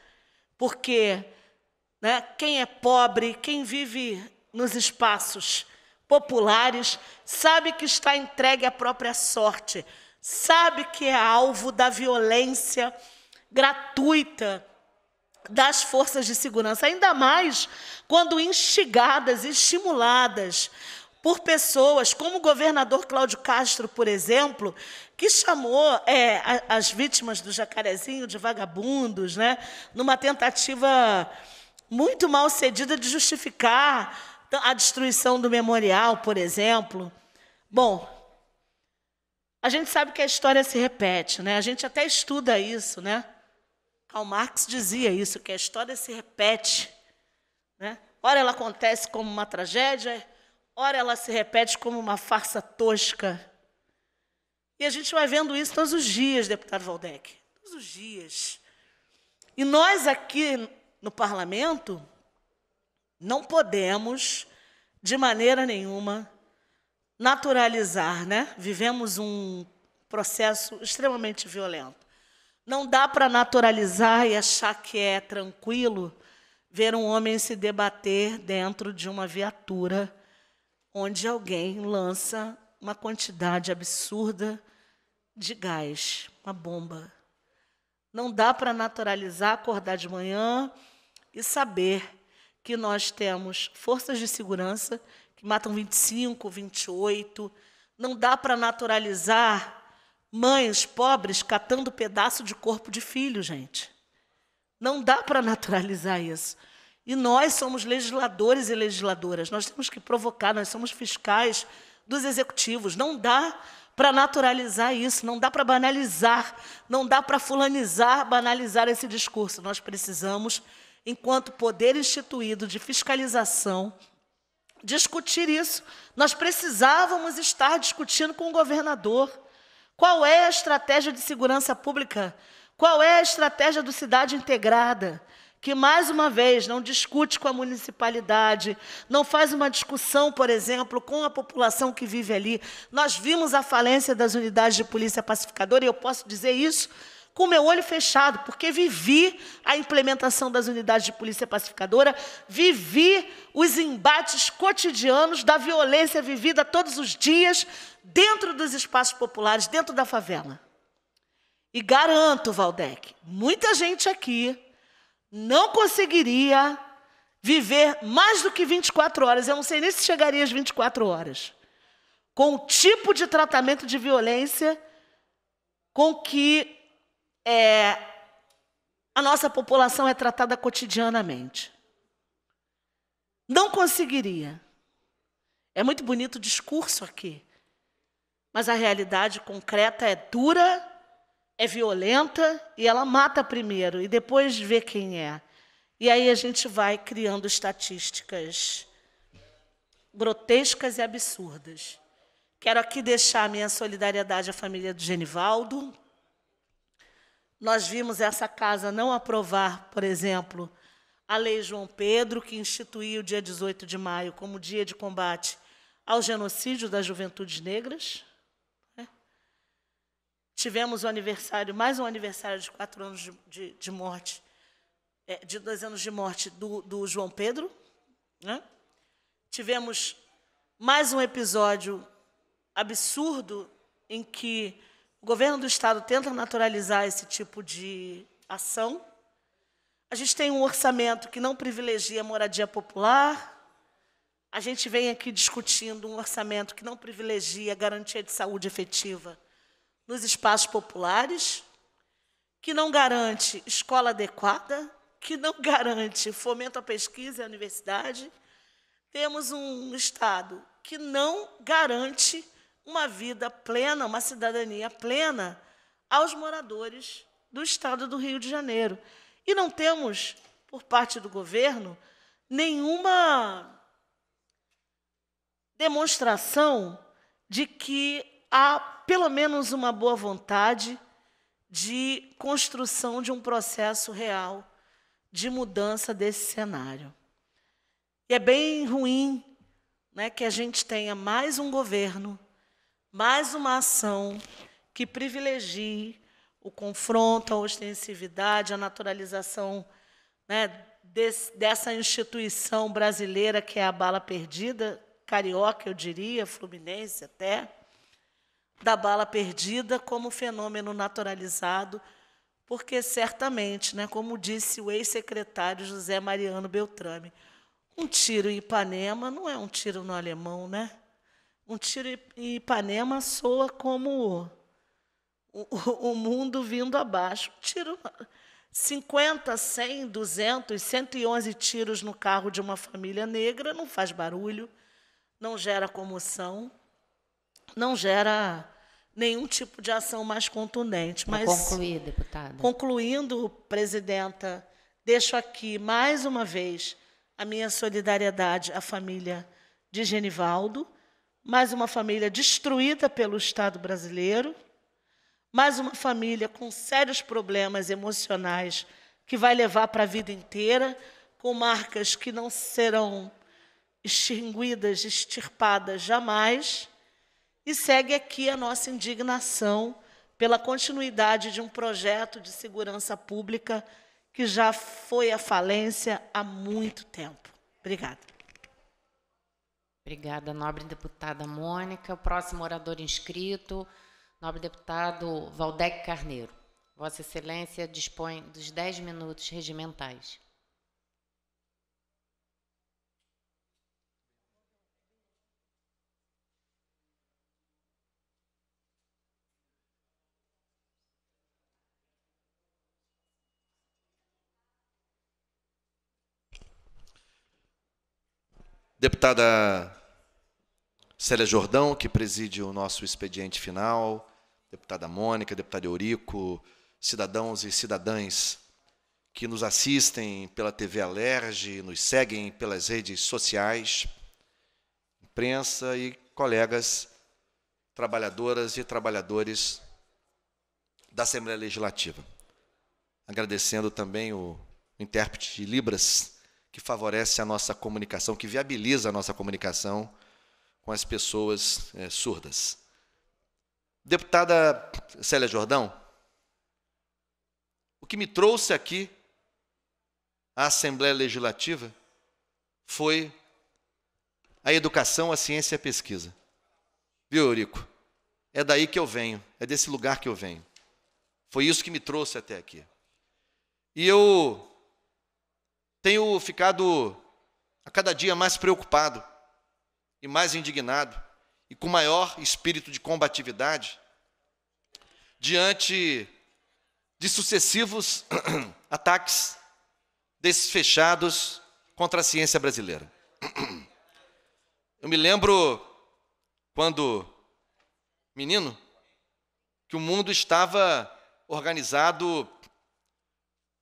porque né, quem é pobre, quem vive nos espaços populares, sabe que está entregue à própria sorte, sabe que é alvo da violência gratuita das forças de segurança, ainda mais quando instigadas, estimuladas por pessoas como o governador Cláudio Castro, por exemplo, que chamou é, as vítimas do jacarezinho de vagabundos, né, numa tentativa muito mal cedida de justificar a destruição do memorial, por exemplo. Bom, a gente sabe que a história se repete, né? A gente até estuda isso, né? Karl Marx dizia isso, que a história se repete. Né? Ora ela acontece como uma tragédia, ora ela se repete como uma farsa tosca. E a gente vai vendo isso todos os dias, deputado Valdec. Todos os dias. E nós aqui no parlamento não podemos, de maneira nenhuma, naturalizar, né? Vivemos um processo extremamente violento. Não dá para naturalizar e achar que é tranquilo ver um homem se debater dentro de uma viatura onde alguém lança uma quantidade absurda de gás, uma bomba. Não dá para naturalizar acordar de manhã e saber que nós temos forças de segurança que matam 25, 28. Não dá para naturalizar mães pobres catando pedaço de corpo de filho, gente. Não dá para naturalizar isso. E nós somos legisladores e legisladoras, nós temos que provocar, nós somos fiscais dos executivos. Não dá para naturalizar isso, não dá para banalizar, não dá para fulanizar, banalizar esse discurso. Nós precisamos, enquanto poder instituído de fiscalização, discutir isso. Nós precisávamos estar discutindo com o governador qual é a estratégia de segurança pública? Qual é a estratégia do Cidade Integrada? que mais uma vez não discute com a municipalidade, não faz uma discussão, por exemplo, com a população que vive ali. Nós vimos a falência das unidades de polícia pacificadora e eu posso dizer isso com meu olho fechado, porque vivi a implementação das unidades de polícia pacificadora, vivi os embates cotidianos da violência vivida todos os dias dentro dos espaços populares, dentro da favela. E garanto, Valdec, muita gente aqui não conseguiria viver mais do que 24 horas. Eu não sei nem se chegaria às 24 horas. Com o tipo de tratamento de violência com que é, a nossa população é tratada cotidianamente. Não conseguiria. É muito bonito o discurso aqui. Mas a realidade concreta é dura, é violenta e ela mata primeiro e depois vê quem é. E aí a gente vai criando estatísticas grotescas e absurdas. Quero aqui deixar minha solidariedade à família do Genivaldo. Nós vimos essa casa não aprovar, por exemplo, a Lei João Pedro, que instituiu o dia 18 de maio como dia de combate ao genocídio das juventudes negras. Tivemos o um aniversário, mais um aniversário de quatro anos de, de, de morte, é, de dois anos de morte do, do João Pedro. Né? Tivemos mais um episódio absurdo em que o governo do Estado tenta naturalizar esse tipo de ação. A gente tem um orçamento que não privilegia a moradia popular. A gente vem aqui discutindo um orçamento que não privilegia a garantia de saúde efetiva nos espaços populares, que não garante escola adequada, que não garante fomento à pesquisa e à universidade. Temos um Estado que não garante uma vida plena, uma cidadania plena aos moradores do Estado do Rio de Janeiro. E não temos, por parte do governo, nenhuma demonstração de que há pelo menos uma boa vontade de construção de um processo real de mudança desse cenário. E é bem ruim né, que a gente tenha mais um governo, mais uma ação que privilegie o confronto, a ostensividade, a naturalização né, dessa instituição brasileira que é a bala perdida, carioca, eu diria, fluminense até da bala perdida como fenômeno naturalizado, porque certamente, né, como disse o ex-secretário José Mariano Beltrame, um tiro em Ipanema não é um tiro no alemão, né? Um tiro em Ipanema soa como o, o, o mundo vindo abaixo. Um tiro 50, 100, 200, 111 tiros no carro de uma família negra não faz barulho, não gera comoção não gera nenhum tipo de ação mais contundente. mas concluir, deputada. Concluindo, presidenta, deixo aqui mais uma vez a minha solidariedade à família de Genivaldo, mais uma família destruída pelo Estado brasileiro, mais uma família com sérios problemas emocionais que vai levar para a vida inteira, com marcas que não serão extinguidas, extirpadas jamais. E segue aqui a nossa indignação pela continuidade de um projeto de segurança pública que já foi à falência há muito tempo. Obrigada. Obrigada, nobre deputada Mônica. O próximo orador inscrito, nobre deputado Valdec Carneiro. Vossa Excelência dispõe dos 10 minutos regimentais. Deputada Célia Jordão, que preside o nosso expediente final, deputada Mônica, deputado Eurico, cidadãos e cidadãs que nos assistem pela TV Alerge, nos seguem pelas redes sociais, imprensa e colegas trabalhadoras e trabalhadores da Assembleia Legislativa. Agradecendo também o intérprete de Libras, que favorece a nossa comunicação, que viabiliza a nossa comunicação com as pessoas é, surdas. Deputada Célia Jordão, o que me trouxe aqui à Assembleia Legislativa foi a educação, a ciência e a pesquisa. Viu, Eurico? É daí que eu venho, é desse lugar que eu venho. Foi isso que me trouxe até aqui. E eu tenho ficado a cada dia mais preocupado e mais indignado e com maior espírito de combatividade diante de sucessivos ataques desfechados contra a ciência brasileira. Eu me lembro quando menino que o mundo estava organizado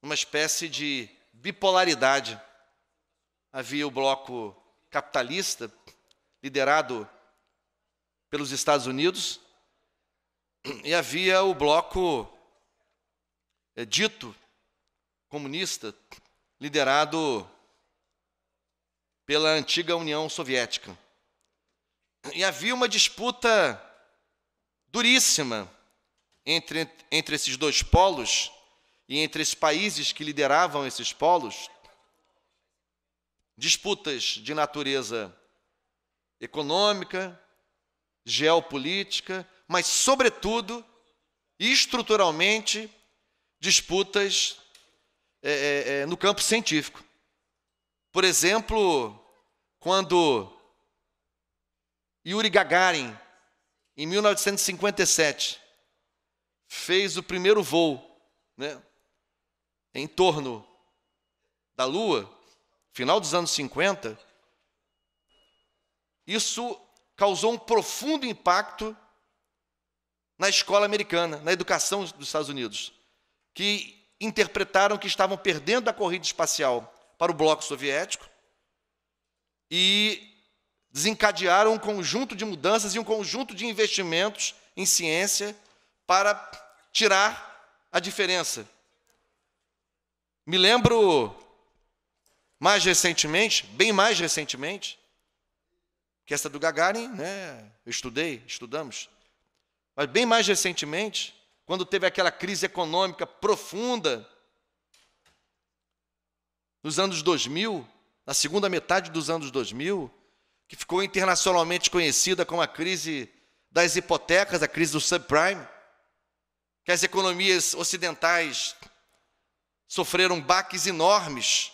numa espécie de bipolaridade. Havia o bloco capitalista, liderado pelos Estados Unidos, e havia o bloco é, dito comunista, liderado pela antiga União Soviética. E havia uma disputa duríssima entre, entre esses dois polos e entre os países que lideravam esses polos, disputas de natureza econômica, geopolítica, mas, sobretudo, estruturalmente, disputas é, é, é, no campo científico. Por exemplo, quando Yuri Gagarin, em 1957, fez o primeiro voo, né? em torno da Lua, final dos anos 50, isso causou um profundo impacto na escola americana, na educação dos Estados Unidos, que interpretaram que estavam perdendo a corrida espacial para o bloco soviético e desencadearam um conjunto de mudanças e um conjunto de investimentos em ciência para tirar a diferença me lembro mais recentemente, bem mais recentemente, que essa do Gagarin, né? Eu estudei, estudamos. Mas bem mais recentemente, quando teve aquela crise econômica profunda, nos anos 2000, na segunda metade dos anos 2000, que ficou internacionalmente conhecida como a crise das hipotecas, a crise do subprime, que as economias ocidentais sofreram baques enormes.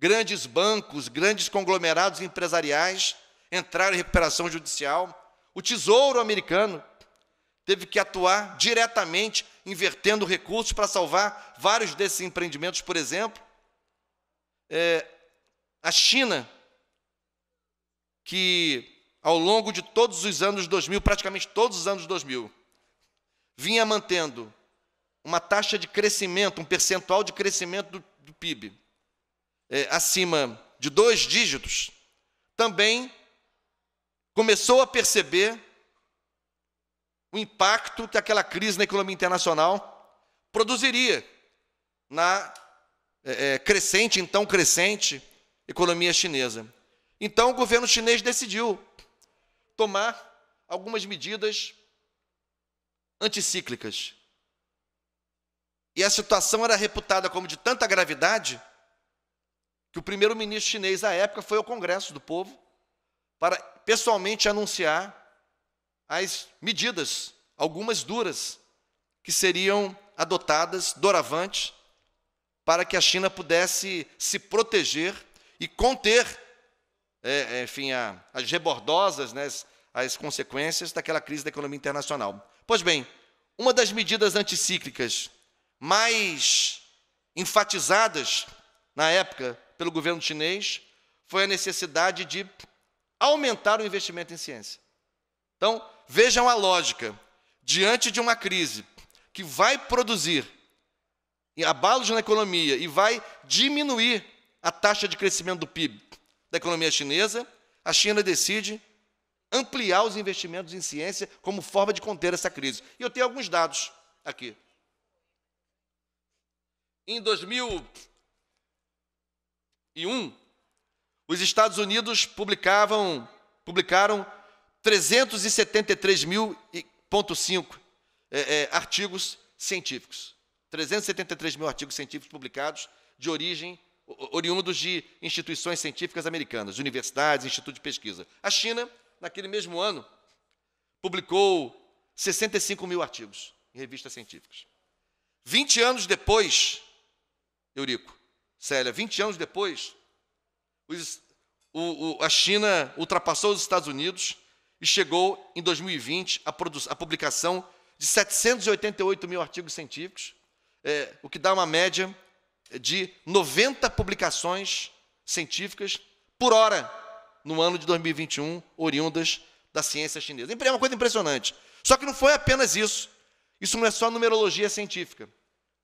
Grandes bancos, grandes conglomerados empresariais entraram em recuperação judicial. O Tesouro americano teve que atuar diretamente, invertendo recursos para salvar vários desses empreendimentos, por exemplo. É, a China, que ao longo de todos os anos 2000, praticamente todos os anos 2000, vinha mantendo uma taxa de crescimento, um percentual de crescimento do, do PIB é, acima de dois dígitos, também começou a perceber o impacto que aquela crise na economia internacional produziria na é, é crescente, então crescente, economia chinesa. Então, o governo chinês decidiu tomar algumas medidas anticíclicas e a situação era reputada como de tanta gravidade que o primeiro-ministro chinês à época foi ao Congresso do Povo para pessoalmente anunciar as medidas, algumas duras, que seriam adotadas doravante para que a China pudesse se proteger e conter, é, é enfim, a, as rebordosas, né, as, as consequências daquela crise da economia internacional. Pois bem, uma das medidas anticíclicas mais enfatizadas na época pelo governo chinês foi a necessidade de aumentar o investimento em ciência. Então, vejam a lógica. Diante de uma crise que vai produzir abalos na economia e vai diminuir a taxa de crescimento do PIB da economia chinesa, a China decide ampliar os investimentos em ciência como forma de conter essa crise. E eu tenho alguns dados aqui. Em 2001, os Estados Unidos publicavam, publicaram 373.000.5 é, é, artigos científicos. 373 mil artigos científicos publicados de origem oriundos de instituições científicas americanas, universidades, institutos de pesquisa. A China, naquele mesmo ano, publicou 65 mil artigos em revistas científicas. 20 anos depois, Eurico, Célia, 20 anos depois, os, o, o, a China ultrapassou os Estados Unidos e chegou em 2020 à a, a publicação de 788 mil artigos científicos, é, o que dá uma média de 90 publicações científicas por hora no ano de 2021, oriundas da ciência chinesa. É uma coisa impressionante. Só que não foi apenas isso. Isso não é só numerologia científica.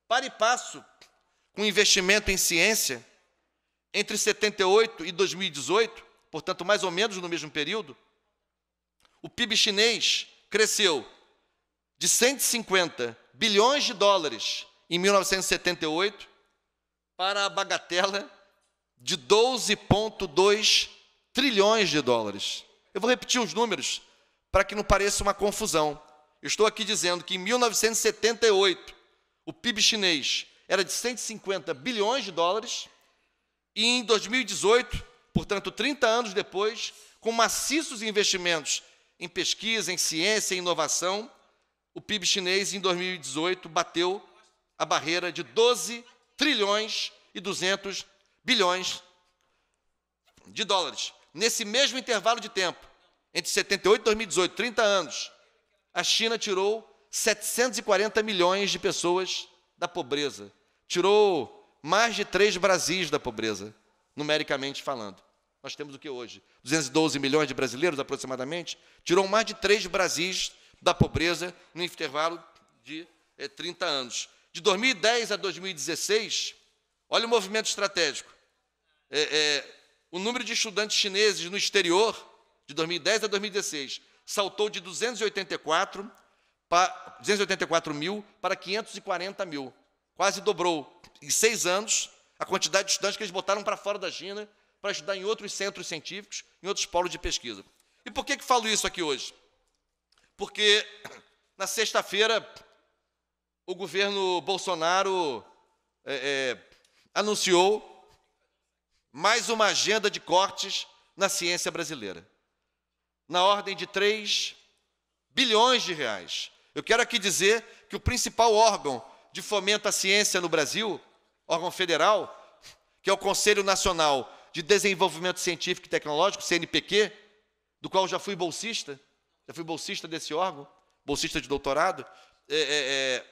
Para e passo com investimento em ciência, entre 78 e 2018, portanto, mais ou menos no mesmo período, o PIB chinês cresceu de 150 bilhões de dólares em 1978 para a bagatela de 12,2 trilhões de dólares. Eu vou repetir os números para que não pareça uma confusão. estou aqui dizendo que em 1978 o PIB chinês era de 150 bilhões de dólares, e em 2018, portanto 30 anos depois, com maciços investimentos em pesquisa, em ciência em inovação, o PIB chinês em 2018 bateu a barreira de 12 trilhões e 200 bilhões de dólares. Nesse mesmo intervalo de tempo, entre 78 e 2018, 30 anos, a China tirou 740 milhões de pessoas da pobreza, tirou mais de três Brasis da pobreza, numericamente falando. Nós temos o que hoje? 212 milhões de brasileiros, aproximadamente, tirou mais de três Brasis da pobreza no intervalo de é, eh, 30 anos. De 2010 a 2016, olha o movimento estratégico. É, é, o número de estudantes chineses no exterior, de 2010 a 2016, saltou de 284 para 284 mil para 540 mil. Quase dobrou em seis anos a quantidade de estudantes que eles botaram para fora da China para estudar em outros centros científicos, em outros polos de pesquisa. E por que, que falo isso aqui hoje? Porque na sexta-feira o governo Bolsonaro é, é, anunciou mais uma agenda de cortes na ciência brasileira, na ordem de 3 bilhões de reais. Eu quero aqui dizer que o principal órgão de fomento à ciência no Brasil, órgão federal, que é o Conselho Nacional de Desenvolvimento Científico e Tecnológico, CNPq, do qual já fui bolsista, já fui bolsista desse órgão, bolsista de doutorado, é, é, é,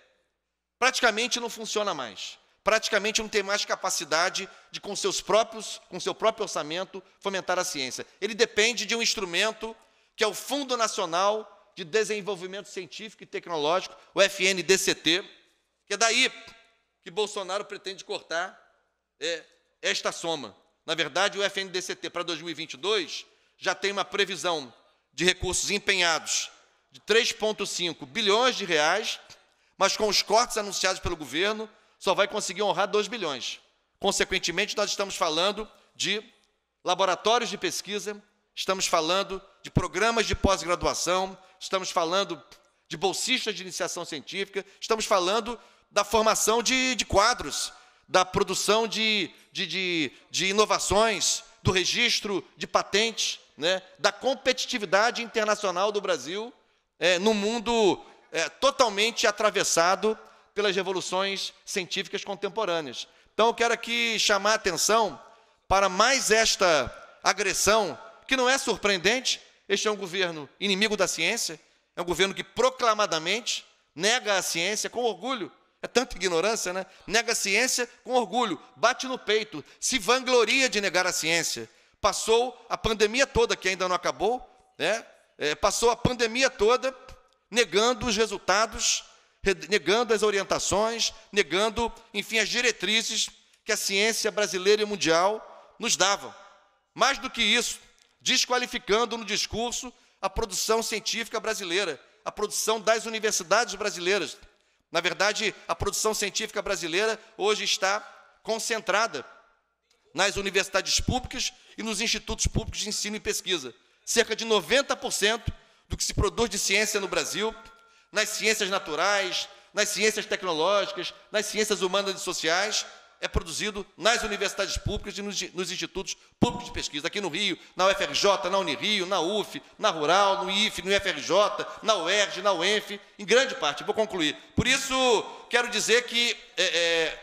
praticamente não funciona mais. Praticamente não tem mais capacidade de, com seus próprios, com seu próprio orçamento, fomentar a ciência. Ele depende de um instrumento que é o Fundo Nacional de Desenvolvimento Científico e Tecnológico, o FNDCT, que é daí que Bolsonaro pretende cortar é, esta soma. Na verdade, o FNDCT para 2022 já tem uma previsão de recursos empenhados de 3,5 bilhões de reais, mas com os cortes anunciados pelo governo, só vai conseguir honrar 2 bilhões. Consequentemente, nós estamos falando de laboratórios de pesquisa, estamos falando de programas de pós-graduação, estamos falando de bolsistas de iniciação científica, estamos falando da formação de, de quadros, da produção de, de, de, de inovações, do registro de patentes, né, da competitividade internacional do Brasil é, no mundo é, totalmente atravessado pelas revoluções científicas contemporâneas. Então, eu quero aqui chamar a atenção para mais esta agressão, que não é surpreendente, este é um governo inimigo da ciência, é um governo que proclamadamente nega a ciência com orgulho. É tanta ignorância, né? Nega a ciência com orgulho, bate no peito, se vangloria de negar a ciência. Passou a pandemia toda, que ainda não acabou, né? É, passou a pandemia toda negando os resultados, negando as orientações, negando, enfim, as diretrizes que a ciência brasileira e mundial nos davam. Mais do que isso, desqualificando no discurso a produção científica brasileira, a produção das universidades brasileiras. Na verdade, a produção científica brasileira hoje está concentrada nas universidades públicas e nos institutos públicos de ensino e pesquisa. Cerca de 90% do que se produz de ciência no Brasil, nas ciências naturais, nas ciências tecnológicas, nas ciências humanas e sociais, é produzido nas universidades públicas e nos, nos institutos públicos de pesquisa, aqui no Rio, na UFRJ, na Unirio, na UF, na Rural, no IF, no UFRJ, na UERJ, na UENF, em grande parte. Vou concluir. Por isso, quero dizer que é, é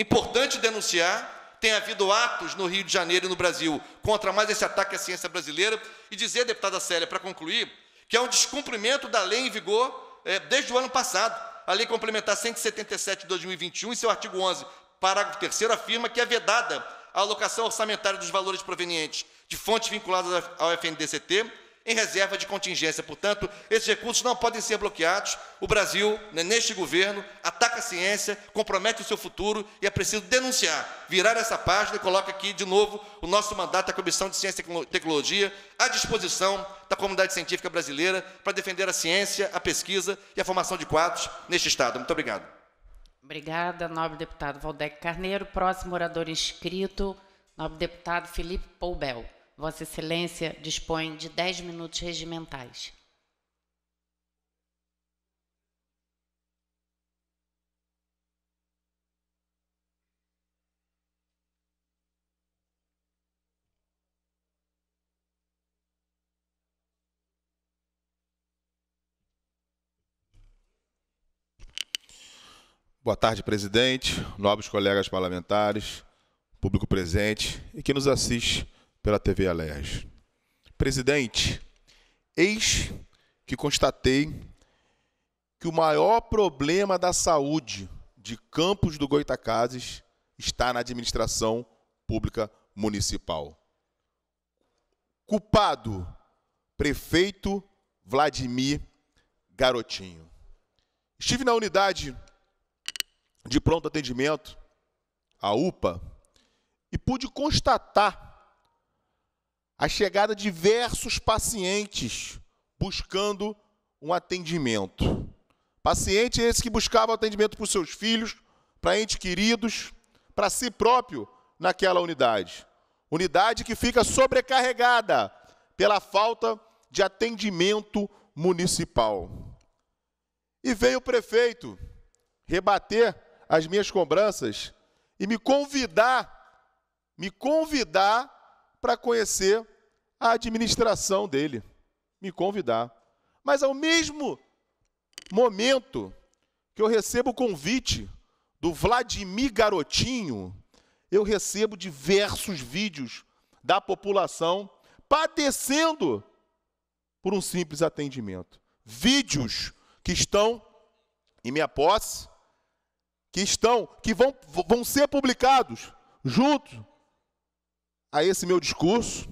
importante denunciar tem havido atos no Rio de Janeiro e no Brasil contra mais esse ataque à ciência brasileira. E dizer, deputada Célia, para concluir, que é um descumprimento da lei em vigor é, desde o ano passado. A Lei Complementar 177 de 2021, em seu artigo 11, Parágrafo 3 afirma que é vedada a alocação orçamentária dos valores provenientes de fontes vinculadas ao FNDCT em reserva de contingência. Portanto, esses recursos não podem ser bloqueados. O Brasil, né, neste governo, ataca a ciência, compromete o seu futuro e é preciso denunciar, virar essa página e coloca aqui, de novo, o nosso mandato à Comissão de Ciência e Tecnologia à disposição da comunidade científica brasileira para defender a ciência, a pesquisa e a formação de quadros neste Estado. Muito obrigado. Obrigada, nobre deputado Valdec Carneiro. Próximo orador inscrito, nobre deputado Felipe Poubel. Vossa Excelência dispõe de 10 minutos regimentais. Boa tarde, presidente, nobres colegas parlamentares, público presente e que nos assiste pela TV Alerj. Presidente, eis que constatei que o maior problema da saúde de Campos do Goitacazes está na administração pública municipal. Culpado, prefeito Vladimir Garotinho. Estive na unidade de pronto atendimento, a UPA, e pude constatar a chegada de diversos pacientes buscando um atendimento. Paciente esse que buscava atendimento para os seus filhos, para entes queridos, para si próprio naquela unidade. Unidade que fica sobrecarregada pela falta de atendimento municipal. E veio o prefeito rebater as minhas cobranças e me convidar, me convidar para conhecer a administração dele. Me convidar. Mas ao mesmo momento que eu recebo o convite do Vladimir Garotinho, eu recebo diversos vídeos da população padecendo por um simples atendimento. Vídeos que estão em minha posse, que estão, que vão, vão ser publicados junto a esse meu discurso,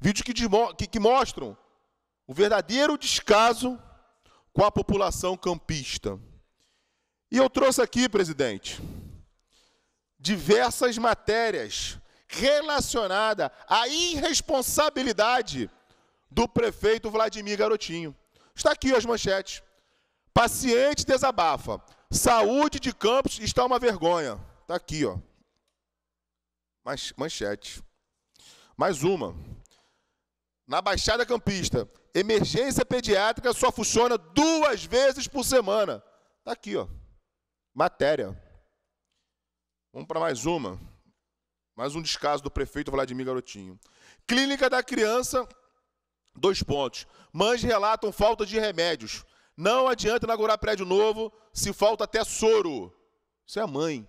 vídeos que, que, que mostram o verdadeiro descaso com a população campista. E eu trouxe aqui, presidente, diversas matérias relacionadas à irresponsabilidade do prefeito Vladimir Garotinho. Está aqui as manchetes. Paciente desabafa. Saúde de Campos está uma vergonha. Está aqui, ó. Manchete. Mais uma. Na Baixada Campista, emergência pediátrica só funciona duas vezes por semana. Está aqui, ó. Matéria. Vamos para mais uma. Mais um descaso do prefeito Vladimir Garotinho. Clínica da criança, dois pontos. Mães relatam falta de remédios. Não adianta inaugurar prédio novo se falta até soro. Isso é a mãe.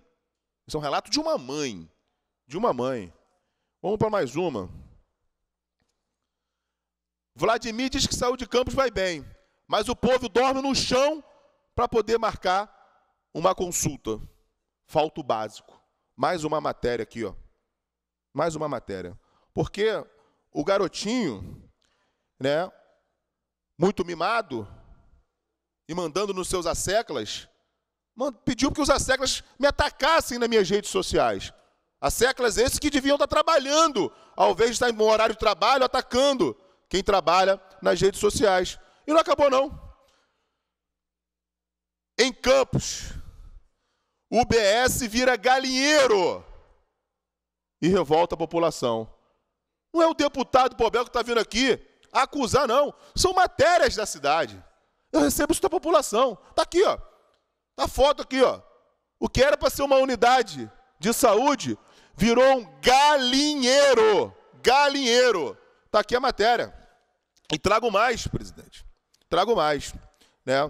Isso é um relato de uma mãe. De uma mãe. Vamos para mais uma. Vladimir diz que saiu de Campos vai bem, mas o povo dorme no chão para poder marcar uma consulta. Falta o básico. Mais uma matéria aqui, ó. Mais uma matéria. Porque o garotinho, né, muito mimado, e mandando nos seus asseclas, pediu que os asseclas me atacassem nas minhas redes sociais. Asseclas esses que deviam estar trabalhando, ao invés de estar em um horário de trabalho, atacando quem trabalha nas redes sociais. E não acabou, não. Em Campos, o BS vira galinheiro e revolta a população. Não é o deputado Pobel que está vindo aqui acusar, não. São matérias da cidade. Eu recebo isso da população. Está aqui, ó. Está a foto aqui, ó. O que era para ser uma unidade de saúde virou um galinheiro. Galinheiro. Está aqui a matéria. E trago mais, presidente. Trago mais. Né?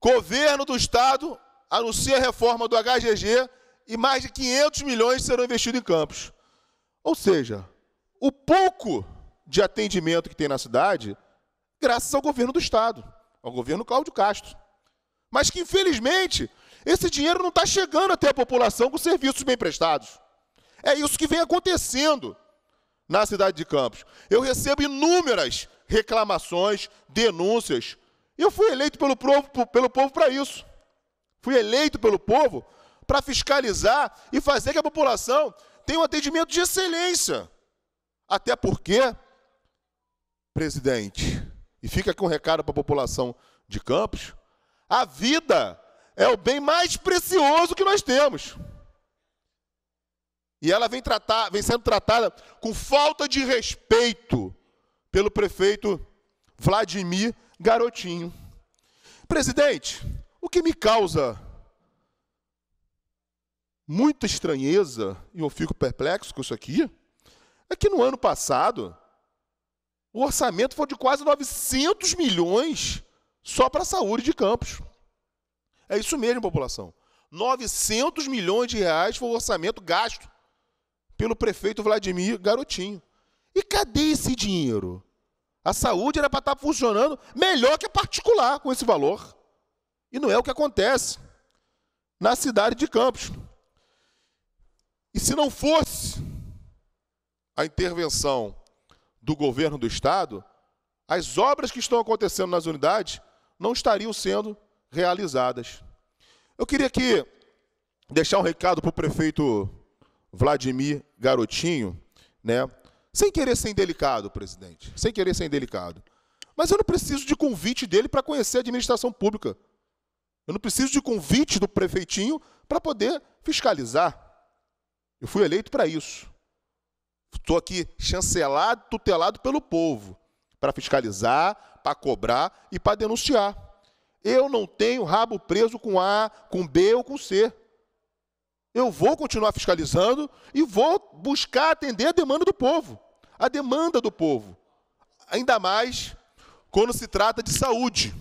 Governo do Estado anuncia a reforma do HGG e mais de 500 milhões serão investidos em campos. Ou seja, o pouco de atendimento que tem na cidade, graças ao governo do Estado ao governo Cláudio Castro. Mas que, infelizmente, esse dinheiro não está chegando até a população com serviços bem prestados. É isso que vem acontecendo na cidade de Campos. Eu recebo inúmeras reclamações, denúncias. Eu fui eleito pelo povo, pelo povo para isso. Fui eleito pelo povo para fiscalizar e fazer que a população tenha um atendimento de excelência. Até porque, presidente, e fica aqui um recado para a população de Campos: a vida é o bem mais precioso que nós temos. E ela vem, tratar, vem sendo tratada com falta de respeito pelo prefeito Vladimir Garotinho. Presidente, o que me causa muita estranheza, e eu fico perplexo com isso aqui, é que no ano passado, o orçamento foi de quase 900 milhões só para a saúde de Campos. É isso mesmo, população. 900 milhões de reais foi o orçamento gasto pelo prefeito Vladimir Garotinho. E cadê esse dinheiro? A saúde era para estar tá funcionando melhor que a particular com esse valor. E não é o que acontece na cidade de Campos. E se não fosse a intervenção do governo do Estado, as obras que estão acontecendo nas unidades não estariam sendo realizadas. Eu queria aqui deixar um recado para o prefeito Vladimir Garotinho, né? Sem querer ser indelicado, presidente, sem querer ser indelicado. Mas eu não preciso de convite dele para conhecer a administração pública. Eu não preciso de convite do prefeitinho para poder fiscalizar. Eu fui eleito para isso. Estou aqui chancelado, tutelado pelo povo, para fiscalizar, para cobrar e para denunciar. Eu não tenho rabo preso com A, com B ou com C. Eu vou continuar fiscalizando e vou buscar atender a demanda do povo. A demanda do povo. Ainda mais quando se trata de saúde.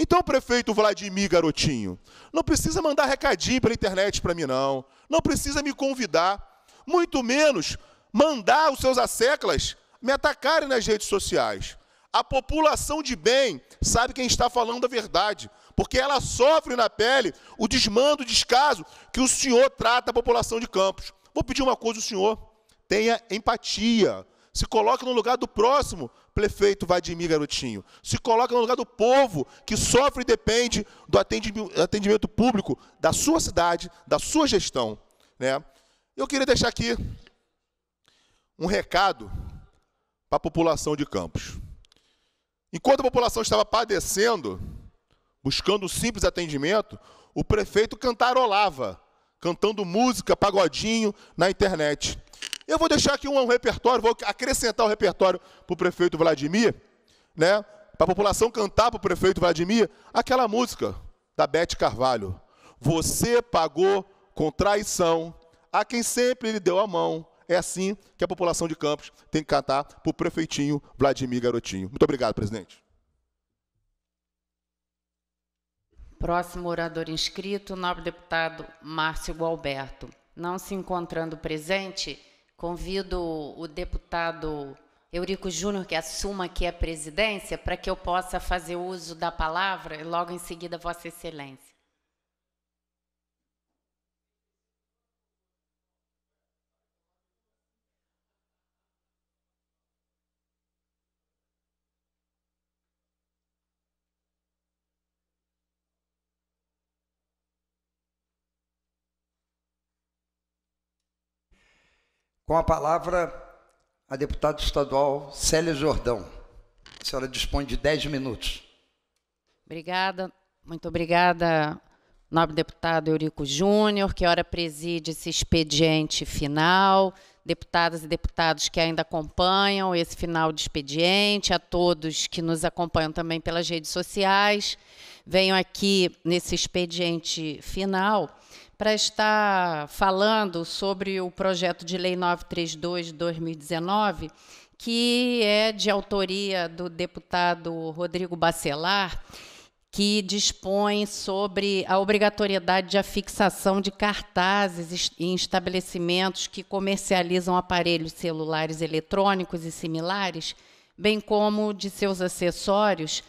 Então, prefeito Vladimir Garotinho, não precisa mandar recadinho pela internet para mim, não. Não precisa me convidar. Muito menos mandar os seus asseclas me atacarem nas redes sociais. A população de bem sabe quem está falando a verdade, porque ela sofre na pele o desmando, o descaso que o senhor trata a população de Campos. Vou pedir uma coisa ao senhor: tenha empatia. Se coloque no lugar do próximo, prefeito Vladimir Garotinho. Se coloque no lugar do povo que sofre e depende do atendimento público da sua cidade, da sua gestão. Né? Eu queria deixar aqui um recado para a população de Campos. Enquanto a população estava padecendo, buscando um simples atendimento, o prefeito cantarolava, cantando música, pagodinho na internet. Eu vou deixar aqui um repertório, vou acrescentar o um repertório para o prefeito Vladimir, né? Para a população cantar para o prefeito Vladimir aquela música da Bete Carvalho. Você pagou com traição a quem sempre lhe deu a mão. É assim que a população de Campos tem que cantar para o prefeitinho Vladimir Garotinho. Muito obrigado, presidente. Próximo orador inscrito, nobre deputado Márcio Gualberto. Não se encontrando presente, convido o deputado Eurico Júnior que assuma aqui a presidência para que eu possa fazer uso da palavra e logo em seguida Vossa Excelência. Com a palavra, a deputada estadual Célia Jordão. A senhora dispõe de 10 minutos. Obrigada, muito obrigada, nobre deputado Eurico Júnior, que ora preside esse expediente final, deputadas e deputados que ainda acompanham esse final de expediente, a todos que nos acompanham também pelas redes sociais. Venho aqui nesse expediente final para estar falando sobre o projeto de lei 932 de 2019, que é de autoria do deputado Rodrigo Bacelar, que dispõe sobre a obrigatoriedade de fixação de cartazes em estabelecimentos que comercializam aparelhos celulares eletrônicos e similares, bem como de seus acessórios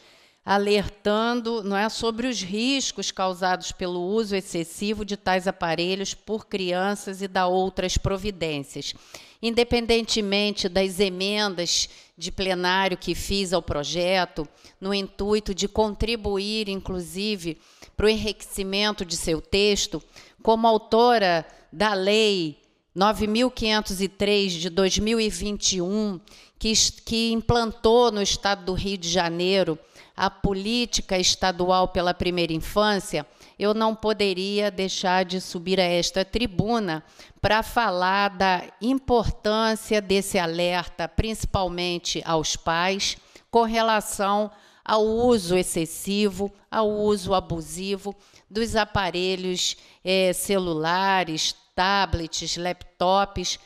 alertando não é, sobre os riscos causados pelo uso excessivo de tais aparelhos por crianças e da outras providências. Independentemente das emendas de plenário que fiz ao projeto, no intuito de contribuir, inclusive, para o enriquecimento de seu texto, como autora da lei 9503 de 2021, que, que implantou no estado do Rio de Janeiro a política estadual pela primeira infância, eu não poderia deixar de subir a esta tribuna para falar da importância desse alerta, principalmente aos pais, com relação ao uso excessivo, ao uso abusivo dos aparelhos eh, celulares, tablets, laptops,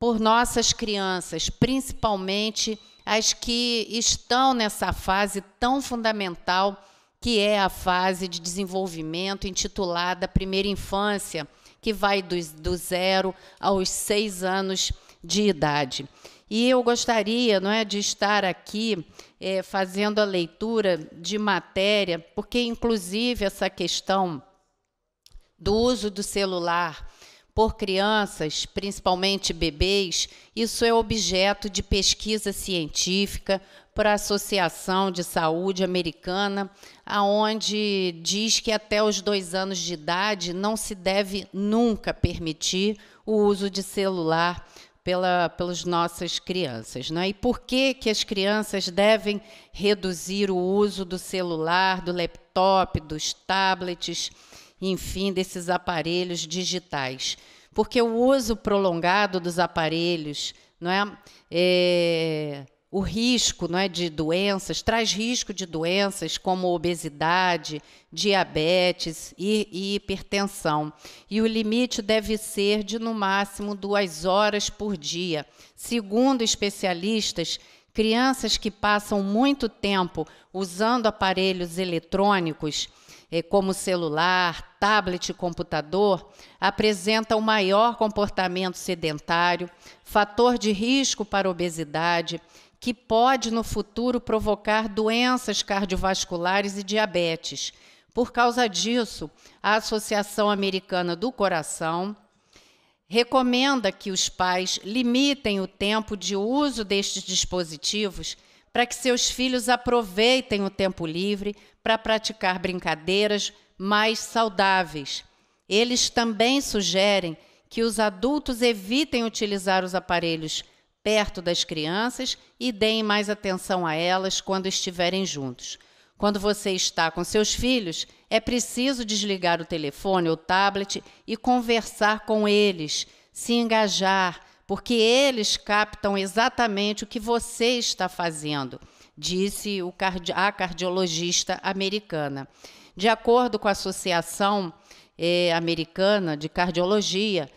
por nossas crianças, principalmente as que estão nessa fase tão fundamental que é a fase de desenvolvimento intitulada Primeira Infância, que vai do, do zero aos seis anos de idade. E eu gostaria não é, de estar aqui é, fazendo a leitura de matéria, porque, inclusive, essa questão do uso do celular por crianças, principalmente bebês, isso é objeto de pesquisa científica para a Associação de Saúde Americana, aonde diz que até os dois anos de idade não se deve nunca permitir o uso de celular pela, pelas nossas crianças. Né? E por que, que as crianças devem reduzir o uso do celular, do laptop, dos tablets? enfim, desses aparelhos digitais. Porque o uso prolongado dos aparelhos, não é, é o risco não é, de doenças, traz risco de doenças como obesidade, diabetes e, e, hipertensão. E o limite deve ser de, no máximo, duas horas por dia. Segundo especialistas, crianças que passam muito tempo usando aparelhos eletrônicos como celular, tablet e computador, apresenta o um maior comportamento sedentário, fator de risco para obesidade, que pode no futuro provocar doenças cardiovasculares e diabetes. Por causa disso, a Associação Americana do Coração recomenda que os pais limitem o tempo de uso destes dispositivos para que seus filhos aproveitem o tempo livre para praticar brincadeiras mais saudáveis. Eles também sugerem que os adultos evitem utilizar os aparelhos perto das crianças e deem mais atenção a elas quando estiverem juntos. Quando você está com seus filhos, é preciso desligar o telefone ou tablet e conversar com eles, se engajar porque eles captam exatamente o que você está fazendo, disse cardi a cardiologista americana. De acordo com a Associação eh, Americana de Cardiologia,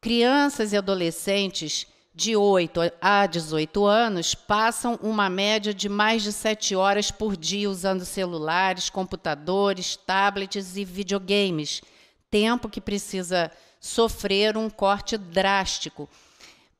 crianças e adolescentes de 8 a 18 anos passam uma média de mais de 7 horas por dia usando celulares, computadores, tablets e videogames, tempo que precisa sofrer um corte drástico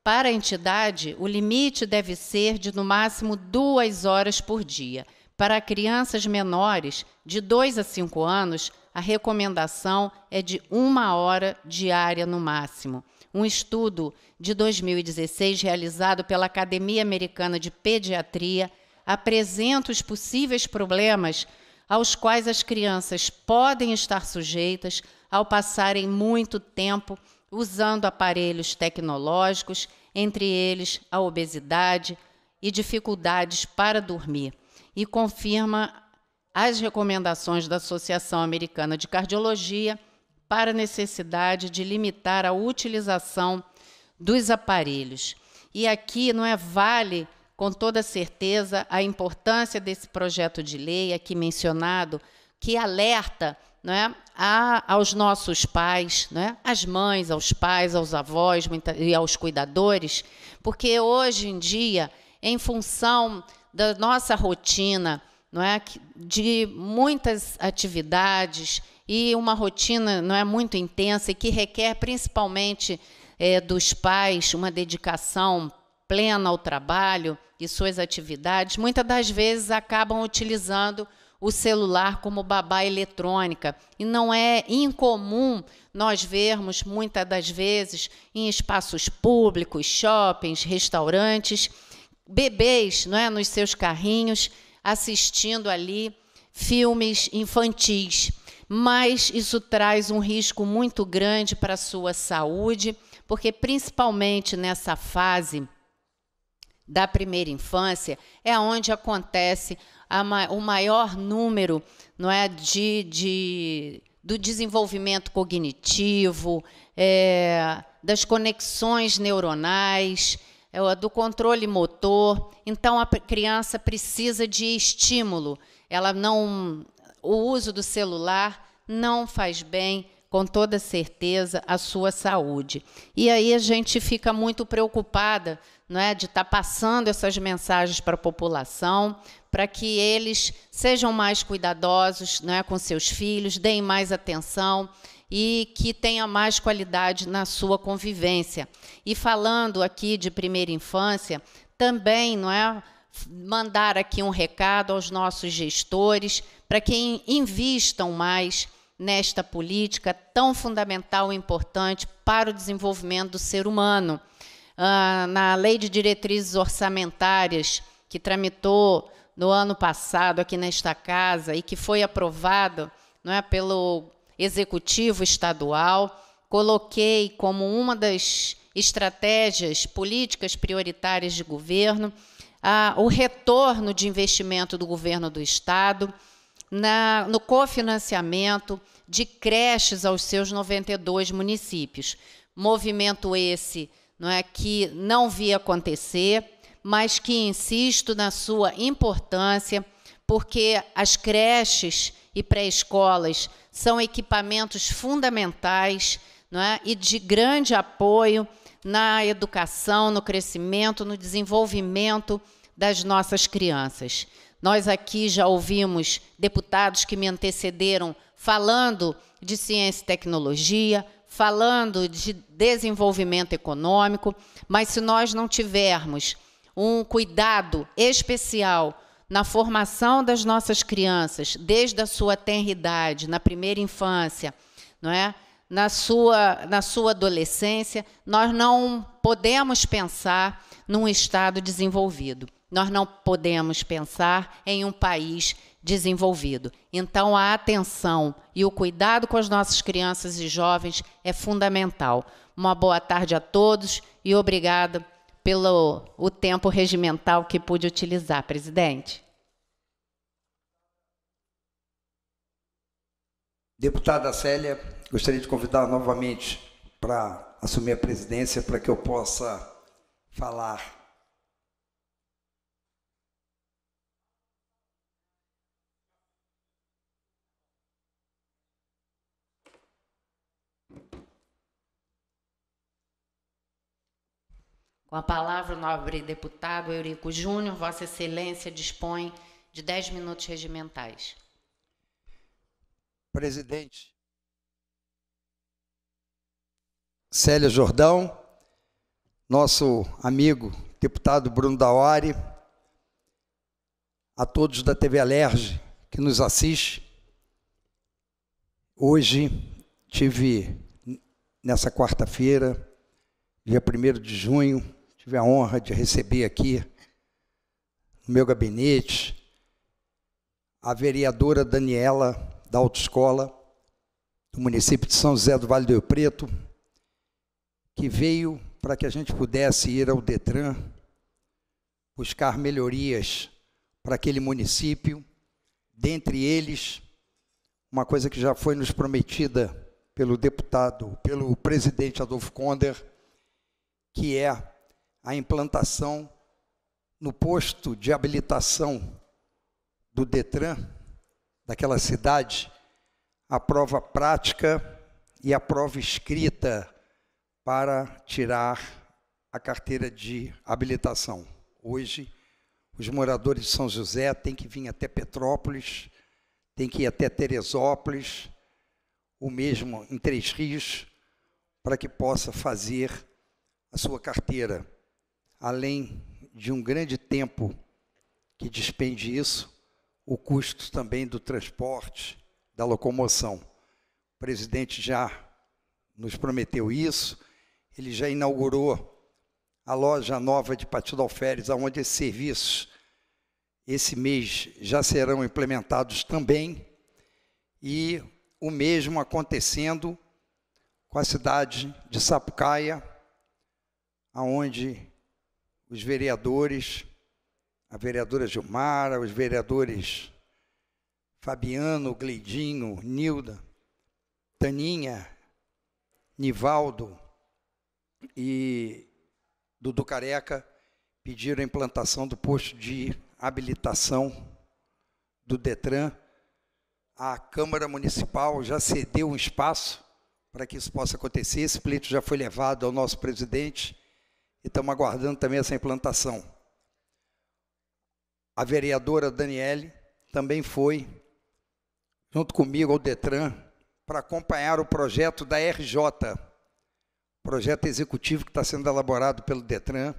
para a entidade, o limite deve ser de no máximo duas horas por dia. Para crianças menores, de 2 a 5 anos, a recomendação é de uma hora diária no máximo. Um estudo de 2016, realizado pela Academia Americana de Pediatria, apresenta os possíveis problemas aos quais as crianças podem estar sujeitas ao passarem muito tempo usando aparelhos tecnológicos, entre eles a obesidade e dificuldades para dormir, e confirma as recomendações da Associação Americana de Cardiologia para a necessidade de limitar a utilização dos aparelhos. E aqui não é vale com toda certeza a importância desse projeto de lei aqui mencionado, que alerta né, a, aos nossos pais, né, às mães, aos pais, aos avós muita, e aos cuidadores, porque hoje em dia, em função da nossa rotina, não é, de muitas atividades e uma rotina não é muito intensa e que requer principalmente é, dos pais uma dedicação plena ao trabalho e suas atividades, muitas das vezes acabam utilizando o celular como babá eletrônica. E não é incomum nós vermos, muitas das vezes, em espaços públicos, shoppings, restaurantes, bebês não é, nos seus carrinhos assistindo ali filmes infantis. Mas isso traz um risco muito grande para a sua saúde, porque principalmente nessa fase da primeira infância é onde acontece ma o maior número não é, de, de do desenvolvimento cognitivo, é, das conexões neuronais, é, do controle motor. Então, a criança precisa de estímulo. Ela não, o uso do celular não faz bem, com toda certeza, a sua saúde. E aí a gente fica muito preocupada é de estar tá passando essas mensagens para a população, para que eles sejam mais cuidadosos é com seus filhos, deem mais atenção e que tenha mais qualidade na sua convivência. E falando aqui de primeira infância, também não é mandar aqui um recado aos nossos gestores para que invistam mais nesta política tão fundamental e importante para o desenvolvimento do ser humano. Ah, na Lei de Diretrizes Orçamentárias, que tramitou no ano passado aqui nesta casa e que foi aprovado não é, pelo Executivo Estadual, coloquei como uma das estratégias políticas prioritárias de governo ah, o retorno de investimento do governo do Estado na, no cofinanciamento de creches aos seus 92 municípios. Movimento esse não é que não vi acontecer, mas que insisto na sua importância, porque as creches e pré-escolas são equipamentos fundamentais não é? e de grande apoio na educação, no crescimento, no desenvolvimento das nossas crianças. Nós aqui já ouvimos deputados que me antecederam falando de ciência e tecnologia, falando de desenvolvimento econômico, mas se nós não tivermos um cuidado especial na formação das nossas crianças, desde a sua tenridade, na primeira infância, não é? na, sua, na sua adolescência, nós não podemos pensar num Estado desenvolvido. Nós não podemos pensar em um país desenvolvido. Então, a atenção e o cuidado com as nossas crianças e jovens é fundamental. Uma boa tarde a todos e obrigada pelo o tempo regimental que pude utilizar, presidente. Deputada Célia, gostaria de convidar novamente para assumir a presidência para que eu possa falar Com a palavra, o nobre deputado Eurico Júnior, Vossa Excelência dispõe de 10 minutos regimentais. Presidente, Célia Jordão, nosso amigo deputado Bruno Dauari, a todos da TV Alerj que nos assiste. Hoje tive, nessa quarta-feira, dia 1 de junho, Tive a honra de receber aqui, no meu gabinete, a vereadora Daniela da Autoescola, do município de São José do Vale do Rio Preto, que veio para que a gente pudesse ir ao Detran buscar melhorias para aquele município, dentre eles, uma coisa que já foi nos prometida pelo deputado, pelo presidente Adolfo Conder, que é a implantação no posto de habilitação do Detran, daquela cidade, a prova prática e a prova escrita para tirar a carteira de habilitação. Hoje, os moradores de São José têm que vir até Petrópolis, têm que ir até Teresópolis, o mesmo em Três Rios, para que possa fazer a sua carteira além de um grande tempo que despende isso, o custo também do transporte, da locomoção. O presidente já nos prometeu isso, ele já inaugurou a loja nova de Patido Alferes, onde esses serviços, esse mês, já serão implementados também, e o mesmo acontecendo com a cidade de Sapucaia, aonde os vereadores, a vereadora Gilmara, os vereadores Fabiano, Gleidinho, Nilda, Taninha, Nivaldo e Dudu Careca pediram a implantação do posto de habilitação do Detran. A Câmara Municipal já cedeu um espaço para que isso possa acontecer. Esse pleito já foi levado ao nosso presidente e estamos aguardando também essa implantação. A vereadora Daniele também foi, junto comigo, ao Detran, para acompanhar o projeto da RJ, projeto executivo que está sendo elaborado pelo Detran,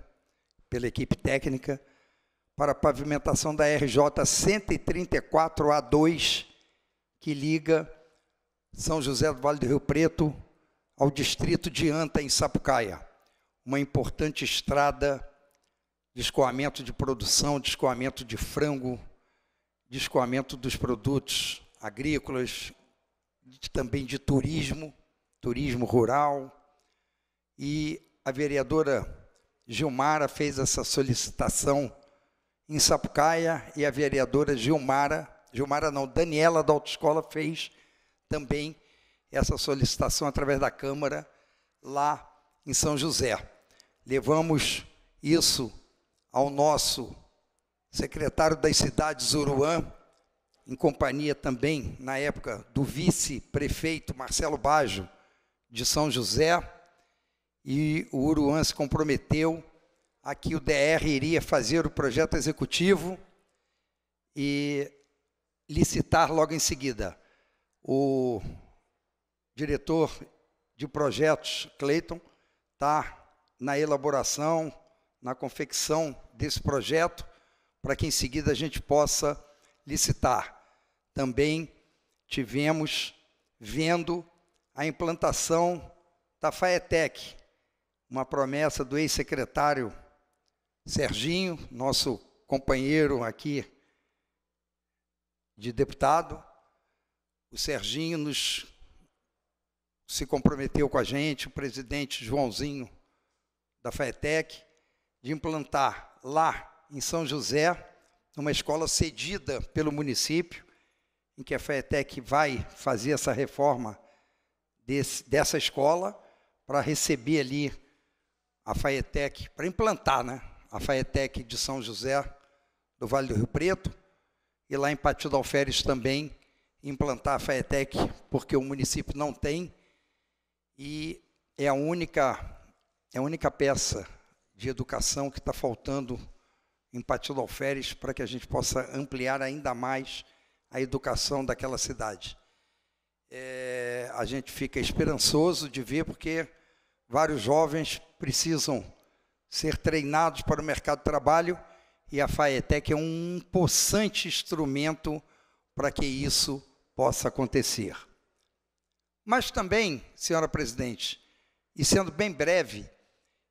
pela equipe técnica, para a pavimentação da RJ 134A2, que liga São José do Vale do Rio Preto ao distrito de Anta, em Sapucaia uma importante estrada de escoamento de produção, de escoamento de frango, de escoamento dos produtos agrícolas, também de turismo, turismo rural. E a vereadora Gilmara fez essa solicitação em Sapucaia e a vereadora Gilmara, Gilmara não, Daniela da Autoescola fez também essa solicitação através da Câmara lá em São José levamos isso ao nosso secretário das cidades, Uruan, em companhia também, na época, do vice-prefeito Marcelo Bajo, de São José, e o Uruan se comprometeu a que o DR iria fazer o projeto executivo e licitar logo em seguida. O diretor de projetos, Cleiton, está na elaboração, na confecção desse projeto, para que em seguida a gente possa licitar. Também tivemos vendo a implantação da Faetec, uma promessa do ex-secretário Serginho, nosso companheiro aqui de deputado. O Serginho nos se comprometeu com a gente, o presidente Joãozinho da FAETEC, de implantar lá em São José, numa escola cedida pelo município, em que a FAETEC vai fazer essa reforma desse, dessa escola para receber ali a FAETEC, para implantar né, a FAETEC de São José, do Vale do Rio Preto, e lá em Patido Alferes também implantar a FAETEC, porque o município não tem, e é a única é a única peça de educação que está faltando em Patildo Alferes para que a gente possa ampliar ainda mais a educação daquela cidade. É, a gente fica esperançoso de ver, porque vários jovens precisam ser treinados para o mercado de trabalho e a FAETEC é um possante instrumento para que isso possa acontecer. Mas também, senhora presidente, e sendo bem breve,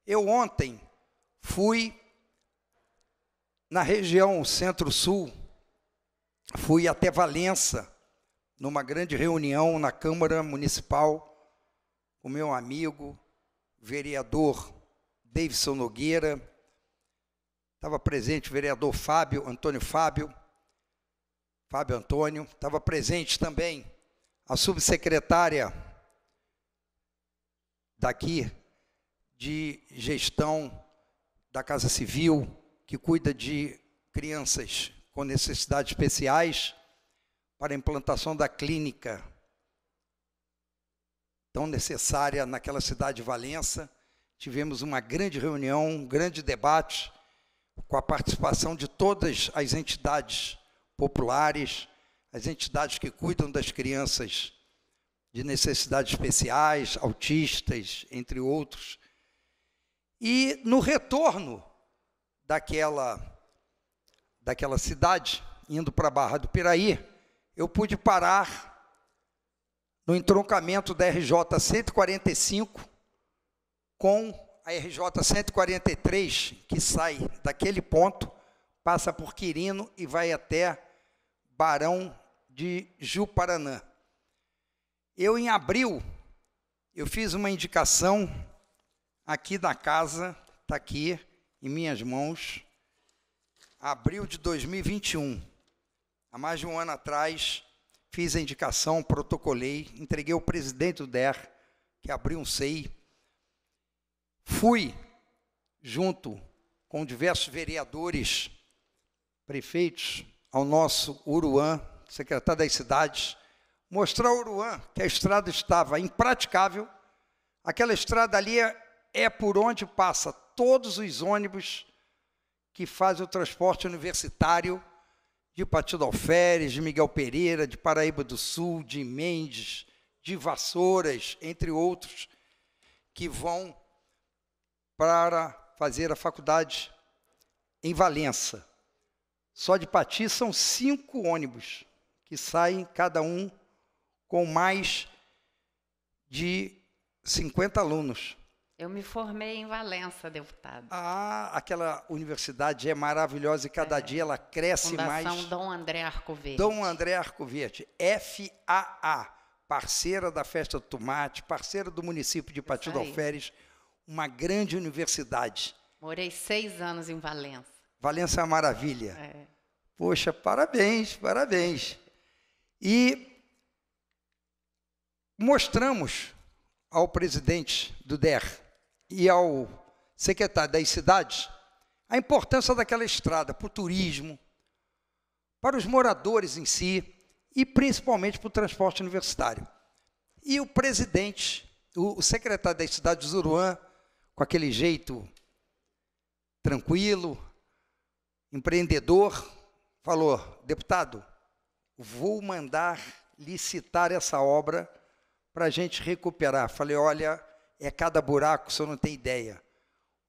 eu ontem fui na região centro-sul, fui até Valença, numa grande reunião na Câmara Municipal, com meu amigo, vereador Davidson Nogueira, estava presente o vereador Fábio, Antônio Fábio, Fábio Antônio, estava presente também a subsecretária daqui de gestão da Casa Civil, que cuida de crianças com necessidades especiais, para a implantação da clínica tão necessária naquela cidade de Valença. Tivemos uma grande reunião, um grande debate, com a participação de todas as entidades populares, as entidades que cuidam das crianças de necessidades especiais, autistas, entre outros, e no retorno daquela daquela cidade, indo para a Barra do Piraí, eu pude parar no entroncamento da RJ 145 com a RJ 143, que sai daquele ponto, passa por Quirino e vai até Barão de Juparanã. Eu, em abril, eu fiz uma indicação aqui da casa, está aqui em minhas mãos, abril de 2021. Há mais de um ano atrás, fiz a indicação, protocolei, entreguei ao presidente do DER, que abriu um SEI. Fui, junto com diversos vereadores, prefeitos, ao nosso Uruan, secretário das cidades, mostrar ao Uruan que a estrada estava impraticável. Aquela estrada ali é é por onde passa todos os ônibus que fazem o transporte universitário de Patido Alferes, de Miguel Pereira, de Paraíba do Sul, de Mendes, de Vassouras, entre outros, que vão para fazer a faculdade em Valença. Só de Pati são cinco ônibus que saem, cada um com mais de 50 alunos. Eu me formei em Valença, deputado. Ah, aquela universidade é maravilhosa e cada é. dia ela cresce Fundação mais. Fundação Dom André Arcoverde. Dom André Arcoverde, FAA, parceira da Festa do Tomate, parceira do município de Patido Alferes, uma grande universidade. Morei seis anos em Valença. Valença é uma maravilha. É. Poxa, parabéns, parabéns. E mostramos ao presidente do DER, e ao secretário das cidades a importância daquela estrada para o turismo, para os moradores em si e principalmente para o transporte universitário. E o presidente, o, secretário das cidades, Zuruan, com aquele jeito tranquilo, empreendedor, falou: deputado, vou mandar licitar essa obra para a gente recuperar. Falei: olha, é cada buraco, o senhor não tem ideia.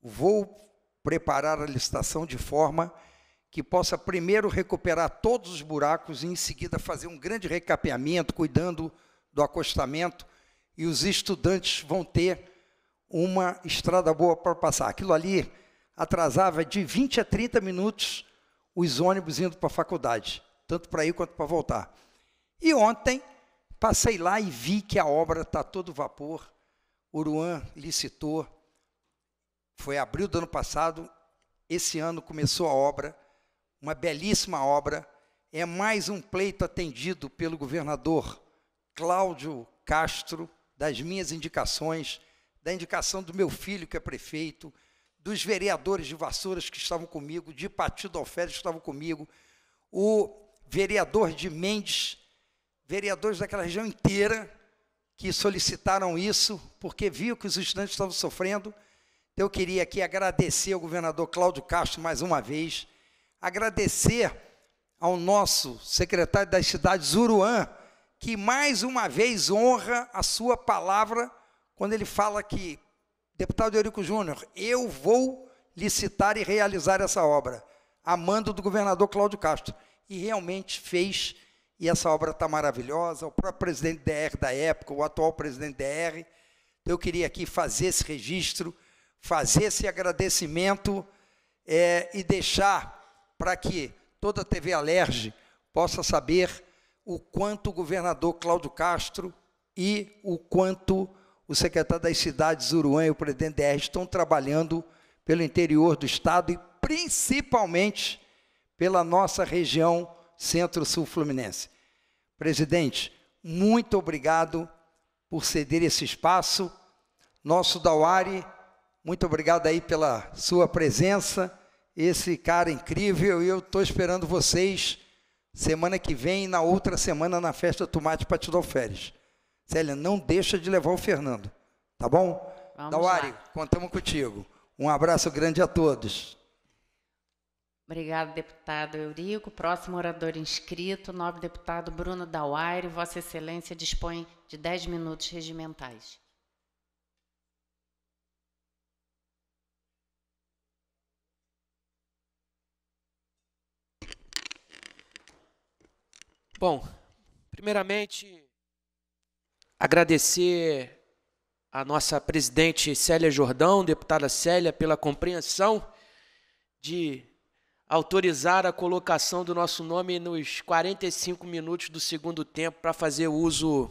Vou preparar a licitação de forma que possa primeiro recuperar todos os buracos e em seguida fazer um grande recapeamento, cuidando do acostamento, e os estudantes vão ter uma estrada boa para passar. Aquilo ali atrasava de 20 a 30 minutos os ônibus indo para a faculdade, tanto para ir quanto para voltar. E ontem passei lá e vi que a obra está todo vapor, Uruan licitou, foi abril do ano passado, esse ano começou a obra, uma belíssima obra, é mais um pleito atendido pelo governador Cláudio Castro, das minhas indicações, da indicação do meu filho, que é prefeito, dos vereadores de Vassouras que estavam comigo, de Partido Alferes que estavam comigo, o vereador de Mendes, vereadores daquela região inteira, que solicitaram isso, porque viu que os estudantes estavam sofrendo. Então, eu queria aqui agradecer ao governador Cláudio Castro mais uma vez, agradecer ao nosso secretário das cidades, Uruan, que mais uma vez honra a sua palavra quando ele fala que, deputado Eurico Júnior, eu vou licitar e realizar essa obra, a mando do governador Cláudio Castro. E realmente fez e essa obra está maravilhosa. O próprio presidente DR da época, o atual presidente DR. Então, eu queria aqui fazer esse registro, fazer esse agradecimento é, e deixar para que toda a TV Alerge possa saber o quanto o governador Cláudio Castro e o quanto o secretário das cidades, Uruã e o presidente DR estão trabalhando pelo interior do Estado e principalmente pela nossa região Centro-Sul Fluminense. Presidente, muito obrigado por ceder esse espaço. Nosso Dauari, muito obrigado aí pela sua presença. Esse cara é incrível, e eu estou esperando vocês semana que vem na outra semana na festa Tomate Patidolferes. Férias. Célia, não deixa de levar o Fernando, tá bom? Vamos Dauari, lá. contamos contigo. Um abraço grande a todos. Obrigado, deputado Eurico. Próximo orador inscrito, nobre deputado Bruno Dauaire. Vossa Excelência dispõe de 10 minutos regimentais. Bom, primeiramente, agradecer a nossa presidente Célia Jordão, deputada Célia, pela compreensão de autorizar a colocação do nosso nome nos 45 minutos do segundo tempo para fazer uso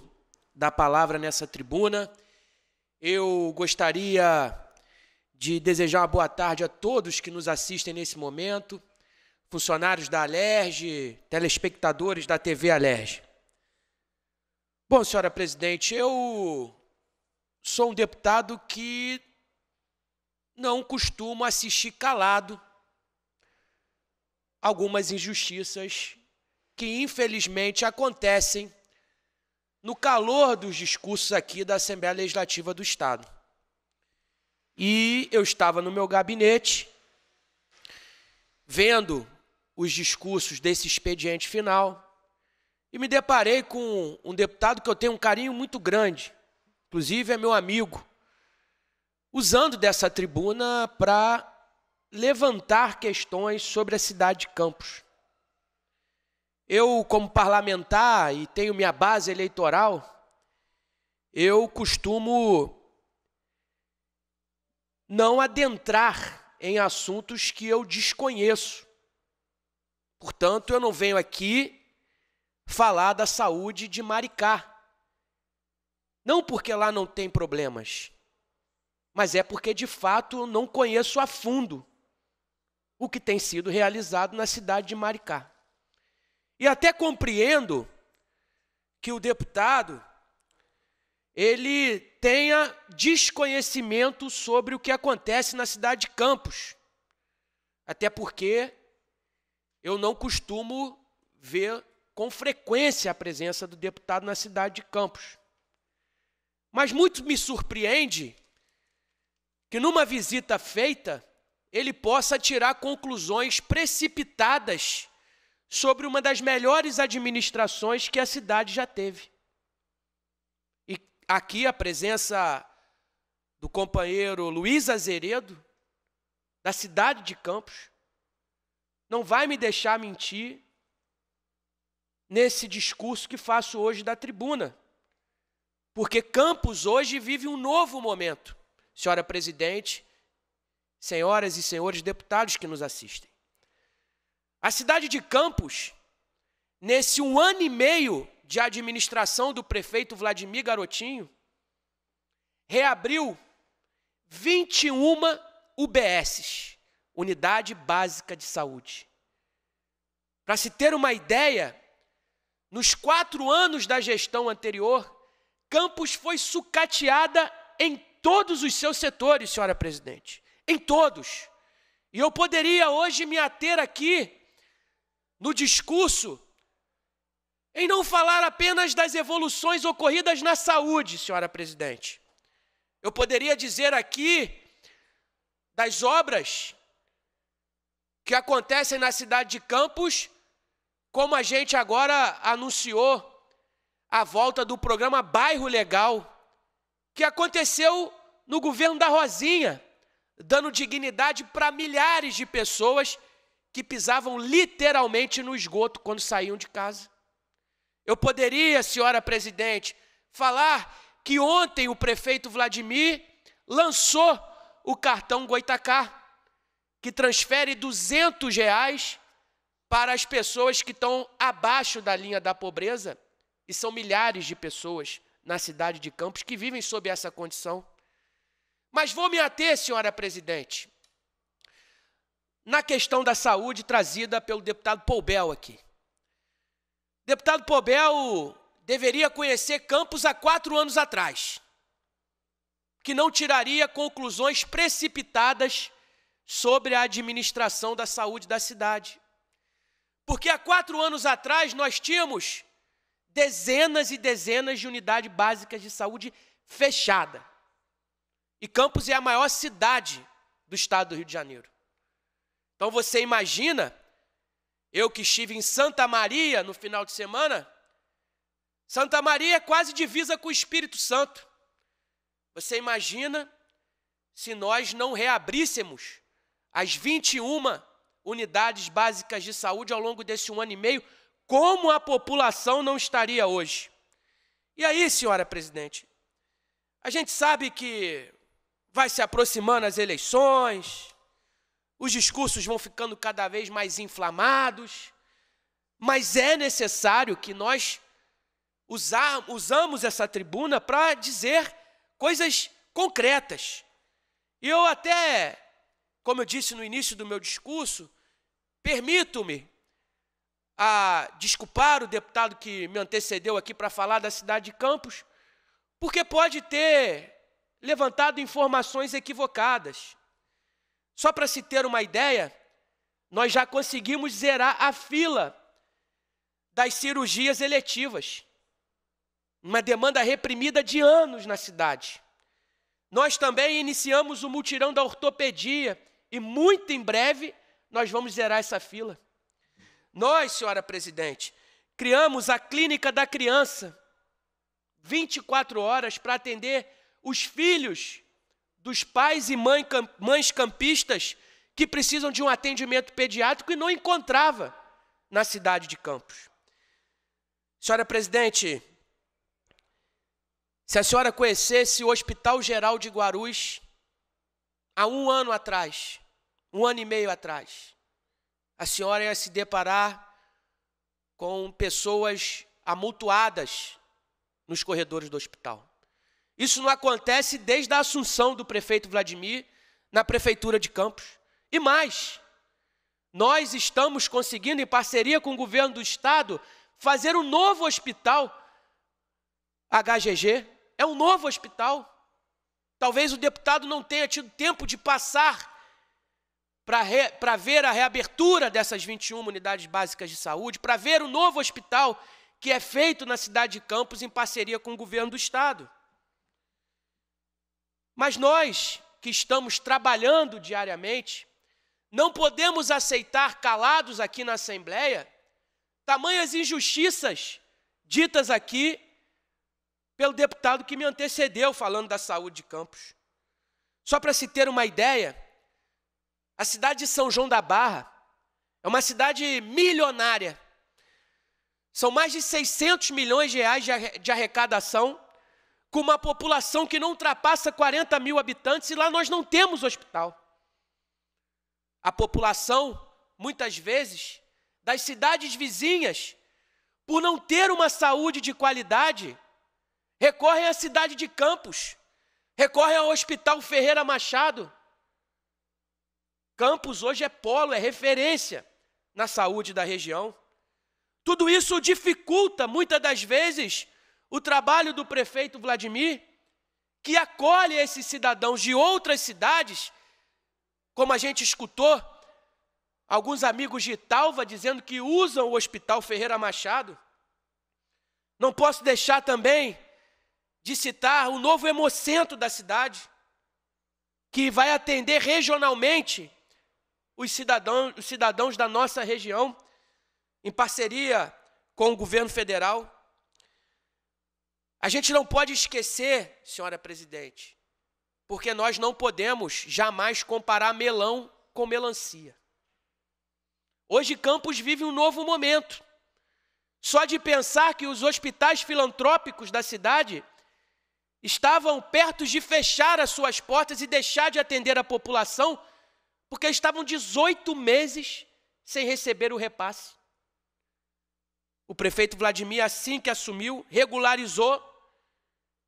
da palavra nessa tribuna. Eu gostaria de desejar uma boa tarde a todos que nos assistem nesse momento, funcionários da Alerj, telespectadores da TV Alerj. Bom, senhora presidente, eu sou um deputado que não costumo assistir calado algumas injustiças que infelizmente acontecem no calor dos discursos aqui da Assembleia Legislativa do Estado. E eu estava no meu gabinete vendo os discursos desse expediente final e me deparei com um deputado que eu tenho um carinho muito grande, inclusive é meu amigo, usando dessa tribuna para levantar questões sobre a cidade de Campos. Eu, como parlamentar e tenho minha base eleitoral, eu costumo não adentrar em assuntos que eu desconheço. Portanto, eu não venho aqui falar da saúde de Maricá. Não porque lá não tem problemas, mas é porque de fato não conheço a fundo o que tem sido realizado na cidade de Maricá. E até compreendo que o deputado ele tenha desconhecimento sobre o que acontece na cidade de Campos. Até porque eu não costumo ver com frequência a presença do deputado na cidade de Campos. Mas muito me surpreende que numa visita feita ele possa tirar conclusões precipitadas sobre uma das melhores administrações que a cidade já teve. E aqui a presença do companheiro Luiz Azeredo, da cidade de Campos, não vai me deixar mentir nesse discurso que faço hoje da tribuna. Porque Campos hoje vive um novo momento. Senhora presidente, senhoras e senhores deputados que nos assistem. A cidade de Campos, nesse um ano e meio de administração do prefeito Vladimir Garotinho, reabriu 21 UBSs, Unidade Básica de Saúde. Para se ter uma ideia, nos quatro anos da gestão anterior, Campos foi sucateada em todos os seus setores, senhora presidente em todos. E eu poderia hoje me ater aqui no discurso em não falar apenas das evoluções ocorridas na saúde, senhora presidente. Eu poderia dizer aqui das obras que acontecem na cidade de Campos, como a gente agora anunciou a volta do programa Bairro Legal, que aconteceu no governo da Rosinha dando dignidade para milhares de pessoas que pisavam literalmente no esgoto quando saíam de casa. Eu poderia, senhora presidente, falar que ontem o prefeito Vladimir lançou o cartão Goitacá, que transfere 200 reais para as pessoas que estão abaixo da linha da pobreza, e são milhares de pessoas na cidade de Campos que vivem sob essa condição. Mas vou me ater, senhora presidente, na questão da saúde trazida pelo deputado Poubel aqui. Deputado Poubel deveria conhecer Campos há quatro anos atrás, que não tiraria conclusões precipitadas sobre a administração da saúde da cidade. Porque há quatro anos atrás nós tínhamos dezenas e dezenas de unidades básicas de saúde fechada. E Campos é a maior cidade do estado do Rio de Janeiro. Então você imagina, eu que estive em Santa Maria no final de semana, Santa Maria é quase divisa com o Espírito Santo. Você imagina se nós não reabríssemos as 21 unidades básicas de saúde ao longo desse um ano e meio, como a população não estaria hoje? E aí, senhora presidente, a gente sabe que vai se aproximando as eleições, os discursos vão ficando cada vez mais inflamados, mas é necessário que nós usar, usamos essa tribuna para dizer coisas concretas. E eu até, como eu disse no início do meu discurso, permito-me a desculpar o deputado que me antecedeu aqui para falar da cidade de Campos, porque pode ter levantado informações equivocadas. Só para se ter uma ideia, nós já conseguimos zerar a fila das cirurgias eletivas. Uma demanda reprimida de anos na cidade. Nós também iniciamos o multirão da ortopedia e muito em breve nós vamos zerar essa fila. Nós, senhora presidente, criamos a clínica da criança 24 horas para atender os filhos dos pais e mãe, mães campistas que precisam de um atendimento pediátrico e não encontrava na cidade de Campos. Senhora presidente, se a senhora conhecesse o Hospital Geral de Guarus há um ano atrás, um ano e meio atrás, a senhora ia se deparar com pessoas amultuadas nos corredores do hospital. Isso não acontece desde a assunção do prefeito Vladimir na prefeitura de Campos. E mais, nós estamos conseguindo, em parceria com o governo do estado, fazer um novo hospital HGG. É um novo hospital. Talvez o deputado não tenha tido tempo de passar para ver a reabertura dessas 21 unidades básicas de saúde, para ver o novo hospital que é feito na cidade de Campos em parceria com o governo do estado. Mas nós que estamos trabalhando diariamente, não podemos aceitar calados aqui na Assembleia tamanhas injustiças ditas aqui pelo deputado que me antecedeu falando da saúde de Campos. Só para se ter uma ideia, a cidade de São João da Barra é uma cidade milionária. São mais de 600 milhões de reais de arrecadação com uma população que não ultrapassa 40 mil habitantes e lá nós não temos hospital. A população, muitas vezes, das cidades vizinhas, por não ter uma saúde de qualidade, recorre à cidade de Campos, recorre ao Hospital Ferreira Machado. Campos hoje é polo, é referência na saúde da região. Tudo isso dificulta, muitas das vezes, o trabalho do prefeito Vladimir, que acolhe esses cidadãos de outras cidades, como a gente escutou, alguns amigos de Talva dizendo que usam o Hospital Ferreira Machado. Não posso deixar também de citar o novo hemocentro da cidade, que vai atender regionalmente os cidadãos, os cidadãos da nossa região, em parceria com o governo federal. A gente não pode esquecer, senhora presidente, porque nós não podemos jamais comparar melão com melancia. Hoje Campos vive um novo momento. Só de pensar que os hospitais filantrópicos da cidade estavam perto de fechar as suas portas e deixar de atender a população, porque estavam 18 meses sem receber o repasse. O prefeito Vladimir, assim que assumiu, regularizou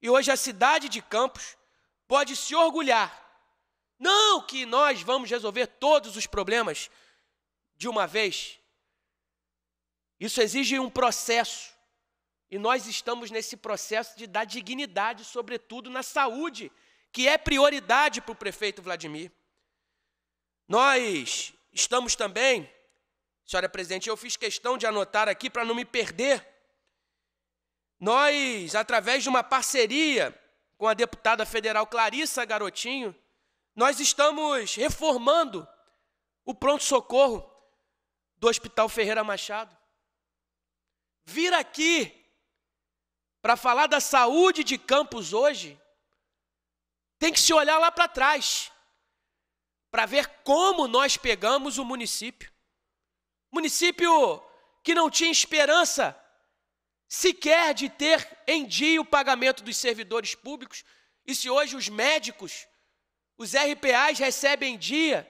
e hoje a cidade de Campos pode se orgulhar. Não que nós vamos resolver todos os problemas de uma vez. Isso exige um processo. E nós estamos nesse processo de dar dignidade, sobretudo na saúde, que é prioridade para o prefeito Vladimir. Nós estamos também, senhora presidente, eu fiz questão de anotar aqui para não me perder nós, através de uma parceria com a deputada federal Clarissa Garotinho, nós estamos reformando o pronto-socorro do Hospital Ferreira Machado. Vir aqui para falar da saúde de Campos hoje, tem que se olhar lá para trás, para ver como nós pegamos o município. Município que não tinha esperança sequer de ter em dia o pagamento dos servidores públicos, e se hoje os médicos, os RPAs recebem em dia,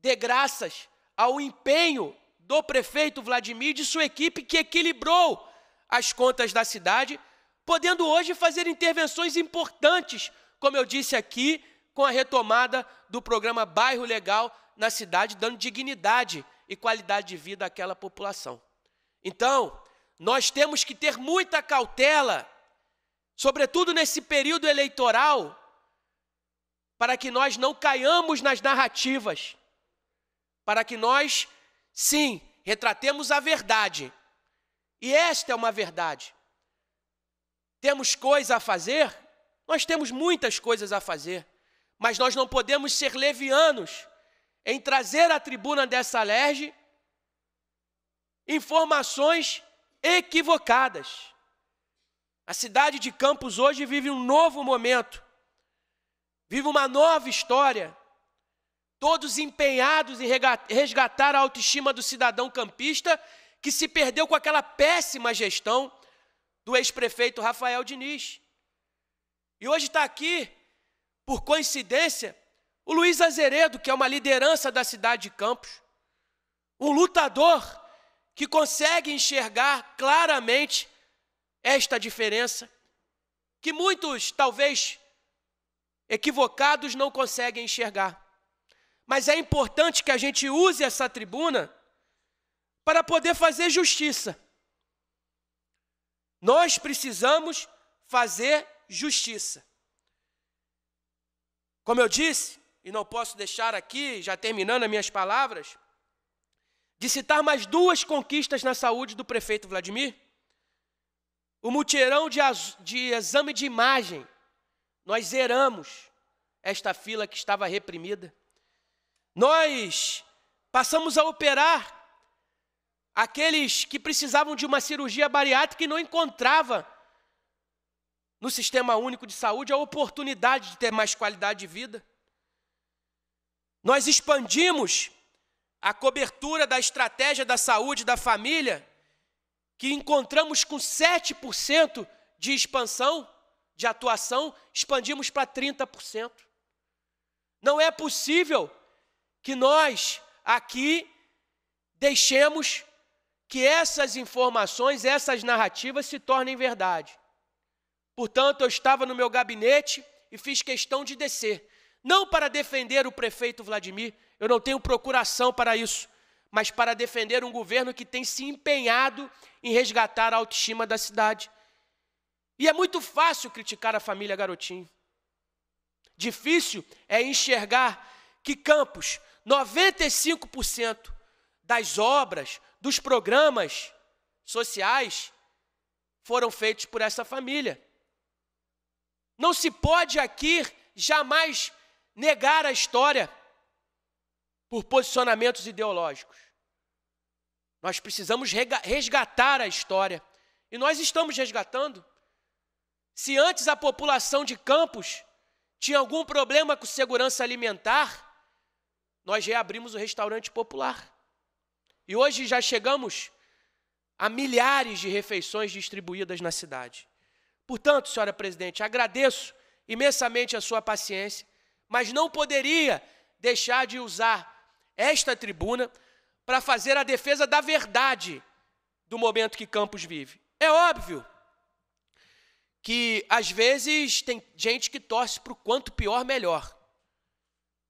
de graças ao empenho do prefeito Vladimir e de sua equipe que equilibrou as contas da cidade, podendo hoje fazer intervenções importantes, como eu disse aqui, com a retomada do programa Bairro Legal na cidade, dando dignidade e qualidade de vida àquela população. Então, nós temos que ter muita cautela, sobretudo nesse período eleitoral, para que nós não caiamos nas narrativas, para que nós, sim, retratemos a verdade. E esta é uma verdade. Temos coisa a fazer? Nós temos muitas coisas a fazer, mas nós não podemos ser levianos em trazer à tribuna dessa alerge informações equivocadas. A cidade de Campos hoje vive um novo momento, vive uma nova história. Todos empenhados em resgatar a autoestima do cidadão campista que se perdeu com aquela péssima gestão do ex-prefeito Rafael Diniz. E hoje está aqui, por coincidência, o Luiz Azeredo, que é uma liderança da cidade de Campos, um lutador que consegue enxergar claramente esta diferença, que muitos, talvez equivocados, não conseguem enxergar. Mas é importante que a gente use essa tribuna para poder fazer justiça. Nós precisamos fazer justiça. Como eu disse, e não posso deixar aqui, já terminando as minhas palavras, de citar mais duas conquistas na saúde do prefeito Vladimir? O mutirão de, de exame de imagem. Nós zeramos esta fila que estava reprimida. Nós passamos a operar aqueles que precisavam de uma cirurgia bariátrica e não encontrava no Sistema Único de Saúde a oportunidade de ter mais qualidade de vida. Nós expandimos a cobertura da estratégia da saúde da família, que encontramos com 7% de expansão, de atuação, expandimos para 30%. Não é possível que nós aqui deixemos que essas informações, essas narrativas se tornem verdade. Portanto, eu estava no meu gabinete e fiz questão de descer não para defender o prefeito Vladimir, eu não tenho procuração para isso, mas para defender um governo que tem se empenhado em resgatar a autoestima da cidade. E é muito fácil criticar a família Garotinho. Difícil é enxergar que Campos, 95% das obras, dos programas sociais foram feitos por essa família. Não se pode aqui jamais negar a história por posicionamentos ideológicos. Nós precisamos resgatar a história. E nós estamos resgatando. Se antes a população de Campos tinha algum problema com segurança alimentar, nós reabrimos o restaurante popular. E hoje já chegamos a milhares de refeições distribuídas na cidade. Portanto, senhora presidente, agradeço imensamente a sua paciência mas não poderia deixar de usar esta tribuna para fazer a defesa da verdade do momento que Campos vive. É óbvio que às vezes tem gente que torce para o quanto pior, melhor.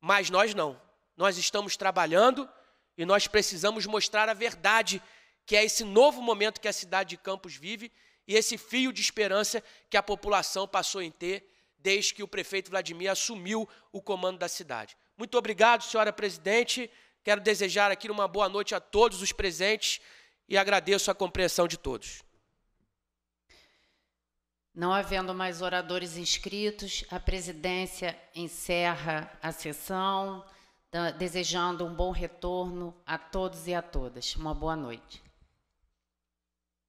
Mas nós não. Nós estamos trabalhando e nós precisamos mostrar a verdade, que é esse novo momento que a cidade de Campos vive e esse fio de esperança que a população passou em ter desde que o prefeito Vladimir assumiu o comando da cidade. Muito obrigado, senhora presidente. Quero desejar aqui uma boa noite a todos os presentes e agradeço a compreensão de todos. Não havendo mais oradores inscritos, a presidência encerra a sessão, desejando um bom retorno a todos e a todas. Uma boa noite.